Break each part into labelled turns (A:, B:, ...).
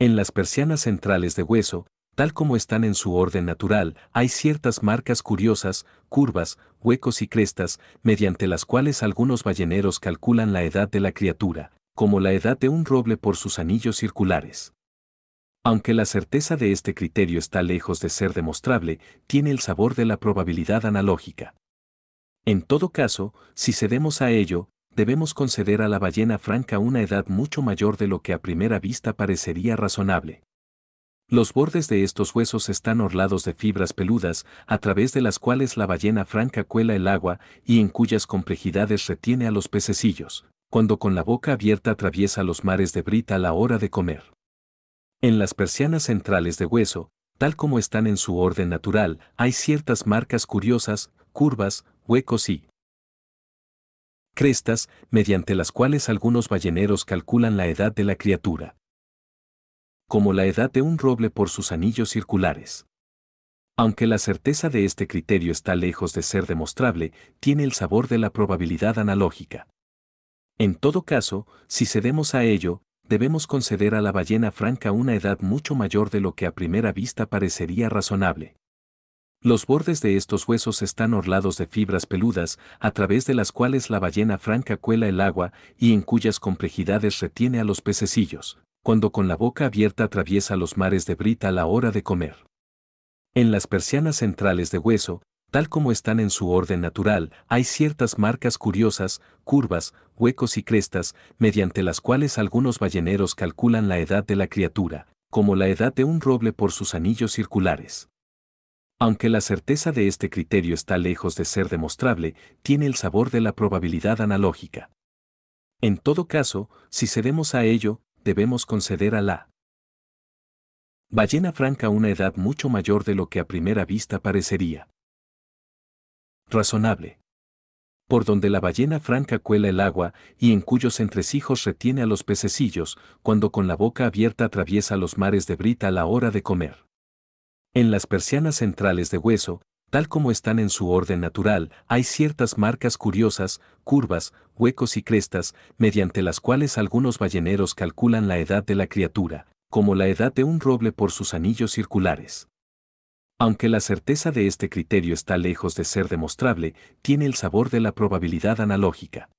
A: En las persianas centrales de hueso, tal como están en su orden natural, hay ciertas marcas curiosas, curvas, huecos y crestas, mediante las cuales algunos balleneros calculan la edad de la criatura, como la edad de un roble por sus anillos circulares. Aunque la certeza de este criterio está lejos de ser demostrable, tiene el sabor de la probabilidad analógica. En todo caso, si cedemos a ello, debemos conceder a la ballena franca una edad mucho mayor de lo que a primera vista parecería razonable. Los bordes de estos huesos están orlados de fibras peludas, a través de las cuales la ballena franca cuela el agua y en cuyas complejidades retiene a los pececillos, cuando con la boca abierta atraviesa los mares de Brita a la hora de comer. En las persianas centrales de hueso, tal como están en su orden natural, hay ciertas marcas curiosas, curvas, huecos y, crestas, mediante las cuales algunos balleneros calculan la edad de la criatura. Como la edad de un roble por sus anillos circulares. Aunque la certeza de este criterio está lejos de ser demostrable, tiene el sabor de la probabilidad analógica. En todo caso, si cedemos a ello, debemos conceder a la ballena franca una edad mucho mayor de lo que a primera vista parecería razonable. Los bordes de estos huesos están orlados de fibras peludas, a través de las cuales la ballena franca cuela el agua y en cuyas complejidades retiene a los pececillos, cuando con la boca abierta atraviesa los mares de Brita a la hora de comer. En las persianas centrales de hueso, tal como están en su orden natural, hay ciertas marcas curiosas, curvas, huecos y crestas, mediante las cuales algunos balleneros calculan la edad de la criatura, como la edad de un roble por sus anillos circulares. Aunque la certeza de este criterio está lejos de ser demostrable, tiene el sabor de la probabilidad analógica. En todo caso, si cedemos a ello, debemos conceder a la ballena franca una edad mucho mayor de lo que a primera vista parecería. Razonable. Por donde la ballena franca cuela el agua y en cuyos entresijos retiene a los pececillos, cuando con la boca abierta atraviesa los mares de Brita a la hora de comer. En las persianas centrales de hueso, tal como están en su orden natural, hay ciertas marcas curiosas, curvas, huecos y crestas, mediante las cuales algunos balleneros calculan la edad de la criatura, como la edad de un roble por sus anillos circulares. Aunque la certeza de este criterio está lejos de ser demostrable, tiene el sabor de la probabilidad analógica.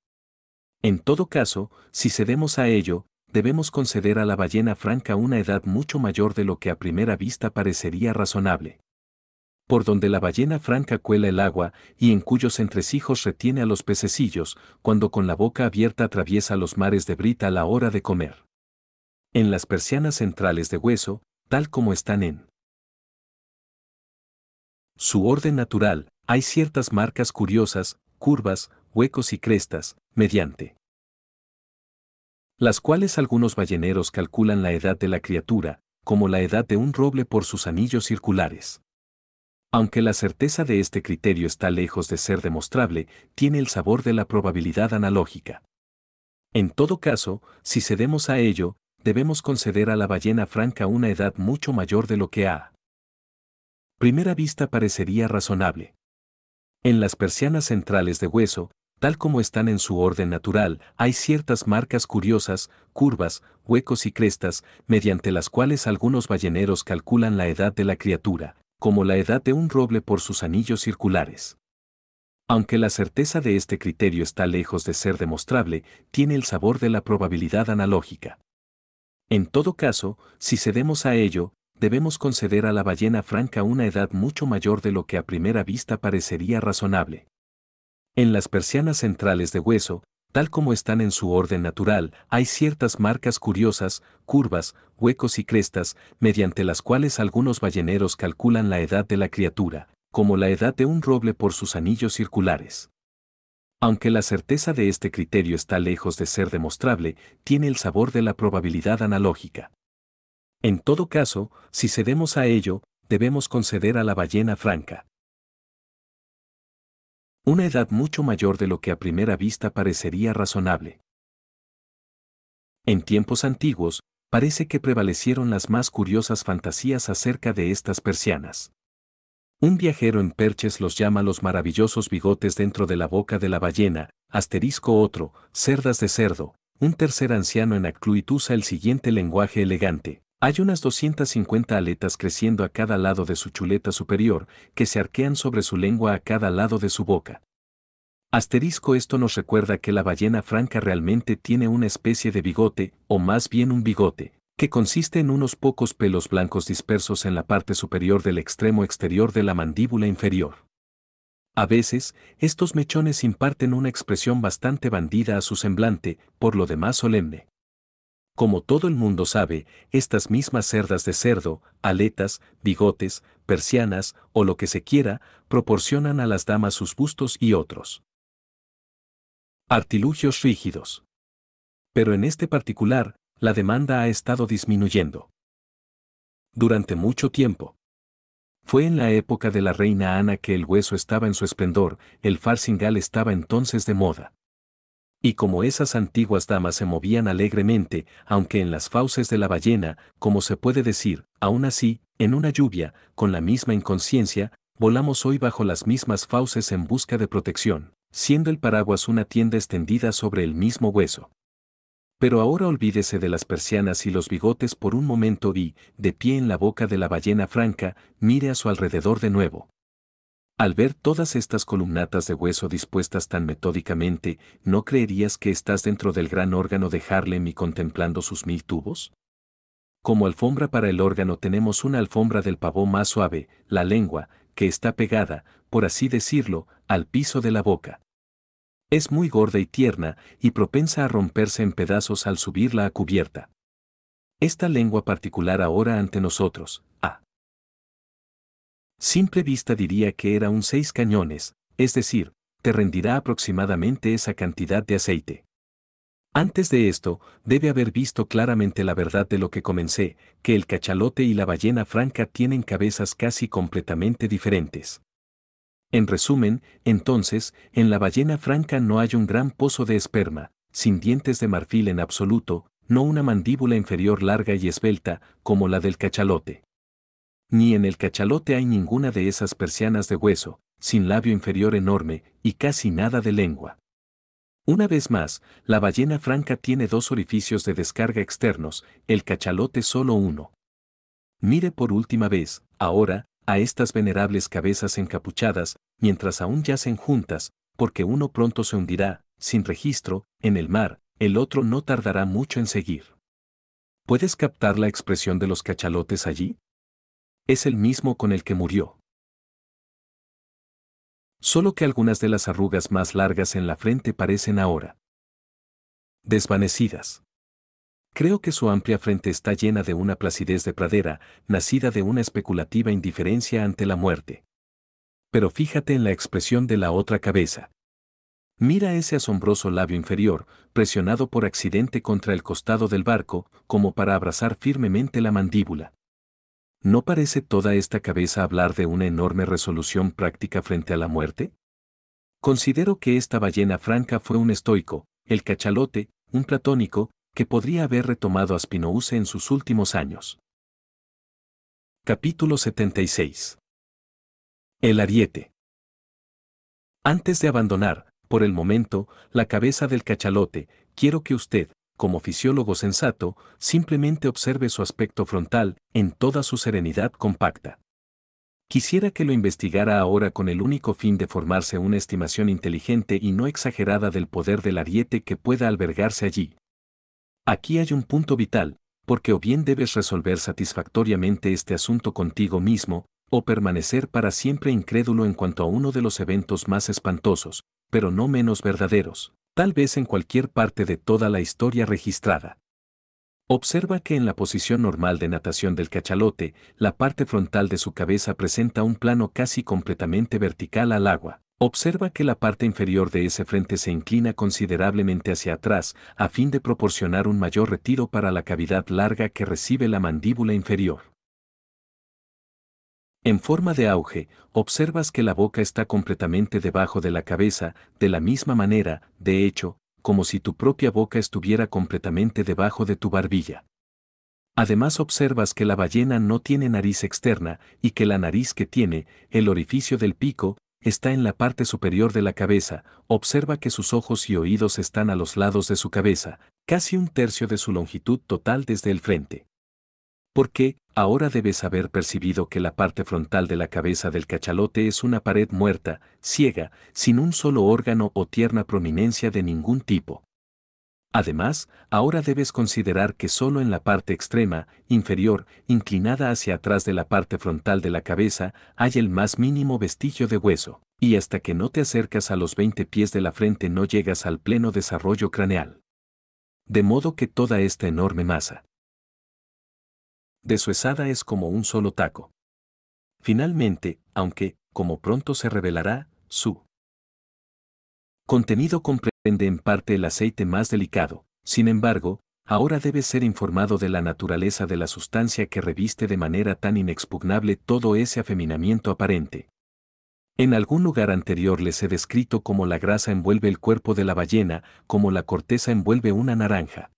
A: En todo caso, si cedemos a ello, debemos conceder a la ballena franca una edad mucho mayor de lo que a primera vista parecería razonable. Por donde la ballena franca cuela el agua y en cuyos entresijos retiene a los pececillos, cuando con la boca abierta atraviesa los mares de Brita a la hora de comer. En las persianas centrales de hueso, tal como están en su orden natural, hay ciertas marcas curiosas, curvas, huecos y crestas, mediante las cuales algunos balleneros calculan la edad de la criatura, como la edad de un roble por sus anillos circulares. Aunque la certeza de este criterio está lejos de ser demostrable, tiene el sabor de la probabilidad analógica. En todo caso, si cedemos a ello, debemos conceder a la ballena franca una edad mucho mayor de lo que ha. primera vista parecería razonable. En las persianas centrales de hueso, tal como están en su orden natural, hay ciertas marcas curiosas, curvas, huecos y crestas, mediante las cuales algunos balleneros calculan la edad de la criatura, como la edad de un roble por sus anillos circulares. Aunque la certeza de este criterio está lejos de ser demostrable, tiene el sabor de la probabilidad analógica. En todo caso, si cedemos a ello, debemos conceder a la ballena franca una edad mucho mayor de lo que a primera vista parecería razonable. En las persianas centrales de hueso, tal como están en su orden natural, hay ciertas marcas curiosas, curvas, huecos y crestas, mediante las cuales algunos balleneros calculan la edad de la criatura, como la edad de un roble por sus anillos circulares. Aunque la certeza de este criterio está lejos de ser demostrable, tiene el sabor de la probabilidad analógica. En todo caso, si cedemos a ello, debemos conceder a la ballena franca. Una edad mucho mayor de lo que a primera vista parecería razonable. En tiempos antiguos, parece que prevalecieron las más curiosas fantasías acerca de estas persianas. Un viajero en Perches los llama los maravillosos bigotes dentro de la boca de la ballena, asterisco otro, cerdas de cerdo, un tercer anciano en Acluit usa el siguiente lenguaje elegante, hay unas 250 aletas creciendo a cada lado de su chuleta superior, que se arquean sobre su lengua a cada lado de su boca. Asterisco esto nos recuerda que la ballena franca realmente tiene una especie de bigote, o más bien un bigote, que consiste en unos pocos pelos blancos dispersos en la parte superior del extremo exterior de la mandíbula inferior. A veces, estos mechones imparten una expresión bastante bandida a su semblante, por lo demás solemne. Como todo el mundo sabe, estas mismas cerdas de cerdo, aletas, bigotes, persianas o lo que se quiera, proporcionan a las damas sus bustos y otros. Artilugios rígidos. Pero en este particular, la demanda ha estado disminuyendo. Durante mucho tiempo. Fue en la época de la reina Ana que el hueso estaba en su esplendor, el farcingal estaba entonces de moda y como esas antiguas damas se movían alegremente, aunque en las fauces de la ballena, como se puede decir, aún así, en una lluvia, con la misma inconsciencia, volamos hoy bajo las mismas fauces en busca de protección, siendo el paraguas una tienda extendida sobre el mismo hueso. Pero ahora olvídese de las persianas y los bigotes por un momento y, de pie en la boca de la ballena franca, mire a su alrededor de nuevo. Al ver todas estas columnatas de hueso dispuestas tan metódicamente, ¿no creerías que estás dentro del gran órgano de Harlem y contemplando sus mil tubos? Como alfombra para el órgano tenemos una alfombra del pavó más suave, la lengua, que está pegada, por así decirlo, al piso de la boca. Es muy gorda y tierna y propensa a romperse en pedazos al subirla a cubierta. Esta lengua particular ahora ante nosotros, simple vista diría que era un seis cañones, es decir, te rendirá aproximadamente esa cantidad de aceite. Antes de esto, debe haber visto claramente la verdad de lo que comencé, que el cachalote y la ballena franca tienen cabezas casi completamente diferentes. En resumen, entonces, en la ballena franca no hay un gran pozo de esperma, sin dientes de marfil en absoluto, no una mandíbula inferior larga y esbelta, como la del cachalote ni en el cachalote hay ninguna de esas persianas de hueso, sin labio inferior enorme y casi nada de lengua. Una vez más, la ballena franca tiene dos orificios de descarga externos, el cachalote solo uno. Mire por última vez, ahora, a estas venerables cabezas encapuchadas, mientras aún yacen juntas, porque uno pronto se hundirá, sin registro, en el mar, el otro no tardará mucho en seguir. ¿Puedes captar la expresión de los cachalotes allí? es el mismo con el que murió. Solo que algunas de las arrugas más largas en la frente parecen ahora desvanecidas. Creo que su amplia frente está llena de una placidez de pradera, nacida de una especulativa indiferencia ante la muerte. Pero fíjate en la expresión de la otra cabeza. Mira ese asombroso labio inferior, presionado por accidente contra el costado del barco, como para abrazar firmemente la mandíbula. ¿no parece toda esta cabeza hablar de una enorme resolución práctica frente a la muerte? Considero que esta ballena franca fue un estoico, el cachalote, un platónico, que podría haber retomado a Spinoza en sus últimos años. Capítulo 76 El ariete Antes de abandonar, por el momento, la cabeza del cachalote, quiero que usted, como fisiólogo sensato, simplemente observe su aspecto frontal en toda su serenidad compacta. Quisiera que lo investigara ahora con el único fin de formarse una estimación inteligente y no exagerada del poder del ariete que pueda albergarse allí. Aquí hay un punto vital, porque o bien debes resolver satisfactoriamente este asunto contigo mismo, o permanecer para siempre incrédulo en cuanto a uno de los eventos más espantosos, pero no menos verdaderos tal vez en cualquier parte de toda la historia registrada. Observa que en la posición normal de natación del cachalote, la parte frontal de su cabeza presenta un plano casi completamente vertical al agua. Observa que la parte inferior de ese frente se inclina considerablemente hacia atrás a fin de proporcionar un mayor retiro para la cavidad larga que recibe la mandíbula inferior. En forma de auge, observas que la boca está completamente debajo de la cabeza, de la misma manera, de hecho, como si tu propia boca estuviera completamente debajo de tu barbilla. Además observas que la ballena no tiene nariz externa y que la nariz que tiene, el orificio del pico, está en la parte superior de la cabeza, observa que sus ojos y oídos están a los lados de su cabeza, casi un tercio de su longitud total desde el frente porque, ahora debes haber percibido que la parte frontal de la cabeza del cachalote es una pared muerta, ciega, sin un solo órgano o tierna prominencia de ningún tipo. Además, ahora debes considerar que solo en la parte extrema, inferior, inclinada hacia atrás de la parte frontal de la cabeza, hay el más mínimo vestigio de hueso, y hasta que no te acercas a los 20 pies de la frente no llegas al pleno desarrollo craneal. De modo que toda esta enorme masa, esada es como un solo taco. Finalmente, aunque, como pronto se revelará, su contenido comprende en parte el aceite más delicado, sin embargo, ahora debe ser informado de la naturaleza de la sustancia que reviste de manera tan inexpugnable todo ese afeminamiento aparente. En algún lugar anterior les he descrito cómo la grasa envuelve el cuerpo de la ballena, como la corteza envuelve una naranja.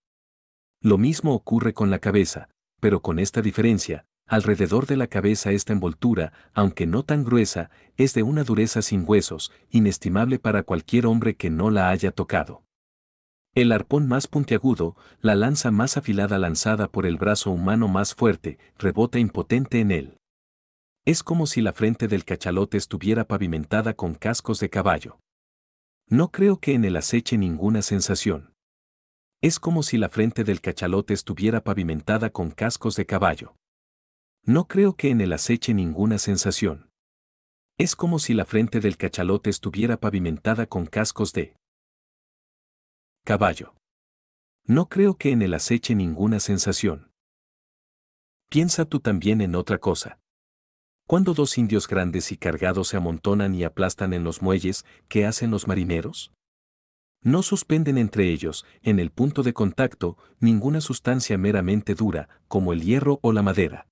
A: Lo mismo ocurre con la cabeza, pero con esta diferencia, alrededor de la cabeza esta envoltura, aunque no tan gruesa, es de una dureza sin huesos, inestimable para cualquier hombre que no la haya tocado. El arpón más puntiagudo, la lanza más afilada lanzada por el brazo humano más fuerte, rebota impotente en él. Es como si la frente del cachalote estuviera pavimentada con cascos de caballo. No creo que en él aceche ninguna sensación. Es como si la frente del cachalote estuviera pavimentada con cascos de caballo. No creo que en el aceche ninguna sensación. Es como si la frente del cachalote estuviera pavimentada con cascos de caballo. No creo que en el aceche ninguna sensación. Piensa tú también en otra cosa. Cuando dos indios grandes y cargados se amontonan y aplastan en los muelles, ¿qué hacen los marineros? No suspenden entre ellos, en el punto de contacto, ninguna sustancia meramente dura, como el hierro o la madera.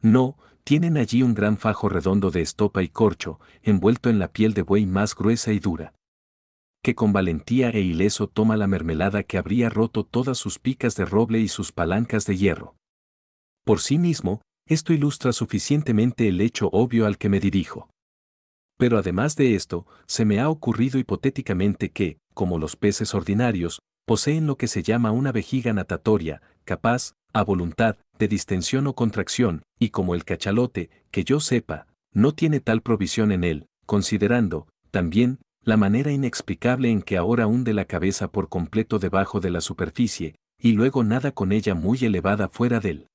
A: No, tienen allí un gran fajo redondo de estopa y corcho, envuelto en la piel de buey más gruesa y dura. Que con valentía e ileso toma la mermelada que habría roto todas sus picas de roble y sus palancas de hierro. Por sí mismo, esto ilustra suficientemente el hecho obvio al que me dirijo. Pero además de esto, se me ha ocurrido hipotéticamente que, como los peces ordinarios, poseen lo que se llama una vejiga natatoria, capaz, a voluntad, de distensión o contracción, y como el cachalote, que yo sepa, no tiene tal provisión en él, considerando, también, la manera inexplicable en que ahora hunde la cabeza por completo debajo de la superficie, y luego nada con ella muy elevada fuera de él.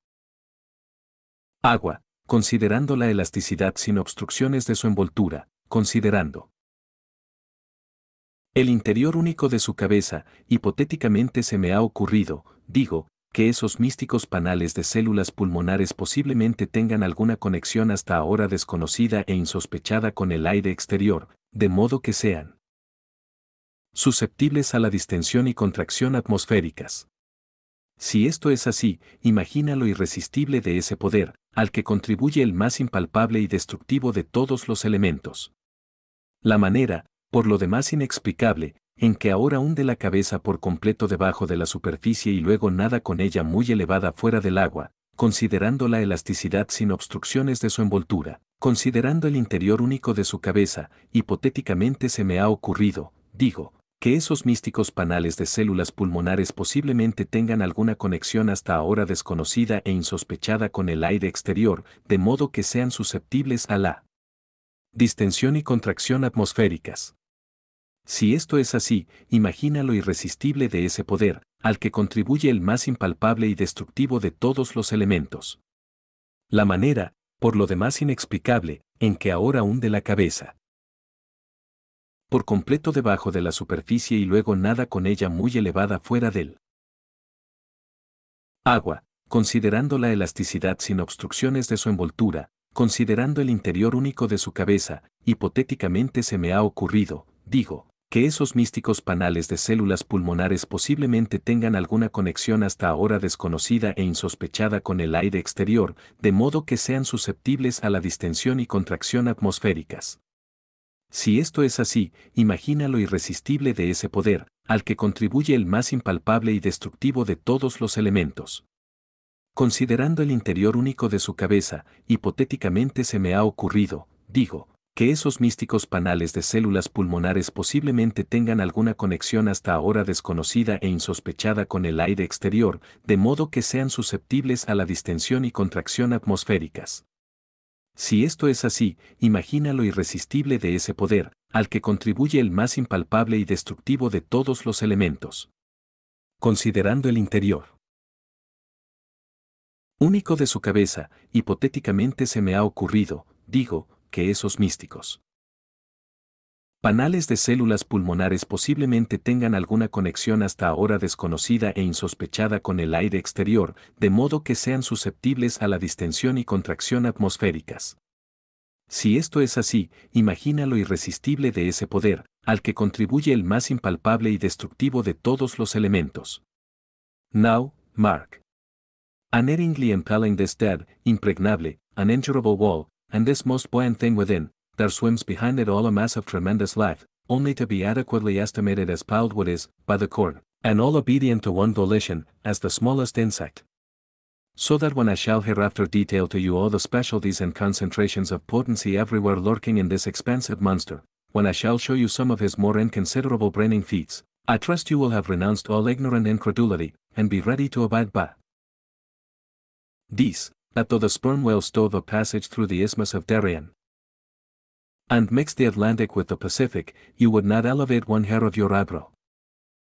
A: agua, considerando la elasticidad sin obstrucciones de su envoltura, considerando el interior único de su cabeza, hipotéticamente se me ha ocurrido, digo, que esos místicos panales de células pulmonares posiblemente tengan alguna conexión hasta ahora desconocida e insospechada con el aire exterior, de modo que sean susceptibles a la distensión y contracción atmosféricas. Si esto es así, imagina lo irresistible de ese poder, al que contribuye el más impalpable y destructivo de todos los elementos. La manera, por lo demás inexplicable, en que ahora hunde la cabeza por completo debajo de la superficie y luego nada con ella muy elevada fuera del agua, considerando la elasticidad sin obstrucciones de su envoltura, considerando el interior único de su cabeza, hipotéticamente se me ha ocurrido, digo, que esos místicos panales de células pulmonares posiblemente tengan alguna conexión hasta ahora desconocida e insospechada con el aire exterior, de modo que sean susceptibles a la distensión y contracción atmosféricas. Si esto es así, imagina lo irresistible de ese poder, al que contribuye el más impalpable y destructivo de todos los elementos. La manera, por lo demás inexplicable, en que ahora hunde la cabeza. Por completo debajo de la superficie y luego nada con ella muy elevada fuera de él. agua, considerando la elasticidad sin obstrucciones de su envoltura, considerando el interior único de su cabeza, hipotéticamente se me ha ocurrido, digo, que esos místicos panales de células pulmonares posiblemente tengan alguna conexión hasta ahora desconocida e insospechada con el aire exterior, de modo que sean susceptibles a la distensión y contracción atmosféricas. Si esto es así, imagina lo irresistible de ese poder, al que contribuye el más impalpable y destructivo de todos los elementos. Considerando el interior único de su cabeza, hipotéticamente se me ha ocurrido, digo, que esos místicos panales de células pulmonares posiblemente tengan alguna conexión hasta ahora desconocida e insospechada con el aire exterior, de modo que sean susceptibles a la distensión y contracción atmosféricas. Si esto es así, imagina lo irresistible de ese poder, al que contribuye el más impalpable y destructivo de todos los elementos. Considerando el interior único de su cabeza, hipotéticamente se me ha ocurrido, digo, que esos místicos. Panales de células pulmonares posiblemente tengan alguna conexión hasta ahora desconocida e insospechada con el aire exterior, de modo que sean susceptibles a la distensión y contracción atmosféricas. Si esto es así, imagina lo irresistible de ese poder, al que contribuye el más impalpable y destructivo de todos los elementos. Now, Mark. Unerringly impelling this dead, impregnable, wall, and this most buoyant thing within, there swims behind it all a mass of tremendous life, only to be adequately estimated as piled wood is, by the corn, and all obedient to one volition, as the smallest insect. So that when I shall hereafter detail to you all the specialties and concentrations of potency everywhere lurking in this expansive monster, when I shall show you some of his more inconsiderable braining feats, I trust you will have renounced all ignorant incredulity, and be ready to abide by these that though the sperm whale stove a passage through the Isthmus of Darien, and mixed the Atlantic with the Pacific, you would not elevate one hair of your eyebrow.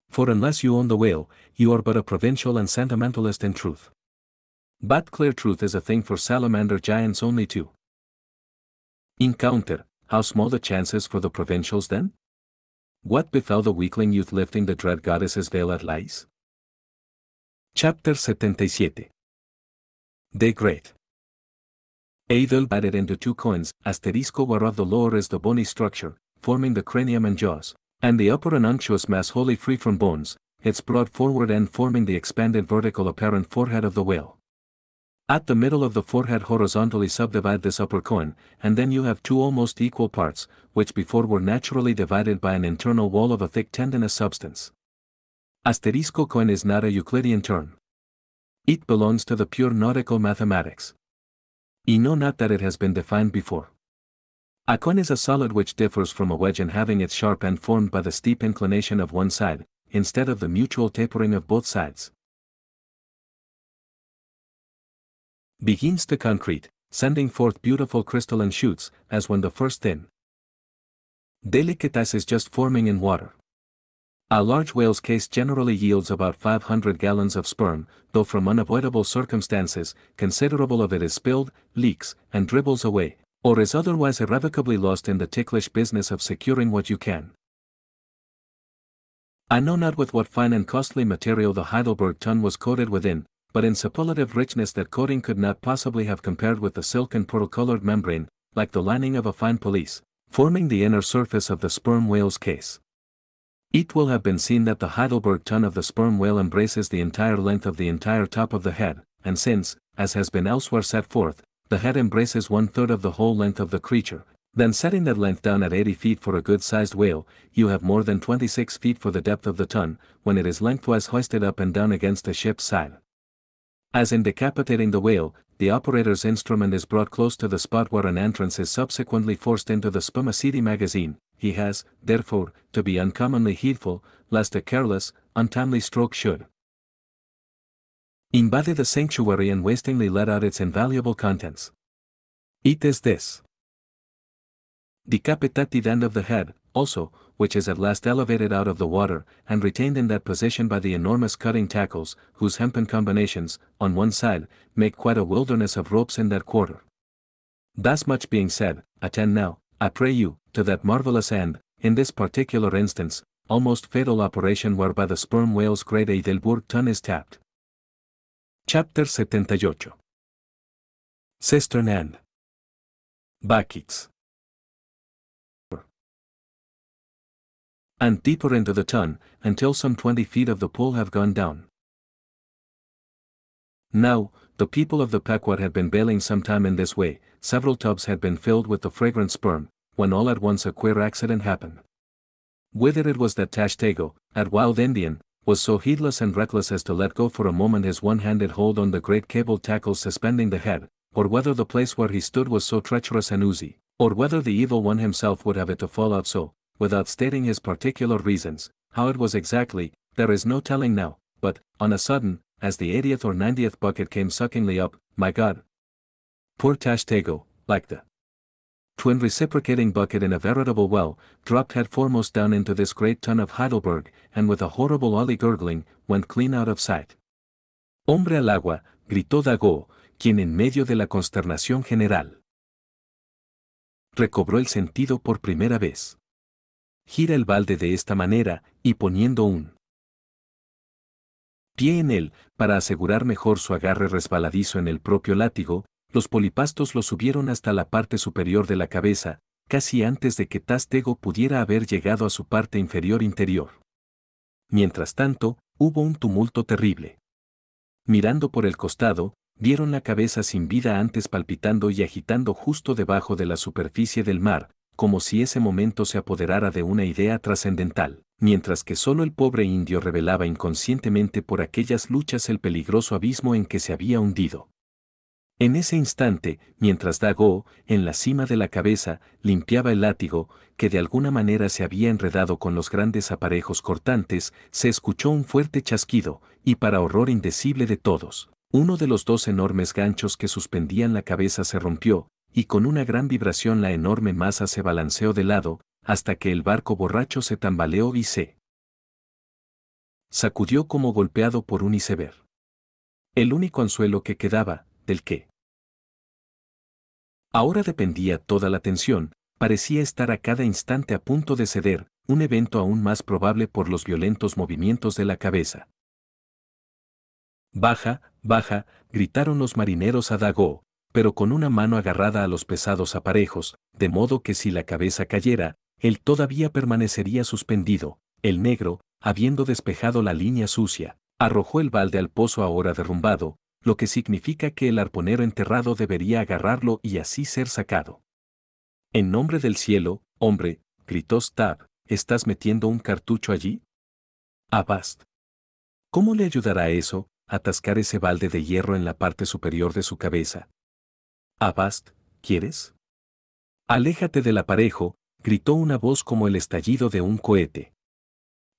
A: For unless you own the whale, you are but a provincial and sentimentalist in truth. But clear truth is a thing for salamander giants only to encounter, how small the chances for the provincials then? What befell the weakling youth lifting the dread goddess's veil at Lais? Chapter 77 De great. Adel batted into two coins, asterisco whereof the lower is the bony structure, forming the cranium and jaws, and the upper an unctuous mass wholly free from bones, its broad forward end forming the expanded vertical apparent forehead of the whale. At the middle of the forehead horizontally subdivide this upper coin, and then you have two almost equal parts, which before were naturally divided by an internal wall of a thick tendinous substance. Asterisco coin is not a Euclidean term. It belongs to the pure nautical mathematics. E know not that it has been defined before. A cone is a solid which differs from a wedge in having its sharp end formed by the steep inclination of one side, instead of the mutual tapering of both sides. Begins the concrete, sending forth beautiful crystalline shoots, as when the first thin. Delicatesse is just forming in water. A large whale's case generally yields about 500 gallons of sperm, though from unavoidable circumstances, considerable of it is spilled, leaks, and dribbles away, or is otherwise irrevocably lost in the ticklish business of securing what you can. I know not with what fine and costly material the Heidelberg tun was coated within, but in superlative richness that coating could not possibly have compared with the silk and pearl-colored membrane, like the lining of a fine pelisse, forming the inner surface of the sperm whale's case. It will have been seen that the Heidelberg ton of the sperm whale embraces the entire length of the entire top of the head, and since, as has been elsewhere set forth, the head embraces one-third of the whole length of the creature, then setting that length down at 80 feet for a good-sized whale, you have more than 26 feet for the depth of the ton, when it is lengthwise hoisted up and down against the ship's side. As in decapitating the whale, the operator's instrument is brought close to the spot where an entrance is subsequently forced into the spermaceti magazine, he has, therefore, to be uncommonly heedful, lest a careless, untimely stroke should invade the sanctuary and wastingly let out its invaluable contents. It is this decapitated end of the head, also, which is at last elevated out of the water, and retained in that position by the enormous cutting tackles, whose hempen combinations, on one side, make quite a wilderness of ropes in that quarter. Thus much being said, attend now, I pray you, to that marvelous end, in this particular instance, almost fatal operation whereby the sperm whale's Great Edelburg ton is tapped. Chapter 78 Cistern and Bacchics And deeper into the ton, until some 20 feet of the pool have gone down. Now, the people of the Pequot had been bailing some time in this way, several tubs had been filled with the fragrant sperm, when all at once a queer accident happened. Whether it was that Tashtego, at Wild Indian, was so heedless and reckless as to let go for a moment his one-handed hold on the great cable tackle suspending the head, or whether the place where he stood was so treacherous and oozy, or whether the evil one himself would have it to fall out so, without stating his particular reasons, how it was exactly, there is no telling now, but, on a sudden, as the 80th or 90th bucket came suckingly up, my God! Poor Tashtego, like the twin reciprocating bucket in a veritable well, dropped head foremost down into this great ton of Heidelberg, and with a horrible ollie gurgling, went clean out of sight. Hombre al agua, gritó Dago, quien en medio de la consternación general recobró el sentido por primera vez. Gira el balde de esta manera, y poniendo un pie en él, para asegurar mejor su agarre resbaladizo en el propio látigo, los polipastos lo subieron hasta la parte superior de la cabeza, casi antes de que Tastego pudiera haber llegado a su parte inferior interior. Mientras tanto, hubo un tumulto terrible. Mirando por el costado, vieron la cabeza sin vida antes palpitando y agitando justo debajo de la superficie del mar, como si ese momento se apoderara de una idea trascendental, mientras que solo el pobre indio revelaba inconscientemente por aquellas luchas el peligroso abismo en que se había hundido. En ese instante, mientras Dago, en la cima de la cabeza, limpiaba el látigo, que de alguna manera se había enredado con los grandes aparejos cortantes, se escuchó un fuerte chasquido, y para horror indecible de todos, uno de los dos enormes ganchos que suspendían la cabeza se rompió, y con una gran vibración la enorme masa se balanceó de lado, hasta que el barco borracho se tambaleó y se sacudió como golpeado por un iceberg. El único anzuelo que quedaba, del que Ahora dependía toda la tensión, parecía estar a cada instante a punto de ceder, un evento aún más probable por los violentos movimientos de la cabeza. Baja, baja, gritaron los marineros a Dago, pero con una mano agarrada a los pesados aparejos, de modo que si la cabeza cayera, él todavía permanecería suspendido. El negro, habiendo despejado la línea sucia, arrojó el balde al pozo ahora derrumbado, lo que significa que el arponero enterrado debería agarrarlo y así ser sacado. En nombre del cielo, hombre, gritó Stab, ¿estás metiendo un cartucho allí? Abast. ¿Cómo le ayudará a eso, atascar ese balde de hierro en la parte superior de su cabeza? Abast, ¿quieres? Aléjate del aparejo, gritó una voz como el estallido de un cohete.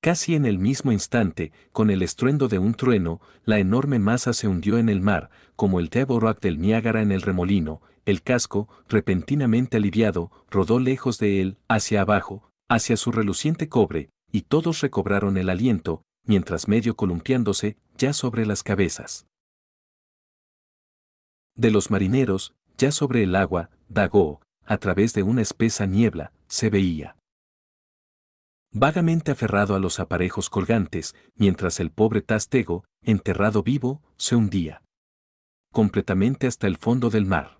A: Casi en el mismo instante, con el estruendo de un trueno, la enorme masa se hundió en el mar, como el Teborak del Niágara en el remolino, el casco, repentinamente aliviado, rodó lejos de él, hacia abajo, hacia su reluciente cobre, y todos recobraron el aliento, mientras medio columpiándose, ya sobre las cabezas. De los marineros, ya sobre el agua, Dagó, a través de una espesa niebla, se veía vagamente aferrado a los aparejos colgantes, mientras el pobre Tastego, enterrado vivo, se hundía completamente hasta el fondo del mar.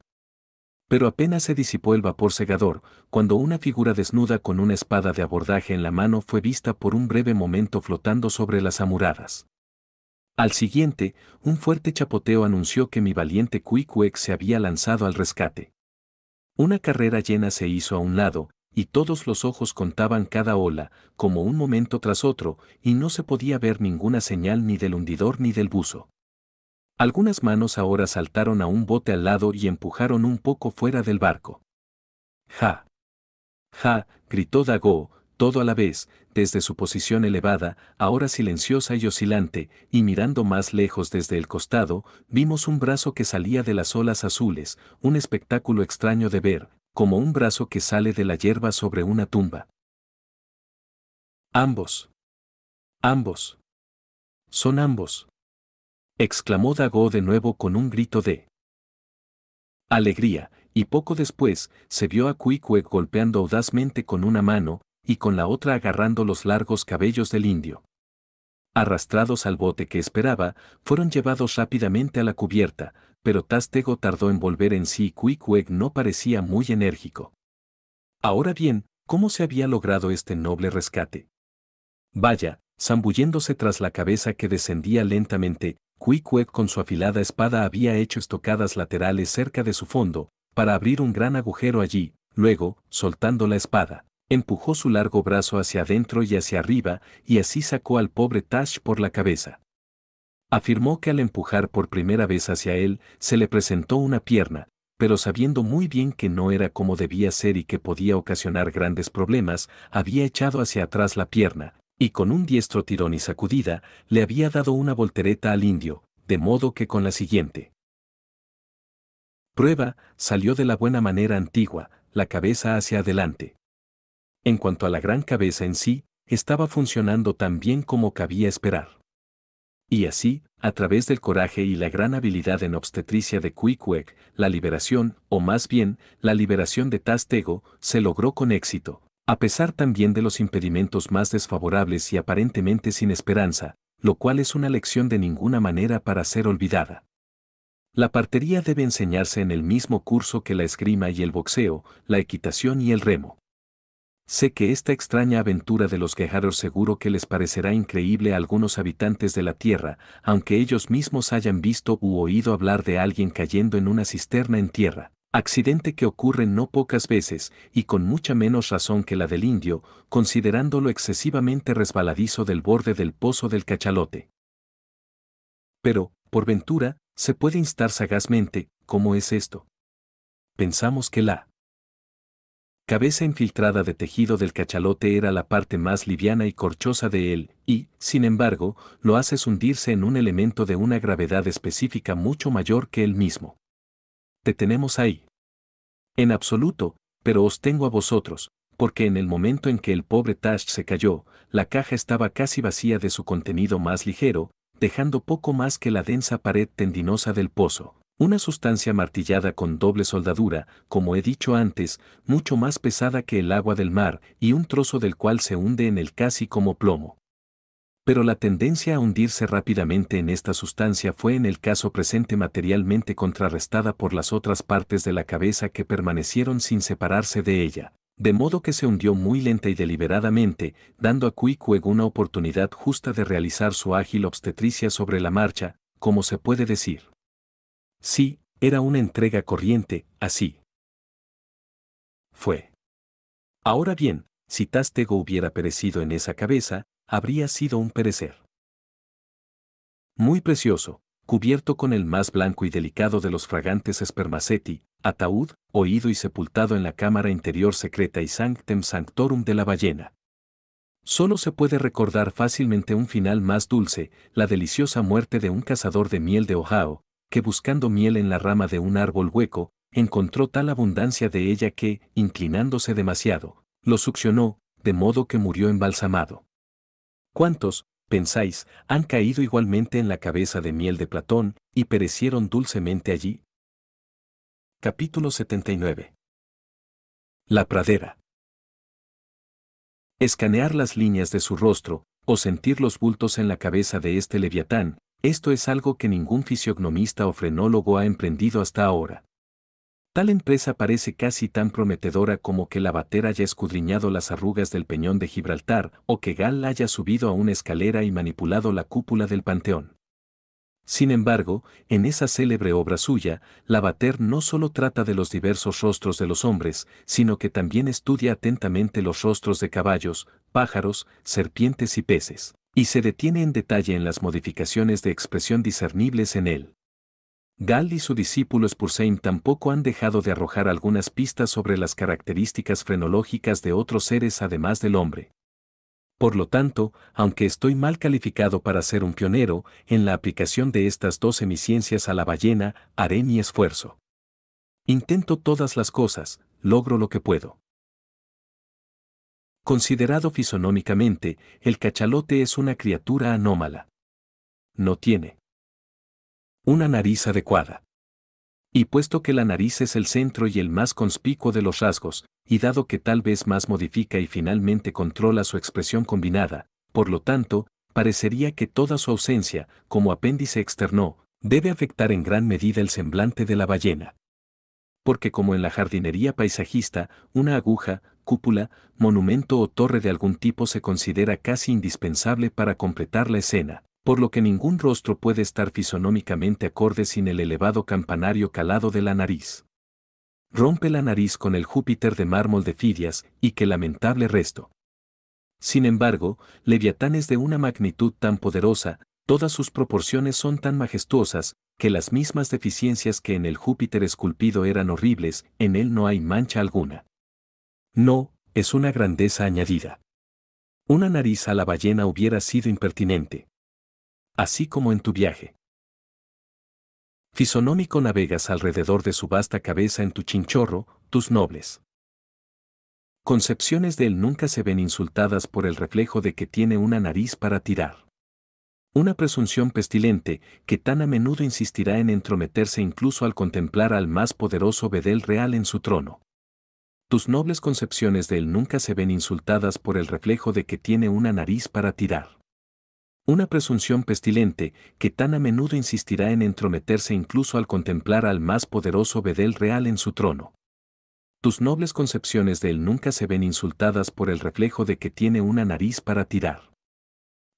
A: Pero apenas se disipó el vapor cegador, cuando una figura desnuda con una espada de abordaje en la mano fue vista por un breve momento flotando sobre las amuradas. Al siguiente, un fuerte chapoteo anunció que mi valiente Cuicuec se había lanzado al rescate. Una carrera llena se hizo a un lado, y todos los ojos contaban cada ola, como un momento tras otro, y no se podía ver ninguna señal ni del hundidor ni del buzo. Algunas manos ahora saltaron a un bote al lado y empujaron un poco fuera del barco. ¡Ja! ¡Ja! gritó Dagó, todo a la vez, desde su posición elevada, ahora silenciosa y oscilante, y mirando más lejos desde el costado, vimos un brazo que salía de las olas azules, un espectáculo extraño de ver, como un brazo que sale de la hierba sobre una tumba. Ambos. Ambos. Son ambos. exclamó Dago de nuevo con un grito de alegría, y poco después se vio a Cuicue golpeando audazmente con una mano y con la otra agarrando los largos cabellos del indio. Arrastrados al bote que esperaba, fueron llevados rápidamente a la cubierta, pero Tastego tardó en volver en sí y no parecía muy enérgico. Ahora bien, ¿cómo se había logrado este noble rescate? Vaya, zambulléndose tras la cabeza que descendía lentamente, Quickweg con su afilada espada había hecho estocadas laterales cerca de su fondo, para abrir un gran agujero allí, luego, soltando la espada, empujó su largo brazo hacia adentro y hacia arriba, y así sacó al pobre Tash por la cabeza. Afirmó que al empujar por primera vez hacia él, se le presentó una pierna, pero sabiendo muy bien que no era como debía ser y que podía ocasionar grandes problemas, había echado hacia atrás la pierna, y con un diestro tirón y sacudida, le había dado una voltereta al indio, de modo que con la siguiente. Prueba, salió de la buena manera antigua, la cabeza hacia adelante. En cuanto a la gran cabeza en sí, estaba funcionando tan bien como cabía esperar. Y así, a través del coraje y la gran habilidad en obstetricia de Kuikwek, la liberación, o más bien, la liberación de Tastego, se logró con éxito, a pesar también de los impedimentos más desfavorables y aparentemente sin esperanza, lo cual es una lección de ninguna manera para ser olvidada. La partería debe enseñarse en el mismo curso que la esgrima y el boxeo, la equitación y el remo. Sé que esta extraña aventura de los quejaros seguro que les parecerá increíble a algunos habitantes de la Tierra, aunque ellos mismos hayan visto u oído hablar de alguien cayendo en una cisterna en tierra, accidente que ocurre no pocas veces y con mucha menos razón que la del indio, considerándolo excesivamente resbaladizo del borde del pozo del cachalote. Pero, por ventura, se puede instar sagazmente, ¿cómo es esto? Pensamos que la cabeza infiltrada de tejido del cachalote era la parte más liviana y corchosa de él, y, sin embargo, lo haces hundirse en un elemento de una gravedad específica mucho mayor que él mismo. Te tenemos ahí. En absoluto, pero os tengo a vosotros, porque en el momento en que el pobre Tash se cayó, la caja estaba casi vacía de su contenido más ligero, dejando poco más que la densa pared tendinosa del pozo. Una sustancia martillada con doble soldadura, como he dicho antes, mucho más pesada que el agua del mar y un trozo del cual se hunde en el casi como plomo. Pero la tendencia a hundirse rápidamente en esta sustancia fue en el caso presente materialmente contrarrestada por las otras partes de la cabeza que permanecieron sin separarse de ella, de modo que se hundió muy lenta y deliberadamente, dando a Cuicueg una oportunidad justa de realizar su ágil obstetricia sobre la marcha, como se puede decir. Sí, era una entrega corriente, así. Fue. Ahora bien, si Tastego hubiera perecido en esa cabeza, habría sido un perecer. Muy precioso, cubierto con el más blanco y delicado de los fragantes espermaceti, ataúd, oído y sepultado en la cámara interior secreta y sanctem sanctorum de la ballena. Solo se puede recordar fácilmente un final más dulce, la deliciosa muerte de un cazador de miel de Ohio, que buscando miel en la rama de un árbol hueco, encontró tal abundancia de ella que, inclinándose demasiado, lo succionó, de modo que murió embalsamado. ¿Cuántos, pensáis, han caído igualmente en la cabeza de miel de Platón y perecieron dulcemente allí? Capítulo 79 La pradera. Escanear las líneas de su rostro, o sentir los bultos en la cabeza de este leviatán, esto es algo que ningún fisiognomista o frenólogo ha emprendido hasta ahora. Tal empresa parece casi tan prometedora como que Lavater haya escudriñado las arrugas del peñón de Gibraltar o que Gall haya subido a una escalera y manipulado la cúpula del Panteón. Sin embargo, en esa célebre obra suya, Lavater no solo trata de los diversos rostros de los hombres, sino que también estudia atentamente los rostros de caballos, pájaros, serpientes y peces y se detiene en detalle en las modificaciones de expresión discernibles en él. Gall y su discípulo Spurzheim tampoco han dejado de arrojar algunas pistas sobre las características frenológicas de otros seres además del hombre. Por lo tanto, aunque estoy mal calificado para ser un pionero en la aplicación de estas dos semiciencias a la ballena, haré mi esfuerzo. Intento todas las cosas, logro lo que puedo. Considerado fisonómicamente, el cachalote es una criatura anómala. No tiene una nariz adecuada. Y puesto que la nariz es el centro y el más conspicuo de los rasgos, y dado que tal vez más modifica y finalmente controla su expresión combinada, por lo tanto, parecería que toda su ausencia, como apéndice externo, debe afectar en gran medida el semblante de la ballena. Porque como en la jardinería paisajista, una aguja, cúpula, monumento o torre de algún tipo se considera casi indispensable para completar la escena, por lo que ningún rostro puede estar fisonómicamente acorde sin el elevado campanario calado de la nariz. Rompe la nariz con el Júpiter de mármol de Fidias y qué lamentable resto. Sin embargo, Leviatán es de una magnitud tan poderosa, todas sus proporciones son tan majestuosas, que las mismas deficiencias que en el Júpiter esculpido eran horribles, en él no hay mancha alguna. No, es una grandeza añadida. Una nariz a la ballena hubiera sido impertinente. Así como en tu viaje. Fisonómico navegas alrededor de su vasta cabeza en tu chinchorro, tus nobles. Concepciones de él nunca se ven insultadas por el reflejo de que tiene una nariz para tirar. Una presunción pestilente que tan a menudo insistirá en entrometerse incluso al contemplar al más poderoso Bedel real en su trono tus nobles concepciones de él nunca se ven insultadas por el reflejo de que tiene una nariz para tirar. Una presunción pestilente que tan a menudo insistirá en entrometerse incluso al contemplar al más poderoso Bedel real en su trono. Tus nobles concepciones de él nunca se ven insultadas por el reflejo de que tiene una nariz para tirar.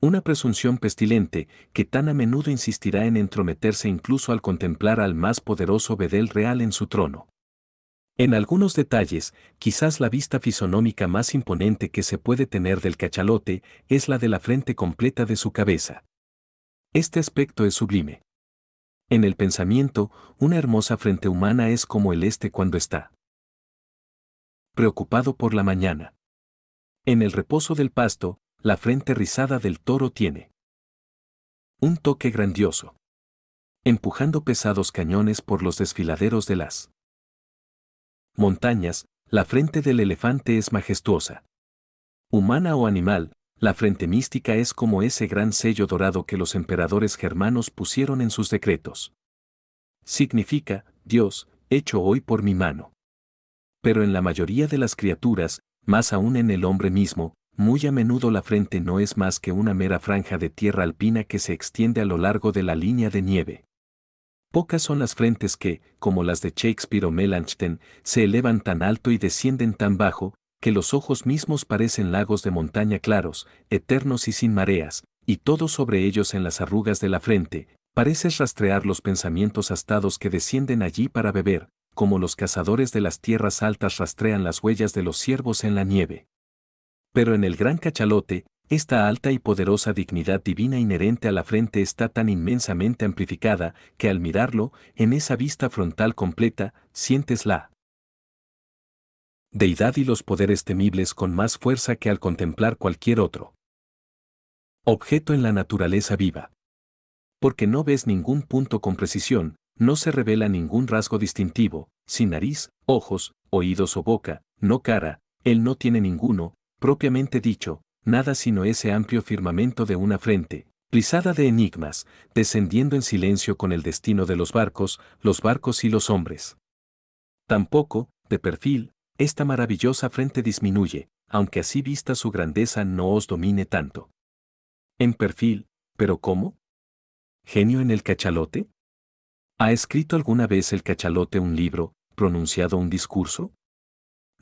A: Una presunción pestilente que tan a menudo insistirá en entrometerse incluso al contemplar al más poderoso Bedel real en su trono. En algunos detalles, quizás la vista fisonómica más imponente que se puede tener del cachalote es la de la frente completa de su cabeza. Este aspecto es sublime. En el pensamiento, una hermosa frente humana es como el este cuando está preocupado por la mañana. En el reposo del pasto, la frente rizada del toro tiene un toque grandioso, empujando pesados cañones por los desfiladeros de las montañas, la frente del elefante es majestuosa. Humana o animal, la frente mística es como ese gran sello dorado que los emperadores germanos pusieron en sus decretos. Significa, Dios, hecho hoy por mi mano. Pero en la mayoría de las criaturas, más aún en el hombre mismo, muy a menudo la frente no es más que una mera franja de tierra alpina que se extiende a lo largo de la línea de nieve. Pocas son las frentes que, como las de Shakespeare o Melanchthon, se elevan tan alto y descienden tan bajo, que los ojos mismos parecen lagos de montaña claros, eternos y sin mareas, y todo sobre ellos en las arrugas de la frente, pareces rastrear los pensamientos astados que descienden allí para beber, como los cazadores de las tierras altas rastrean las huellas de los ciervos en la nieve. Pero en el gran cachalote, esta alta y poderosa dignidad divina inherente a la frente está tan inmensamente amplificada que al mirarlo, en esa vista frontal completa, sientes la deidad y los poderes temibles con más fuerza que al contemplar cualquier otro objeto en la naturaleza viva. Porque no ves ningún punto con precisión, no se revela ningún rasgo distintivo, sin nariz, ojos, oídos o boca, no cara, él no tiene ninguno, propiamente dicho, nada sino ese amplio firmamento de una frente, rizada de enigmas, descendiendo en silencio con el destino de los barcos, los barcos y los hombres. Tampoco, de perfil, esta maravillosa frente disminuye, aunque así vista su grandeza no os domine tanto. En perfil, pero ¿cómo? ¿Genio en el cachalote? ¿Ha escrito alguna vez el cachalote un libro, pronunciado un discurso?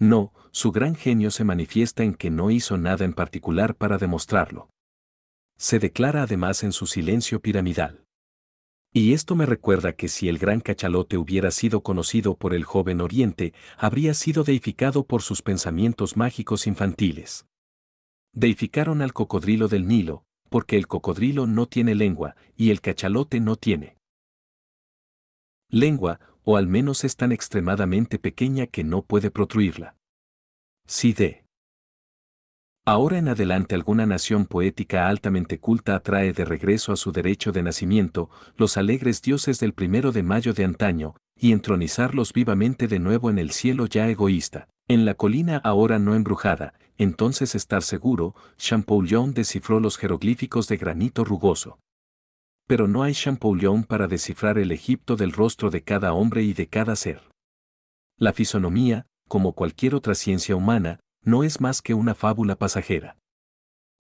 A: No, su gran genio se manifiesta en que no hizo nada en particular para demostrarlo. Se declara además en su silencio piramidal. Y esto me recuerda que si el gran cachalote hubiera sido conocido por el joven Oriente, habría sido deificado por sus pensamientos mágicos infantiles. Deificaron al cocodrilo del Nilo, porque el cocodrilo no tiene lengua y el cachalote no tiene. Lengua, o al menos es tan extremadamente pequeña que no puede protruirla. Si de ahora en adelante alguna nación poética altamente culta atrae de regreso a su derecho de nacimiento los alegres dioses del primero de mayo de antaño, y entronizarlos vivamente de nuevo en el cielo ya egoísta, en la colina ahora no embrujada, entonces estar seguro, Champollion descifró los jeroglíficos de granito rugoso, pero no hay Champollion para descifrar el Egipto del rostro de cada hombre y de cada ser. La fisonomía, como cualquier otra ciencia humana, no es más que una fábula pasajera.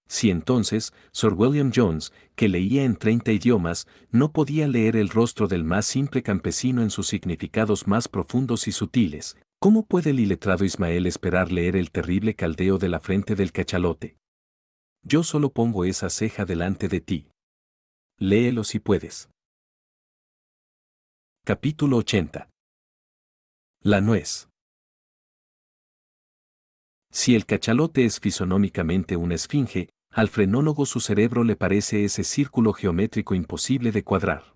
A: Si entonces Sir William Jones, que leía en 30 idiomas, no podía leer el rostro del más simple campesino en sus significados más profundos y sutiles, ¿cómo puede el iletrado Ismael esperar leer el terrible caldeo de la frente del cachalote? Yo solo pongo esa ceja delante de ti léelo si puedes. Capítulo 80. La nuez. Si el cachalote es fisonómicamente una esfinge, al frenólogo su cerebro le parece ese círculo geométrico imposible de cuadrar.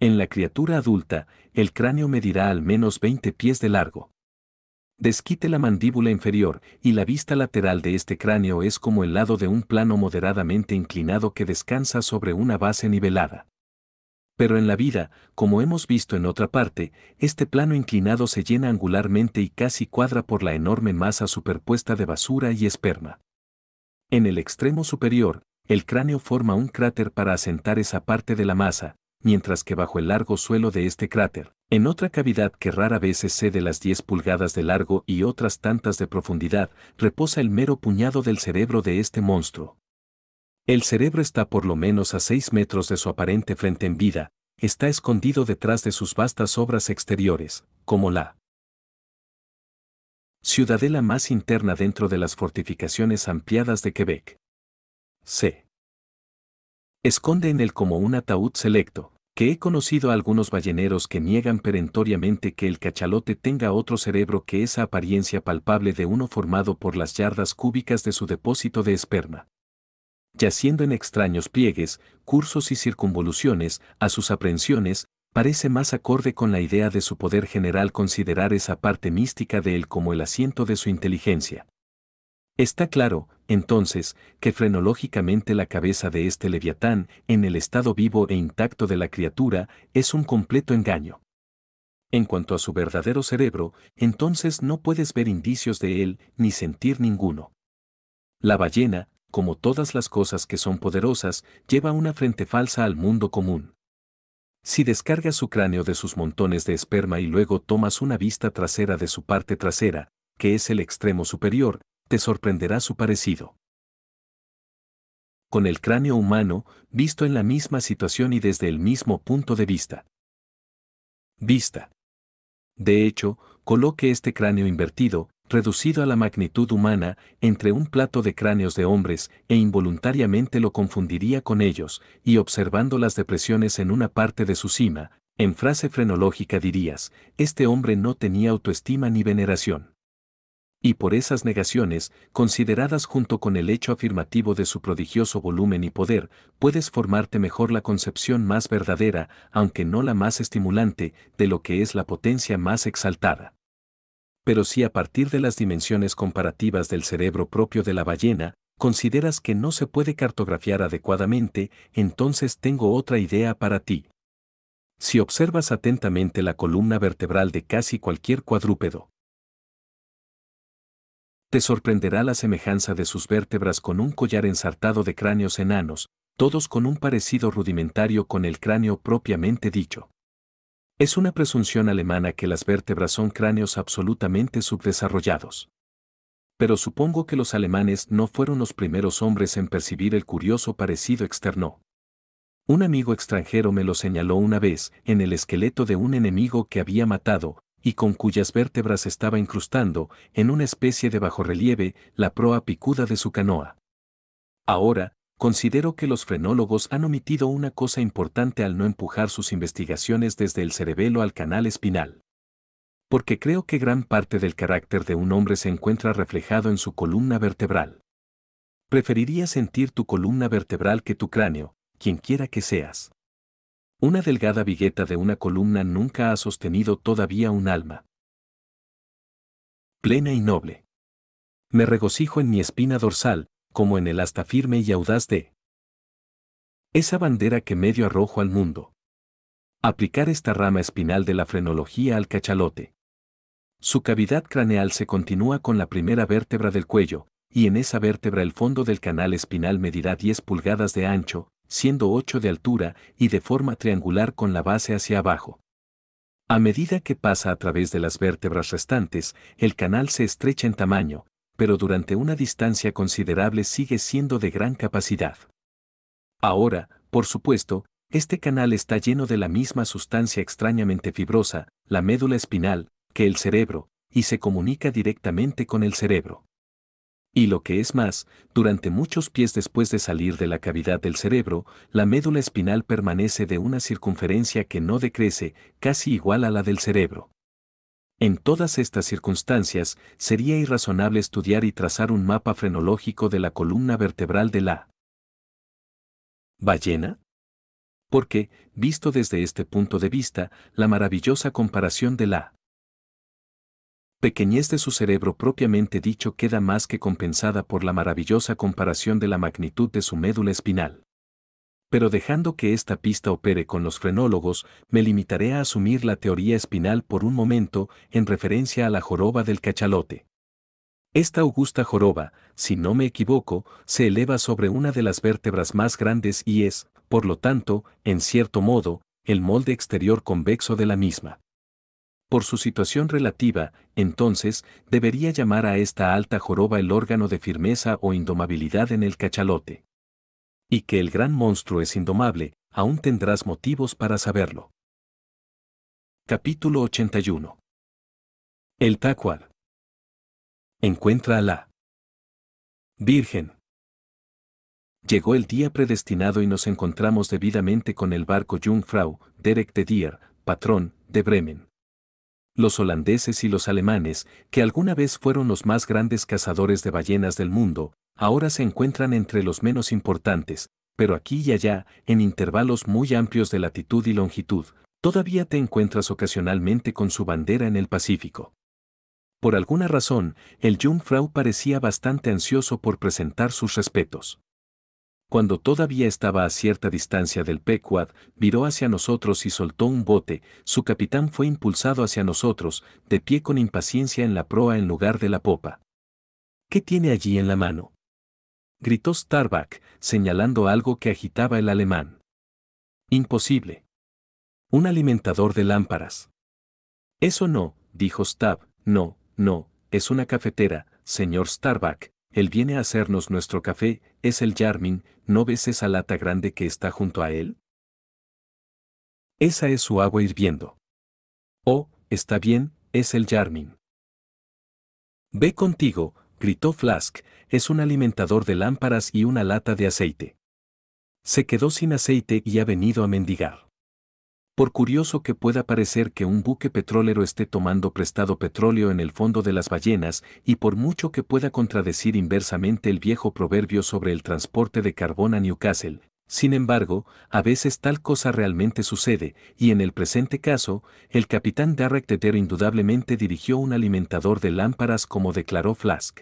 A: En la criatura adulta, el cráneo medirá al menos 20 pies de largo desquite la mandíbula inferior y la vista lateral de este cráneo es como el lado de un plano moderadamente inclinado que descansa sobre una base nivelada. Pero en la vida, como hemos visto en otra parte, este plano inclinado se llena angularmente y casi cuadra por la enorme masa superpuesta de basura y esperma. En el extremo superior, el cráneo forma un cráter para asentar esa parte de la masa, mientras que bajo el largo suelo de este cráter, en otra cavidad que rara vez de las 10 pulgadas de largo y otras tantas de profundidad, reposa el mero puñado del cerebro de este monstruo. El cerebro está por lo menos a 6 metros de su aparente frente en vida, está escondido detrás de sus vastas obras exteriores, como la ciudadela más interna dentro de las fortificaciones ampliadas de Quebec. C. Esconde en él como un ataúd selecto, que he conocido a algunos balleneros que niegan perentoriamente que el cachalote tenga otro cerebro que esa apariencia palpable de uno formado por las yardas cúbicas de su depósito de esperma. Yaciendo en extraños pliegues, cursos y circunvoluciones, a sus aprensiones, parece más acorde con la idea de su poder general considerar esa parte mística de él como el asiento de su inteligencia. Está claro, entonces, que frenológicamente la cabeza de este leviatán, en el estado vivo e intacto de la criatura, es un completo engaño. En cuanto a su verdadero cerebro, entonces no puedes ver indicios de él ni sentir ninguno. La ballena, como todas las cosas que son poderosas, lleva una frente falsa al mundo común. Si descargas su cráneo de sus montones de esperma y luego tomas una vista trasera de su parte trasera, que es el extremo superior, sorprenderá su parecido. Con el cráneo humano, visto en la misma situación y desde el mismo punto de vista. Vista. De hecho, coloque este cráneo invertido, reducido a la magnitud humana, entre un plato de cráneos de hombres e involuntariamente lo confundiría con ellos, y observando las depresiones en una parte de su cima, en frase frenológica dirías, este hombre no tenía autoestima ni veneración y por esas negaciones, consideradas junto con el hecho afirmativo de su prodigioso volumen y poder, puedes formarte mejor la concepción más verdadera, aunque no la más estimulante, de lo que es la potencia más exaltada. Pero si a partir de las dimensiones comparativas del cerebro propio de la ballena, consideras que no se puede cartografiar adecuadamente, entonces tengo otra idea para ti. Si observas atentamente la columna vertebral de casi cualquier cuadrúpedo, te sorprenderá la semejanza de sus vértebras con un collar ensartado de cráneos enanos, todos con un parecido rudimentario con el cráneo propiamente dicho. Es una presunción alemana que las vértebras son cráneos absolutamente subdesarrollados. Pero supongo que los alemanes no fueron los primeros hombres en percibir el curioso parecido externo. Un amigo extranjero me lo señaló una vez en el esqueleto de un enemigo que había matado, y con cuyas vértebras estaba incrustando, en una especie de bajorrelieve, la proa picuda de su canoa. Ahora, considero que los frenólogos han omitido una cosa importante al no empujar sus investigaciones desde el cerebelo al canal espinal. Porque creo que gran parte del carácter de un hombre se encuentra reflejado en su columna vertebral. Preferiría sentir tu columna vertebral que tu cráneo, quien quiera que seas. Una delgada vigueta de una columna nunca ha sostenido todavía un alma. Plena y noble. Me regocijo en mi espina dorsal, como en el asta firme y audaz de esa bandera que medio arrojo al mundo. Aplicar esta rama espinal de la frenología al cachalote. Su cavidad craneal se continúa con la primera vértebra del cuello, y en esa vértebra el fondo del canal espinal medirá 10 pulgadas de ancho, siendo 8 de altura y de forma triangular con la base hacia abajo. A medida que pasa a través de las vértebras restantes, el canal se estrecha en tamaño, pero durante una distancia considerable sigue siendo de gran capacidad. Ahora, por supuesto, este canal está lleno de la misma sustancia extrañamente fibrosa, la médula espinal, que el cerebro, y se comunica directamente con el cerebro. Y lo que es más, durante muchos pies después de salir de la cavidad del cerebro, la médula espinal permanece de una circunferencia que no decrece, casi igual a la del cerebro. En todas estas circunstancias, sería irrazonable estudiar y trazar un mapa frenológico de la columna vertebral de la ballena. Porque, visto desde este punto de vista, la maravillosa comparación de la pequeñez de su cerebro propiamente dicho queda más que compensada por la maravillosa comparación de la magnitud de su médula espinal. Pero dejando que esta pista opere con los frenólogos, me limitaré a asumir la teoría espinal por un momento en referencia a la joroba del cachalote. Esta augusta joroba, si no me equivoco, se eleva sobre una de las vértebras más grandes y es, por lo tanto, en cierto modo, el molde exterior convexo de la misma. Por su situación relativa, entonces, debería llamar a esta alta joroba el órgano de firmeza o indomabilidad en el cachalote. Y que el gran monstruo es indomable, aún tendrás motivos para saberlo. Capítulo 81 El tacual. Encuentra a la Virgen. Llegó el día predestinado y nos encontramos debidamente con el barco Jungfrau, Derek de patrón, de Bremen. Los holandeses y los alemanes, que alguna vez fueron los más grandes cazadores de ballenas del mundo, ahora se encuentran entre los menos importantes, pero aquí y allá, en intervalos muy amplios de latitud y longitud, todavía te encuentras ocasionalmente con su bandera en el Pacífico. Por alguna razón, el Jungfrau parecía bastante ansioso por presentar sus respetos. Cuando todavía estaba a cierta distancia del Pequod, viró hacia nosotros y soltó un bote, su capitán fue impulsado hacia nosotros, de pie con impaciencia en la proa en lugar de la popa. ¿Qué tiene allí en la mano? gritó Starbuck, señalando algo que agitaba el alemán. Imposible. Un alimentador de lámparas. Eso no, dijo Stab, no, no, es una cafetera, señor Starbuck, él viene a hacernos nuestro café, es el Jarmin—. ¿no ves esa lata grande que está junto a él? Esa es su agua hirviendo. Oh, está bien, es el jarmin. Ve contigo, gritó Flask, es un alimentador de lámparas y una lata de aceite. Se quedó sin aceite y ha venido a mendigar. Por curioso que pueda parecer que un buque petrolero esté tomando prestado petróleo en el fondo de las ballenas y por mucho que pueda contradecir inversamente el viejo proverbio sobre el transporte de carbón a Newcastle, sin embargo, a veces tal cosa realmente sucede y en el presente caso, el capitán Derek Teter indudablemente dirigió un alimentador de lámparas como declaró Flask.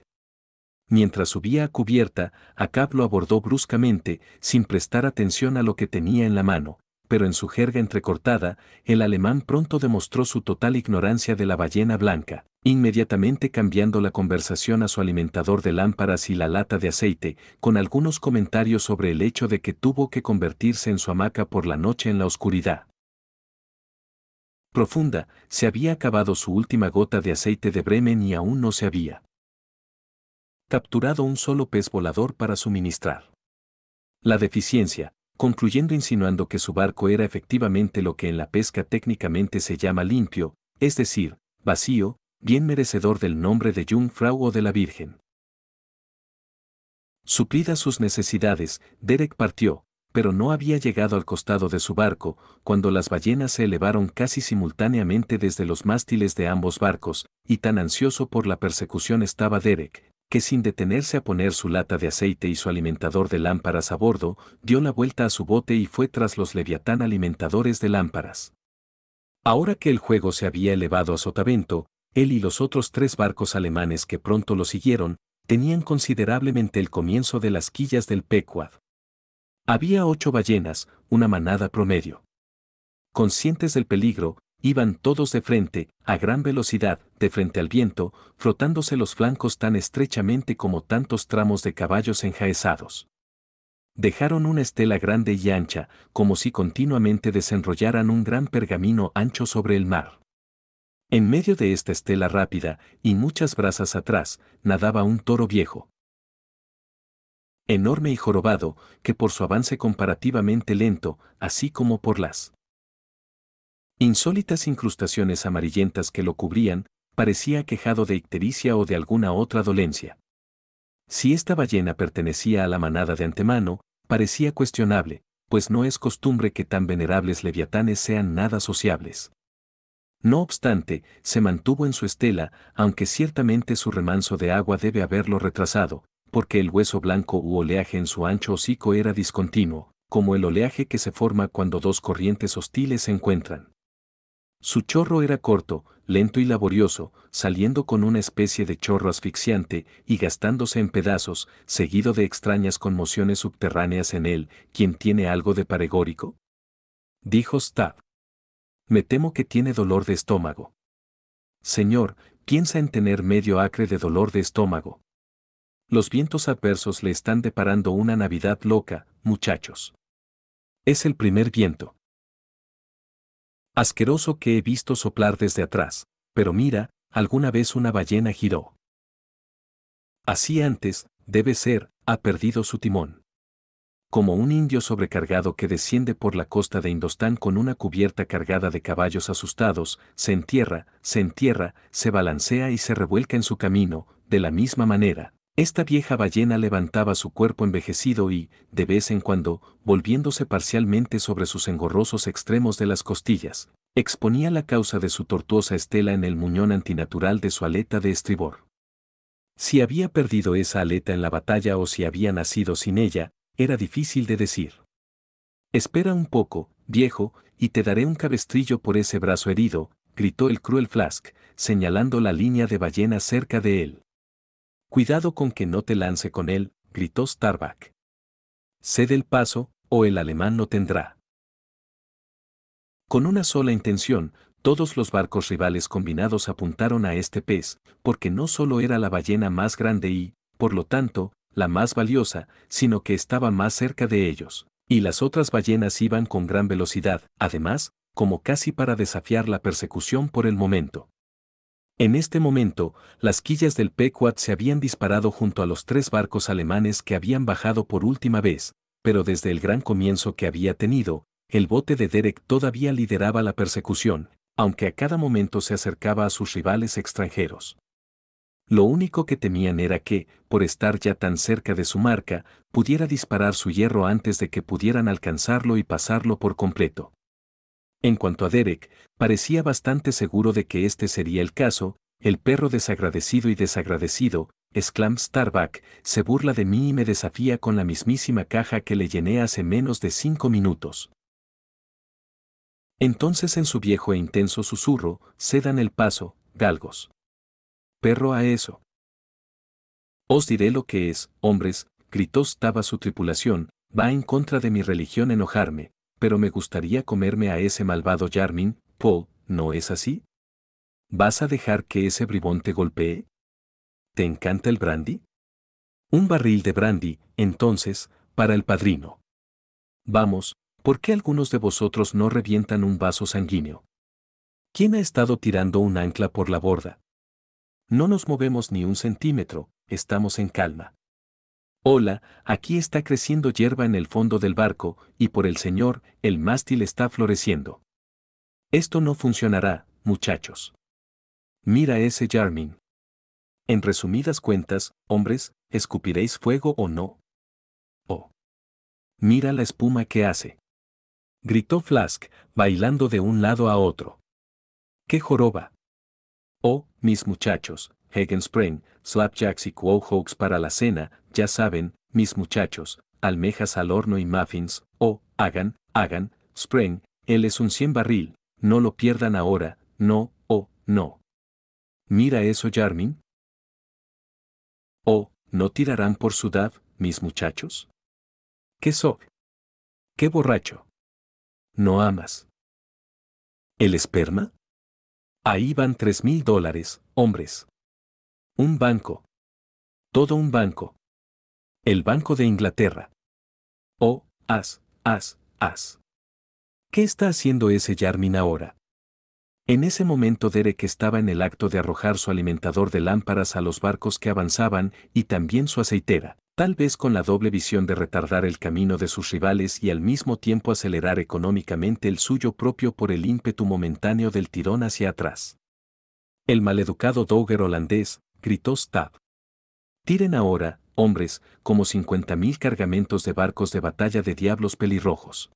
A: Mientras subía a cubierta, Acab lo abordó bruscamente, sin prestar atención a lo que tenía en la mano, pero en su jerga entrecortada, el alemán pronto demostró su total ignorancia de la ballena blanca, inmediatamente cambiando la conversación a su alimentador de lámparas y la lata de aceite, con algunos comentarios sobre el hecho de que tuvo que convertirse en su hamaca por la noche en la oscuridad. Profunda, se había acabado su última gota de aceite de Bremen y aún no se había capturado un solo pez volador para suministrar. La deficiencia, concluyendo insinuando que su barco era efectivamente lo que en la pesca técnicamente se llama limpio, es decir, vacío, bien merecedor del nombre de Jungfrau o de la Virgen. Suplidas sus necesidades, Derek partió, pero no había llegado al costado de su barco, cuando las ballenas se elevaron casi simultáneamente desde los mástiles de ambos barcos, y tan ansioso por la persecución estaba Derek, que sin detenerse a poner su lata de aceite y su alimentador de lámparas a bordo, dio la vuelta a su bote y fue tras los leviatán alimentadores de lámparas. Ahora que el juego se había elevado a sotavento, él y los otros tres barcos alemanes que pronto lo siguieron, tenían considerablemente el comienzo de las quillas del Pequod. Había ocho ballenas, una manada promedio. Conscientes del peligro, Iban todos de frente, a gran velocidad, de frente al viento, frotándose los flancos tan estrechamente como tantos tramos de caballos enjaezados. Dejaron una estela grande y ancha, como si continuamente desenrollaran un gran pergamino ancho sobre el mar. En medio de esta estela rápida, y muchas brasas atrás, nadaba un toro viejo. Enorme y jorobado, que por su avance comparativamente lento, así como por las Insólitas incrustaciones amarillentas que lo cubrían, parecía quejado de ictericia o de alguna otra dolencia. Si esta ballena pertenecía a la manada de antemano, parecía cuestionable, pues no es costumbre que tan venerables leviatanes sean nada sociables. No obstante, se mantuvo en su estela, aunque ciertamente su remanso de agua debe haberlo retrasado, porque el hueso blanco u oleaje en su ancho hocico era discontinuo, como el oleaje que se forma cuando dos corrientes hostiles se encuentran. Su chorro era corto, lento y laborioso, saliendo con una especie de chorro asfixiante y gastándose en pedazos, seguido de extrañas conmociones subterráneas en él, quien tiene algo de paregórico. Dijo Stab. Me temo que tiene dolor de estómago. Señor, piensa en tener medio acre de dolor de estómago. Los vientos adversos le están deparando una Navidad loca, muchachos. Es el primer viento. Asqueroso que he visto soplar desde atrás, pero mira, alguna vez una ballena giró. Así antes, debe ser, ha perdido su timón. Como un indio sobrecargado que desciende por la costa de Indostán con una cubierta cargada de caballos asustados, se entierra, se entierra, se balancea y se revuelca en su camino, de la misma manera, esta vieja ballena levantaba su cuerpo envejecido y, de vez en cuando, volviéndose parcialmente sobre sus engorrosos extremos de las costillas, exponía la causa de su tortuosa estela en el muñón antinatural de su aleta de estribor. Si había perdido esa aleta en la batalla o si había nacido sin ella, era difícil de decir. Espera un poco, viejo, y te daré un cabestrillo por ese brazo herido, gritó el cruel Flask, señalando la línea de ballena cerca de él. Cuidado con que no te lance con él, gritó Starbuck. Cede el paso, o el alemán no tendrá. Con una sola intención, todos los barcos rivales combinados apuntaron a este pez, porque no solo era la ballena más grande y, por lo tanto, la más valiosa, sino que estaba más cerca de ellos, y las otras ballenas iban con gran velocidad, además, como casi para desafiar la persecución por el momento. En este momento, las quillas del Pequot se habían disparado junto a los tres barcos alemanes que habían bajado por última vez, pero desde el gran comienzo que había tenido, el bote de Derek todavía lideraba la persecución, aunque a cada momento se acercaba a sus rivales extranjeros. Lo único que temían era que, por estar ya tan cerca de su marca, pudiera disparar su hierro antes de que pudieran alcanzarlo y pasarlo por completo. En cuanto a Derek, parecía bastante seguro de que este sería el caso, el perro desagradecido y desagradecido, exclamó Starbuck, se burla de mí y me desafía con la mismísima caja que le llené hace menos de cinco minutos. Entonces en su viejo e intenso susurro, cedan el paso, galgos. Perro a eso. Os diré lo que es, hombres, gritó a su tripulación, va en contra de mi religión enojarme, pero me gustaría comerme a ese malvado Jarmin, Paul, ¿no es así? ¿Vas a dejar que ese bribón te golpee? ¿Te encanta el brandy? Un barril de brandy, entonces, para el padrino. Vamos, ¿por qué algunos de vosotros no revientan un vaso sanguíneo? ¿Quién ha estado tirando un ancla por la borda? No nos movemos ni un centímetro, estamos en calma. Hola, aquí está creciendo hierba en el fondo del barco, y por el Señor, el mástil está floreciendo. Esto no funcionará, muchachos. Mira ese Jarmin. En resumidas cuentas, hombres, ¿escupiréis fuego o no? Oh. Mira la espuma que hace. Gritó Flask, bailando de un lado a otro. ¡Qué joroba! Oh, mis muchachos, Spring, slapjacks y quo para la cena, ya saben, mis muchachos, almejas al horno y muffins, oh, hagan, hagan, Spring, él es un 100 barril, no lo pierdan ahora, no, oh, no. Mira eso, Jarmin. Oh, ¿no tirarán por su mis muchachos? ¿Qué soy? ¿Qué borracho? No amas. ¿El esperma? Ahí van tres mil dólares, hombres. Un banco. Todo un banco. El Banco de Inglaterra. Oh, as, as, as. ¿Qué está haciendo ese Jarmin ahora? En ese momento Derek estaba en el acto de arrojar su alimentador de lámparas a los barcos que avanzaban y también su aceitera, tal vez con la doble visión de retardar el camino de sus rivales y al mismo tiempo acelerar económicamente el suyo propio por el ímpetu momentáneo del tirón hacia atrás. El maleducado Dogger holandés, gritó Stab. Tiren ahora, hombres, como 50.000 cargamentos de barcos de batalla de diablos pelirrojos.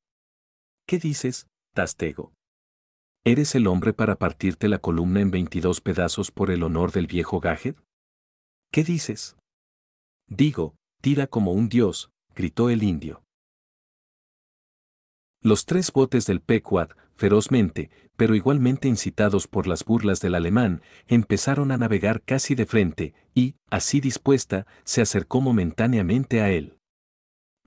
A: ¿Qué dices, Tastego? ¿Eres el hombre para partirte la columna en veintidós pedazos por el honor del viejo Gajed? ¿Qué dices? Digo, tira como un dios, gritó el indio. Los tres botes del Pecuad ferozmente, pero igualmente incitados por las burlas del alemán, empezaron a navegar casi de frente, y, así dispuesta, se acercó momentáneamente a él.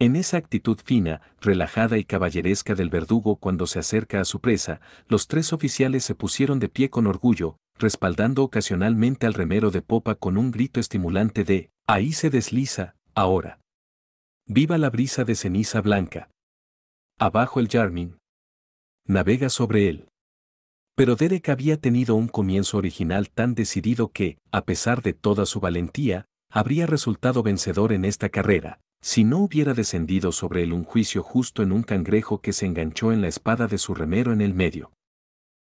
A: En esa actitud fina, relajada y caballeresca del verdugo cuando se acerca a su presa, los tres oficiales se pusieron de pie con orgullo, respaldando ocasionalmente al remero de popa con un grito estimulante de, ahí se desliza, ahora. Viva la brisa de ceniza blanca. Abajo el Jarmin, navega sobre él. Pero Derek había tenido un comienzo original tan decidido que, a pesar de toda su valentía, habría resultado vencedor en esta carrera, si no hubiera descendido sobre él un juicio justo en un cangrejo que se enganchó en la espada de su remero en el medio.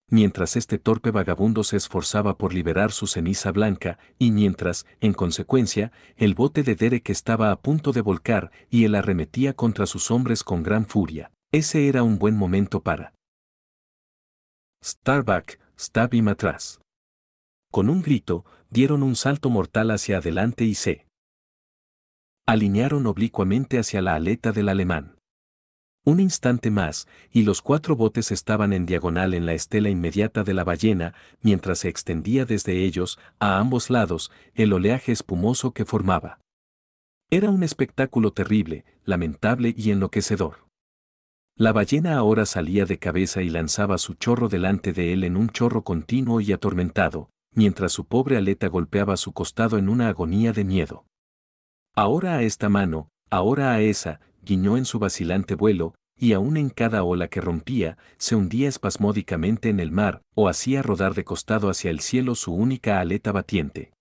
A: Mientras este torpe vagabundo se esforzaba por liberar su ceniza blanca, y mientras, en consecuencia, el bote de Derek estaba a punto de volcar y él arremetía contra sus hombres con gran furia, ese era un buen momento para Starbuck, Stab y Matras. Con un grito, dieron un salto mortal hacia adelante y se alinearon oblicuamente hacia la aleta del alemán. Un instante más, y los cuatro botes estaban en diagonal en la estela inmediata de la ballena, mientras se extendía desde ellos, a ambos lados, el oleaje espumoso que formaba. Era un espectáculo terrible, lamentable y enloquecedor. La ballena ahora salía de cabeza y lanzaba su chorro delante de él en un chorro continuo y atormentado, mientras su pobre aleta golpeaba su costado en una agonía de miedo. Ahora a esta mano, ahora a esa, guiñó en su vacilante vuelo, y aún en cada ola que rompía, se hundía espasmódicamente en el mar, o hacía rodar de costado hacia el cielo su única aleta batiente.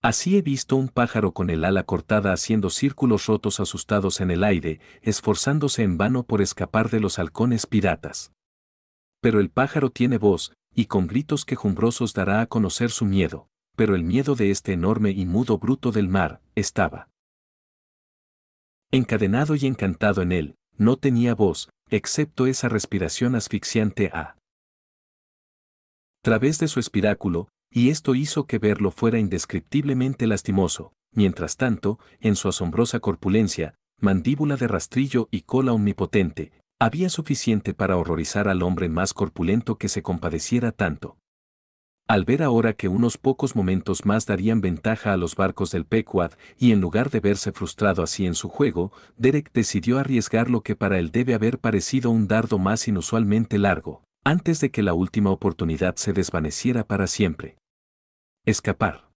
A: Así he visto un pájaro con el ala cortada haciendo círculos rotos asustados en el aire, esforzándose en vano por escapar de los halcones piratas. Pero el pájaro tiene voz, y con gritos quejumbrosos dará a conocer su miedo, pero el miedo de este enorme y mudo bruto del mar, estaba. Encadenado y encantado en él, no tenía voz, excepto esa respiración asfixiante a través de su espiráculo, y esto hizo que verlo fuera indescriptiblemente lastimoso. Mientras tanto, en su asombrosa corpulencia, mandíbula de rastrillo y cola omnipotente, había suficiente para horrorizar al hombre más corpulento que se compadeciera tanto. Al ver ahora que unos pocos momentos más darían ventaja a los barcos del Pequod y en lugar de verse frustrado así en su juego, Derek decidió arriesgar lo que para él debe haber parecido un dardo más inusualmente largo antes de que la última oportunidad se desvaneciera para siempre. Escapar.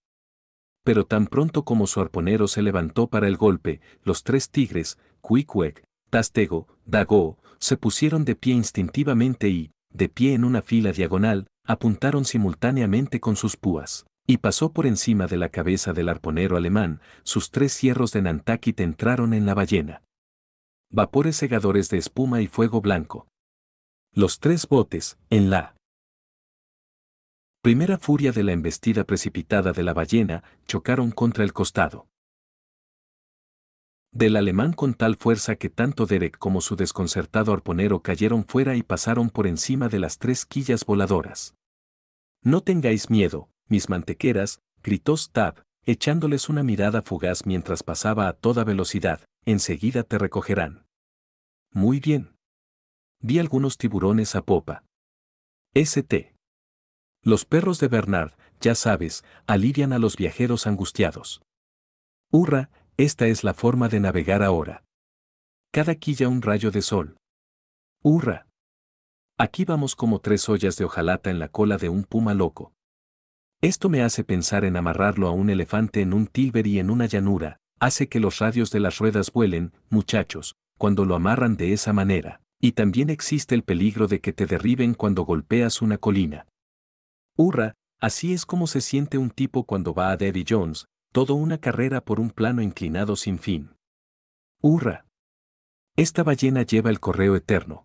A: Pero tan pronto como su arponero se levantó para el golpe, los tres tigres, Cuicuec, Tastego, Dago, se pusieron de pie instintivamente y, de pie en una fila diagonal, apuntaron simultáneamente con sus púas, y pasó por encima de la cabeza del arponero alemán, sus tres hierros de Nantucket entraron en la ballena. Vapores segadores de espuma y fuego blanco, los tres botes, en la primera furia de la embestida precipitada de la ballena, chocaron contra el costado del alemán con tal fuerza que tanto Derek como su desconcertado arponero cayeron fuera y pasaron por encima de las tres quillas voladoras. No tengáis miedo, mis mantequeras, gritó Stab, echándoles una mirada fugaz mientras pasaba a toda velocidad, enseguida te recogerán. Muy bien vi algunos tiburones a popa. ST. Los perros de Bernard, ya sabes, alivian a los viajeros angustiados. Hurra, esta es la forma de navegar ahora. Cada quilla un rayo de sol. Hurra. Aquí vamos como tres ollas de hojalata en la cola de un puma loco. Esto me hace pensar en amarrarlo a un elefante en un tilber y en una llanura, hace que los radios de las ruedas vuelen, muchachos, cuando lo amarran de esa manera. Y también existe el peligro de que te derriben cuando golpeas una colina. Hurra, así es como se siente un tipo cuando va a Debbie Jones, toda una carrera por un plano inclinado sin fin. Hurra. Esta ballena lleva el correo eterno.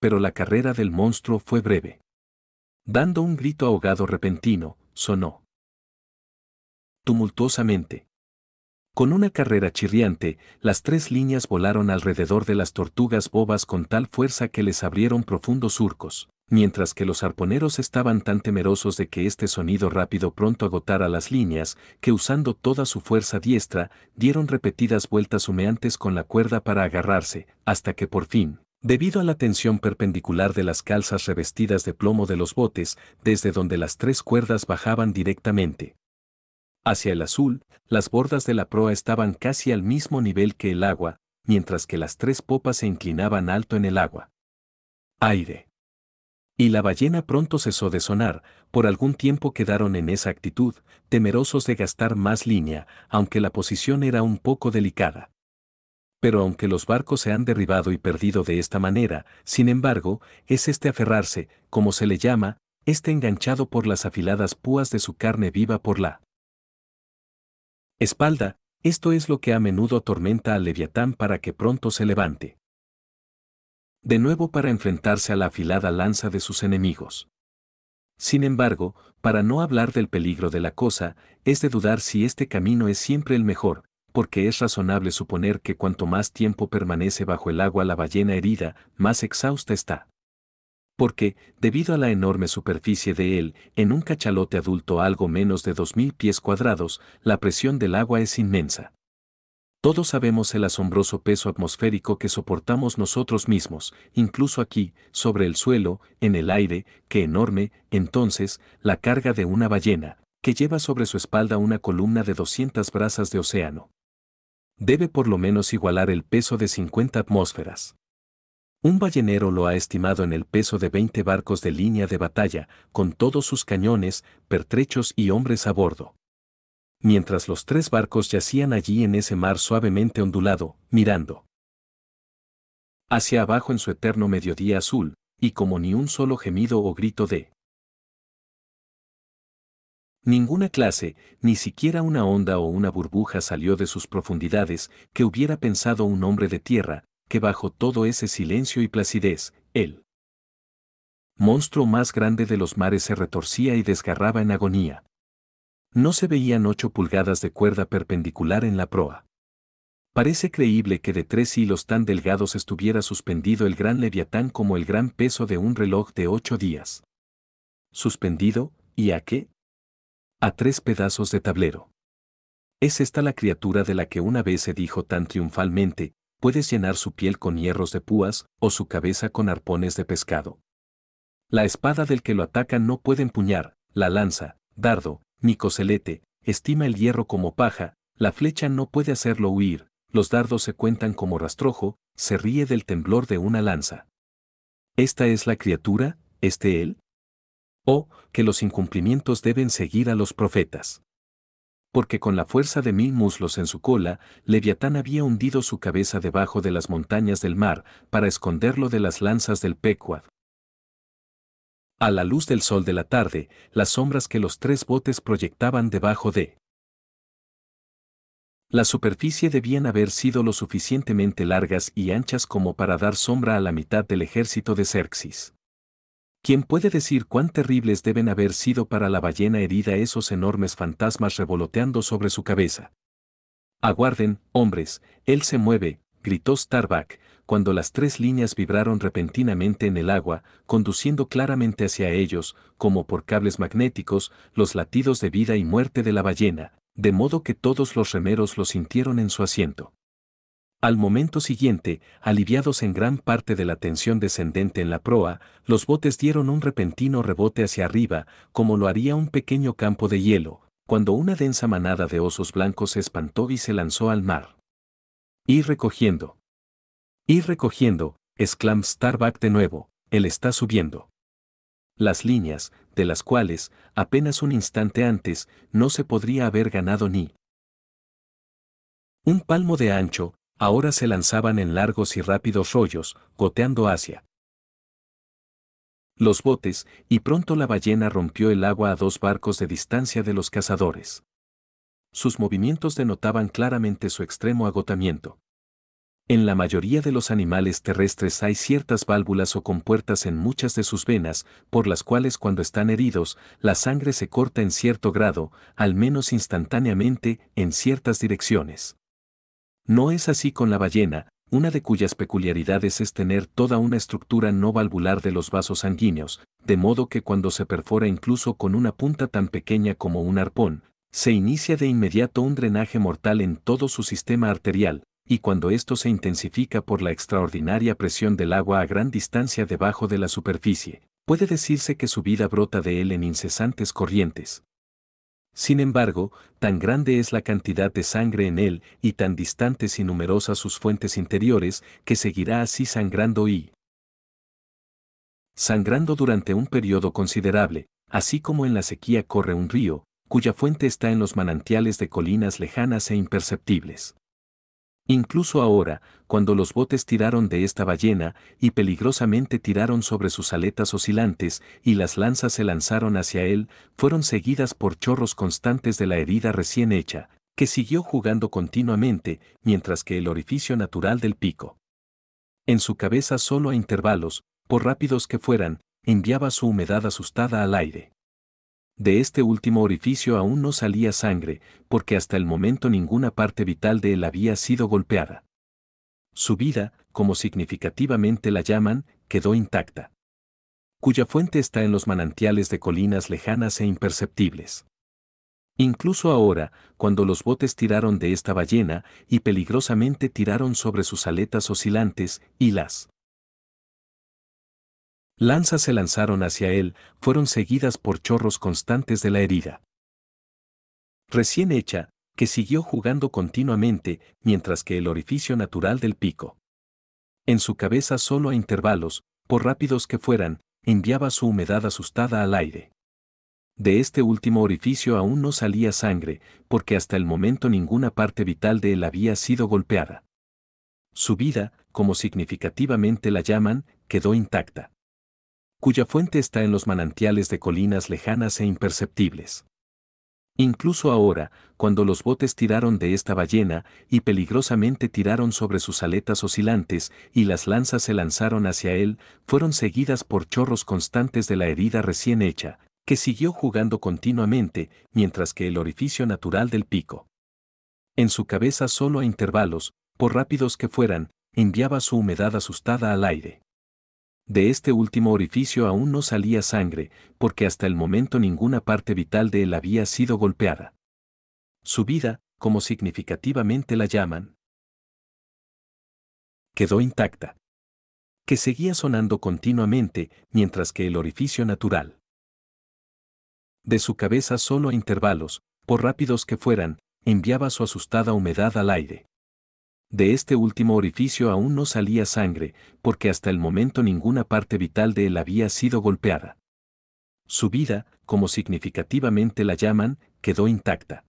A: Pero la carrera del monstruo fue breve. Dando un grito ahogado repentino, sonó. Tumultuosamente. Con una carrera chirriante, las tres líneas volaron alrededor de las tortugas bobas con tal fuerza que les abrieron profundos surcos, mientras que los arponeros estaban tan temerosos de que este sonido rápido pronto agotara las líneas, que usando toda su fuerza diestra, dieron repetidas vueltas humeantes con la cuerda para agarrarse, hasta que por fin, Debido a la tensión perpendicular de las calzas revestidas de plomo de los botes, desde donde las tres cuerdas bajaban directamente, Hacia el azul, las bordas de la proa estaban casi al mismo nivel que el agua, mientras que las tres popas se inclinaban alto en el agua. Aire. Y la ballena pronto cesó de sonar, por algún tiempo quedaron en esa actitud, temerosos de gastar más línea, aunque la posición era un poco delicada. Pero aunque los barcos se han derribado y perdido de esta manera, sin embargo, es este aferrarse, como se le llama, este enganchado por las afiladas púas de su carne viva por la Espalda, esto es lo que a menudo atormenta al leviatán para que pronto se levante. De nuevo para enfrentarse a la afilada lanza de sus enemigos. Sin embargo, para no hablar del peligro de la cosa, es de dudar si este camino es siempre el mejor, porque es razonable suponer que cuanto más tiempo permanece bajo el agua la ballena herida, más exhausta está porque, debido a la enorme superficie de él, en un cachalote adulto algo menos de 2.000 pies cuadrados, la presión del agua es inmensa. Todos sabemos el asombroso peso atmosférico que soportamos nosotros mismos, incluso aquí, sobre el suelo, en el aire, que enorme, entonces, la carga de una ballena, que lleva sobre su espalda una columna de 200 brasas de océano. Debe por lo menos igualar el peso de 50 atmósferas. Un ballenero lo ha estimado en el peso de veinte barcos de línea de batalla, con todos sus cañones, pertrechos y hombres a bordo. Mientras los tres barcos yacían allí en ese mar suavemente ondulado, mirando hacia abajo en su eterno mediodía azul, y como ni un solo gemido o grito de Ninguna clase, ni siquiera una onda o una burbuja salió de sus profundidades que hubiera pensado un hombre de tierra, que bajo todo ese silencio y placidez, él. monstruo más grande de los mares se retorcía y desgarraba en agonía. No se veían ocho pulgadas de cuerda perpendicular en la proa. Parece creíble que de tres hilos tan delgados estuviera suspendido el gran leviatán como el gran peso de un reloj de ocho días. ¿Suspendido? ¿Y a qué? A tres pedazos de tablero. Es esta la criatura de la que una vez se dijo tan triunfalmente, puedes llenar su piel con hierros de púas o su cabeza con arpones de pescado. La espada del que lo ataca no puede empuñar, la lanza, dardo, ni coselete, estima el hierro como paja, la flecha no puede hacerlo huir, los dardos se cuentan como rastrojo, se ríe del temblor de una lanza. ¿Esta es la criatura? ¿Este él? Oh, que los incumplimientos deben seguir a los profetas porque con la fuerza de mil muslos en su cola, Leviatán había hundido su cabeza debajo de las montañas del mar para esconderlo de las lanzas del Pecuad. A la luz del sol de la tarde, las sombras que los tres botes proyectaban debajo de la superficie debían haber sido lo suficientemente largas y anchas como para dar sombra a la mitad del ejército de Xerxes. ¿Quién puede decir cuán terribles deben haber sido para la ballena herida esos enormes fantasmas revoloteando sobre su cabeza? Aguarden, hombres, él se mueve, gritó Starbuck, cuando las tres líneas vibraron repentinamente en el agua, conduciendo claramente hacia ellos, como por cables magnéticos, los latidos de vida y muerte de la ballena, de modo que todos los remeros lo sintieron en su asiento. Al momento siguiente, aliviados en gran parte de la tensión descendente en la proa, los botes dieron un repentino rebote hacia arriba, como lo haría un pequeño campo de hielo, cuando una densa manada de osos blancos se espantó y se lanzó al mar. Y recogiendo. Y recogiendo, exclamó Starbuck de nuevo, él está subiendo. Las líneas, de las cuales, apenas un instante antes, no se podría haber ganado ni un palmo de ancho, ahora se lanzaban en largos y rápidos rollos, goteando hacia los botes, y pronto la ballena rompió el agua a dos barcos de distancia de los cazadores. Sus movimientos denotaban claramente su extremo agotamiento. En la mayoría de los animales terrestres hay ciertas válvulas o compuertas en muchas de sus venas, por las cuales cuando están heridos, la sangre se corta en cierto grado, al menos instantáneamente, en ciertas direcciones. No es así con la ballena, una de cuyas peculiaridades es tener toda una estructura no valvular de los vasos sanguíneos, de modo que cuando se perfora incluso con una punta tan pequeña como un arpón, se inicia de inmediato un drenaje mortal en todo su sistema arterial, y cuando esto se intensifica por la extraordinaria presión del agua a gran distancia debajo de la superficie, puede decirse que su vida brota de él en incesantes corrientes. Sin embargo, tan grande es la cantidad de sangre en él y tan distantes y numerosas sus fuentes interiores que seguirá así sangrando y sangrando durante un periodo considerable, así como en la sequía corre un río, cuya fuente está en los manantiales de colinas lejanas e imperceptibles. Incluso ahora, cuando los botes tiraron de esta ballena y peligrosamente tiraron sobre sus aletas oscilantes y las lanzas se lanzaron hacia él, fueron seguidas por chorros constantes de la herida recién hecha, que siguió jugando continuamente, mientras que el orificio natural del pico. En su cabeza solo a intervalos, por rápidos que fueran, enviaba su humedad asustada al aire. De este último orificio aún no salía sangre, porque hasta el momento ninguna parte vital de él había sido golpeada. Su vida, como significativamente la llaman, quedó intacta. Cuya fuente está en los manantiales de colinas lejanas e imperceptibles. Incluso ahora, cuando los botes tiraron de esta ballena y peligrosamente tiraron sobre sus aletas oscilantes y las Lanzas se lanzaron hacia él, fueron seguidas por chorros constantes de la herida. Recién hecha, que siguió jugando continuamente, mientras que el orificio natural del pico. En su cabeza solo a intervalos, por rápidos que fueran, enviaba su humedad asustada al aire. De este último orificio aún no salía sangre, porque hasta el momento ninguna parte vital de él había sido golpeada. Su vida, como significativamente la llaman, quedó intacta cuya fuente está en los manantiales de colinas lejanas e imperceptibles. Incluso ahora, cuando los botes tiraron de esta ballena y peligrosamente tiraron sobre sus aletas oscilantes y las lanzas se lanzaron hacia él, fueron seguidas por chorros constantes de la herida recién hecha, que siguió jugando continuamente, mientras que el orificio natural del pico. En su cabeza solo a intervalos, por rápidos que fueran, enviaba su humedad asustada al aire. De este último orificio aún no salía sangre, porque hasta el momento ninguna parte vital de él había sido golpeada. Su vida, como significativamente la llaman, quedó intacta, que seguía sonando continuamente mientras que el orificio natural de su cabeza solo a intervalos, por rápidos que fueran, enviaba su asustada humedad al aire de este último orificio aún no salía sangre, porque hasta el momento ninguna parte vital de él había sido golpeada. Su vida, como significativamente la llaman, quedó intacta.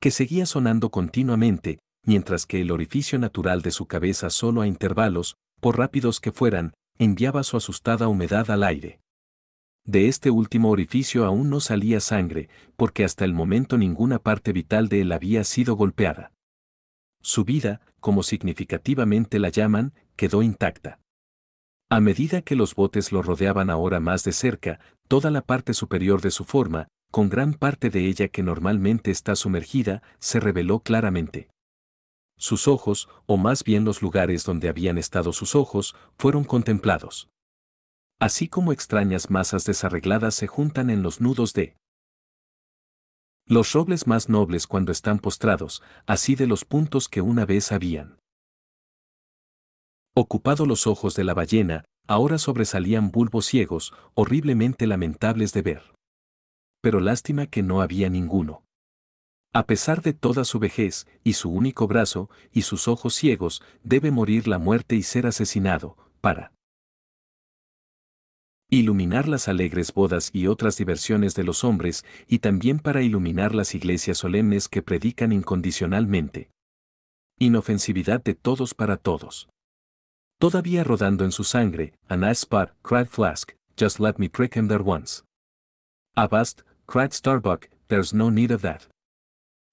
A: Que seguía sonando continuamente, mientras que el orificio natural de su cabeza solo a intervalos, por rápidos que fueran, enviaba su asustada humedad al aire. De este último orificio aún no salía sangre, porque hasta el momento ninguna parte vital de él había sido golpeada. Su vida, como significativamente la llaman, quedó intacta. A medida que los botes lo rodeaban ahora más de cerca, toda la parte superior de su forma, con gran parte de ella que normalmente está sumergida, se reveló claramente. Sus ojos, o más bien los lugares donde habían estado sus ojos, fueron contemplados. Así como extrañas masas desarregladas se juntan en los nudos de los robles más nobles cuando están postrados, así de los puntos que una vez habían. Ocupado los ojos de la ballena, ahora sobresalían bulbos ciegos, horriblemente lamentables de ver. Pero lástima que no había ninguno. A pesar de toda su vejez, y su único brazo, y sus ojos ciegos, debe morir la muerte y ser asesinado, para iluminar las alegres bodas y otras diversiones de los hombres, y también para iluminar las iglesias solemnes que predican incondicionalmente. Inofensividad de todos para todos. Todavía rodando en su sangre, a nice spot, cried Flask, just let me prick him there once. Abast, cried Starbuck, there's no need of that.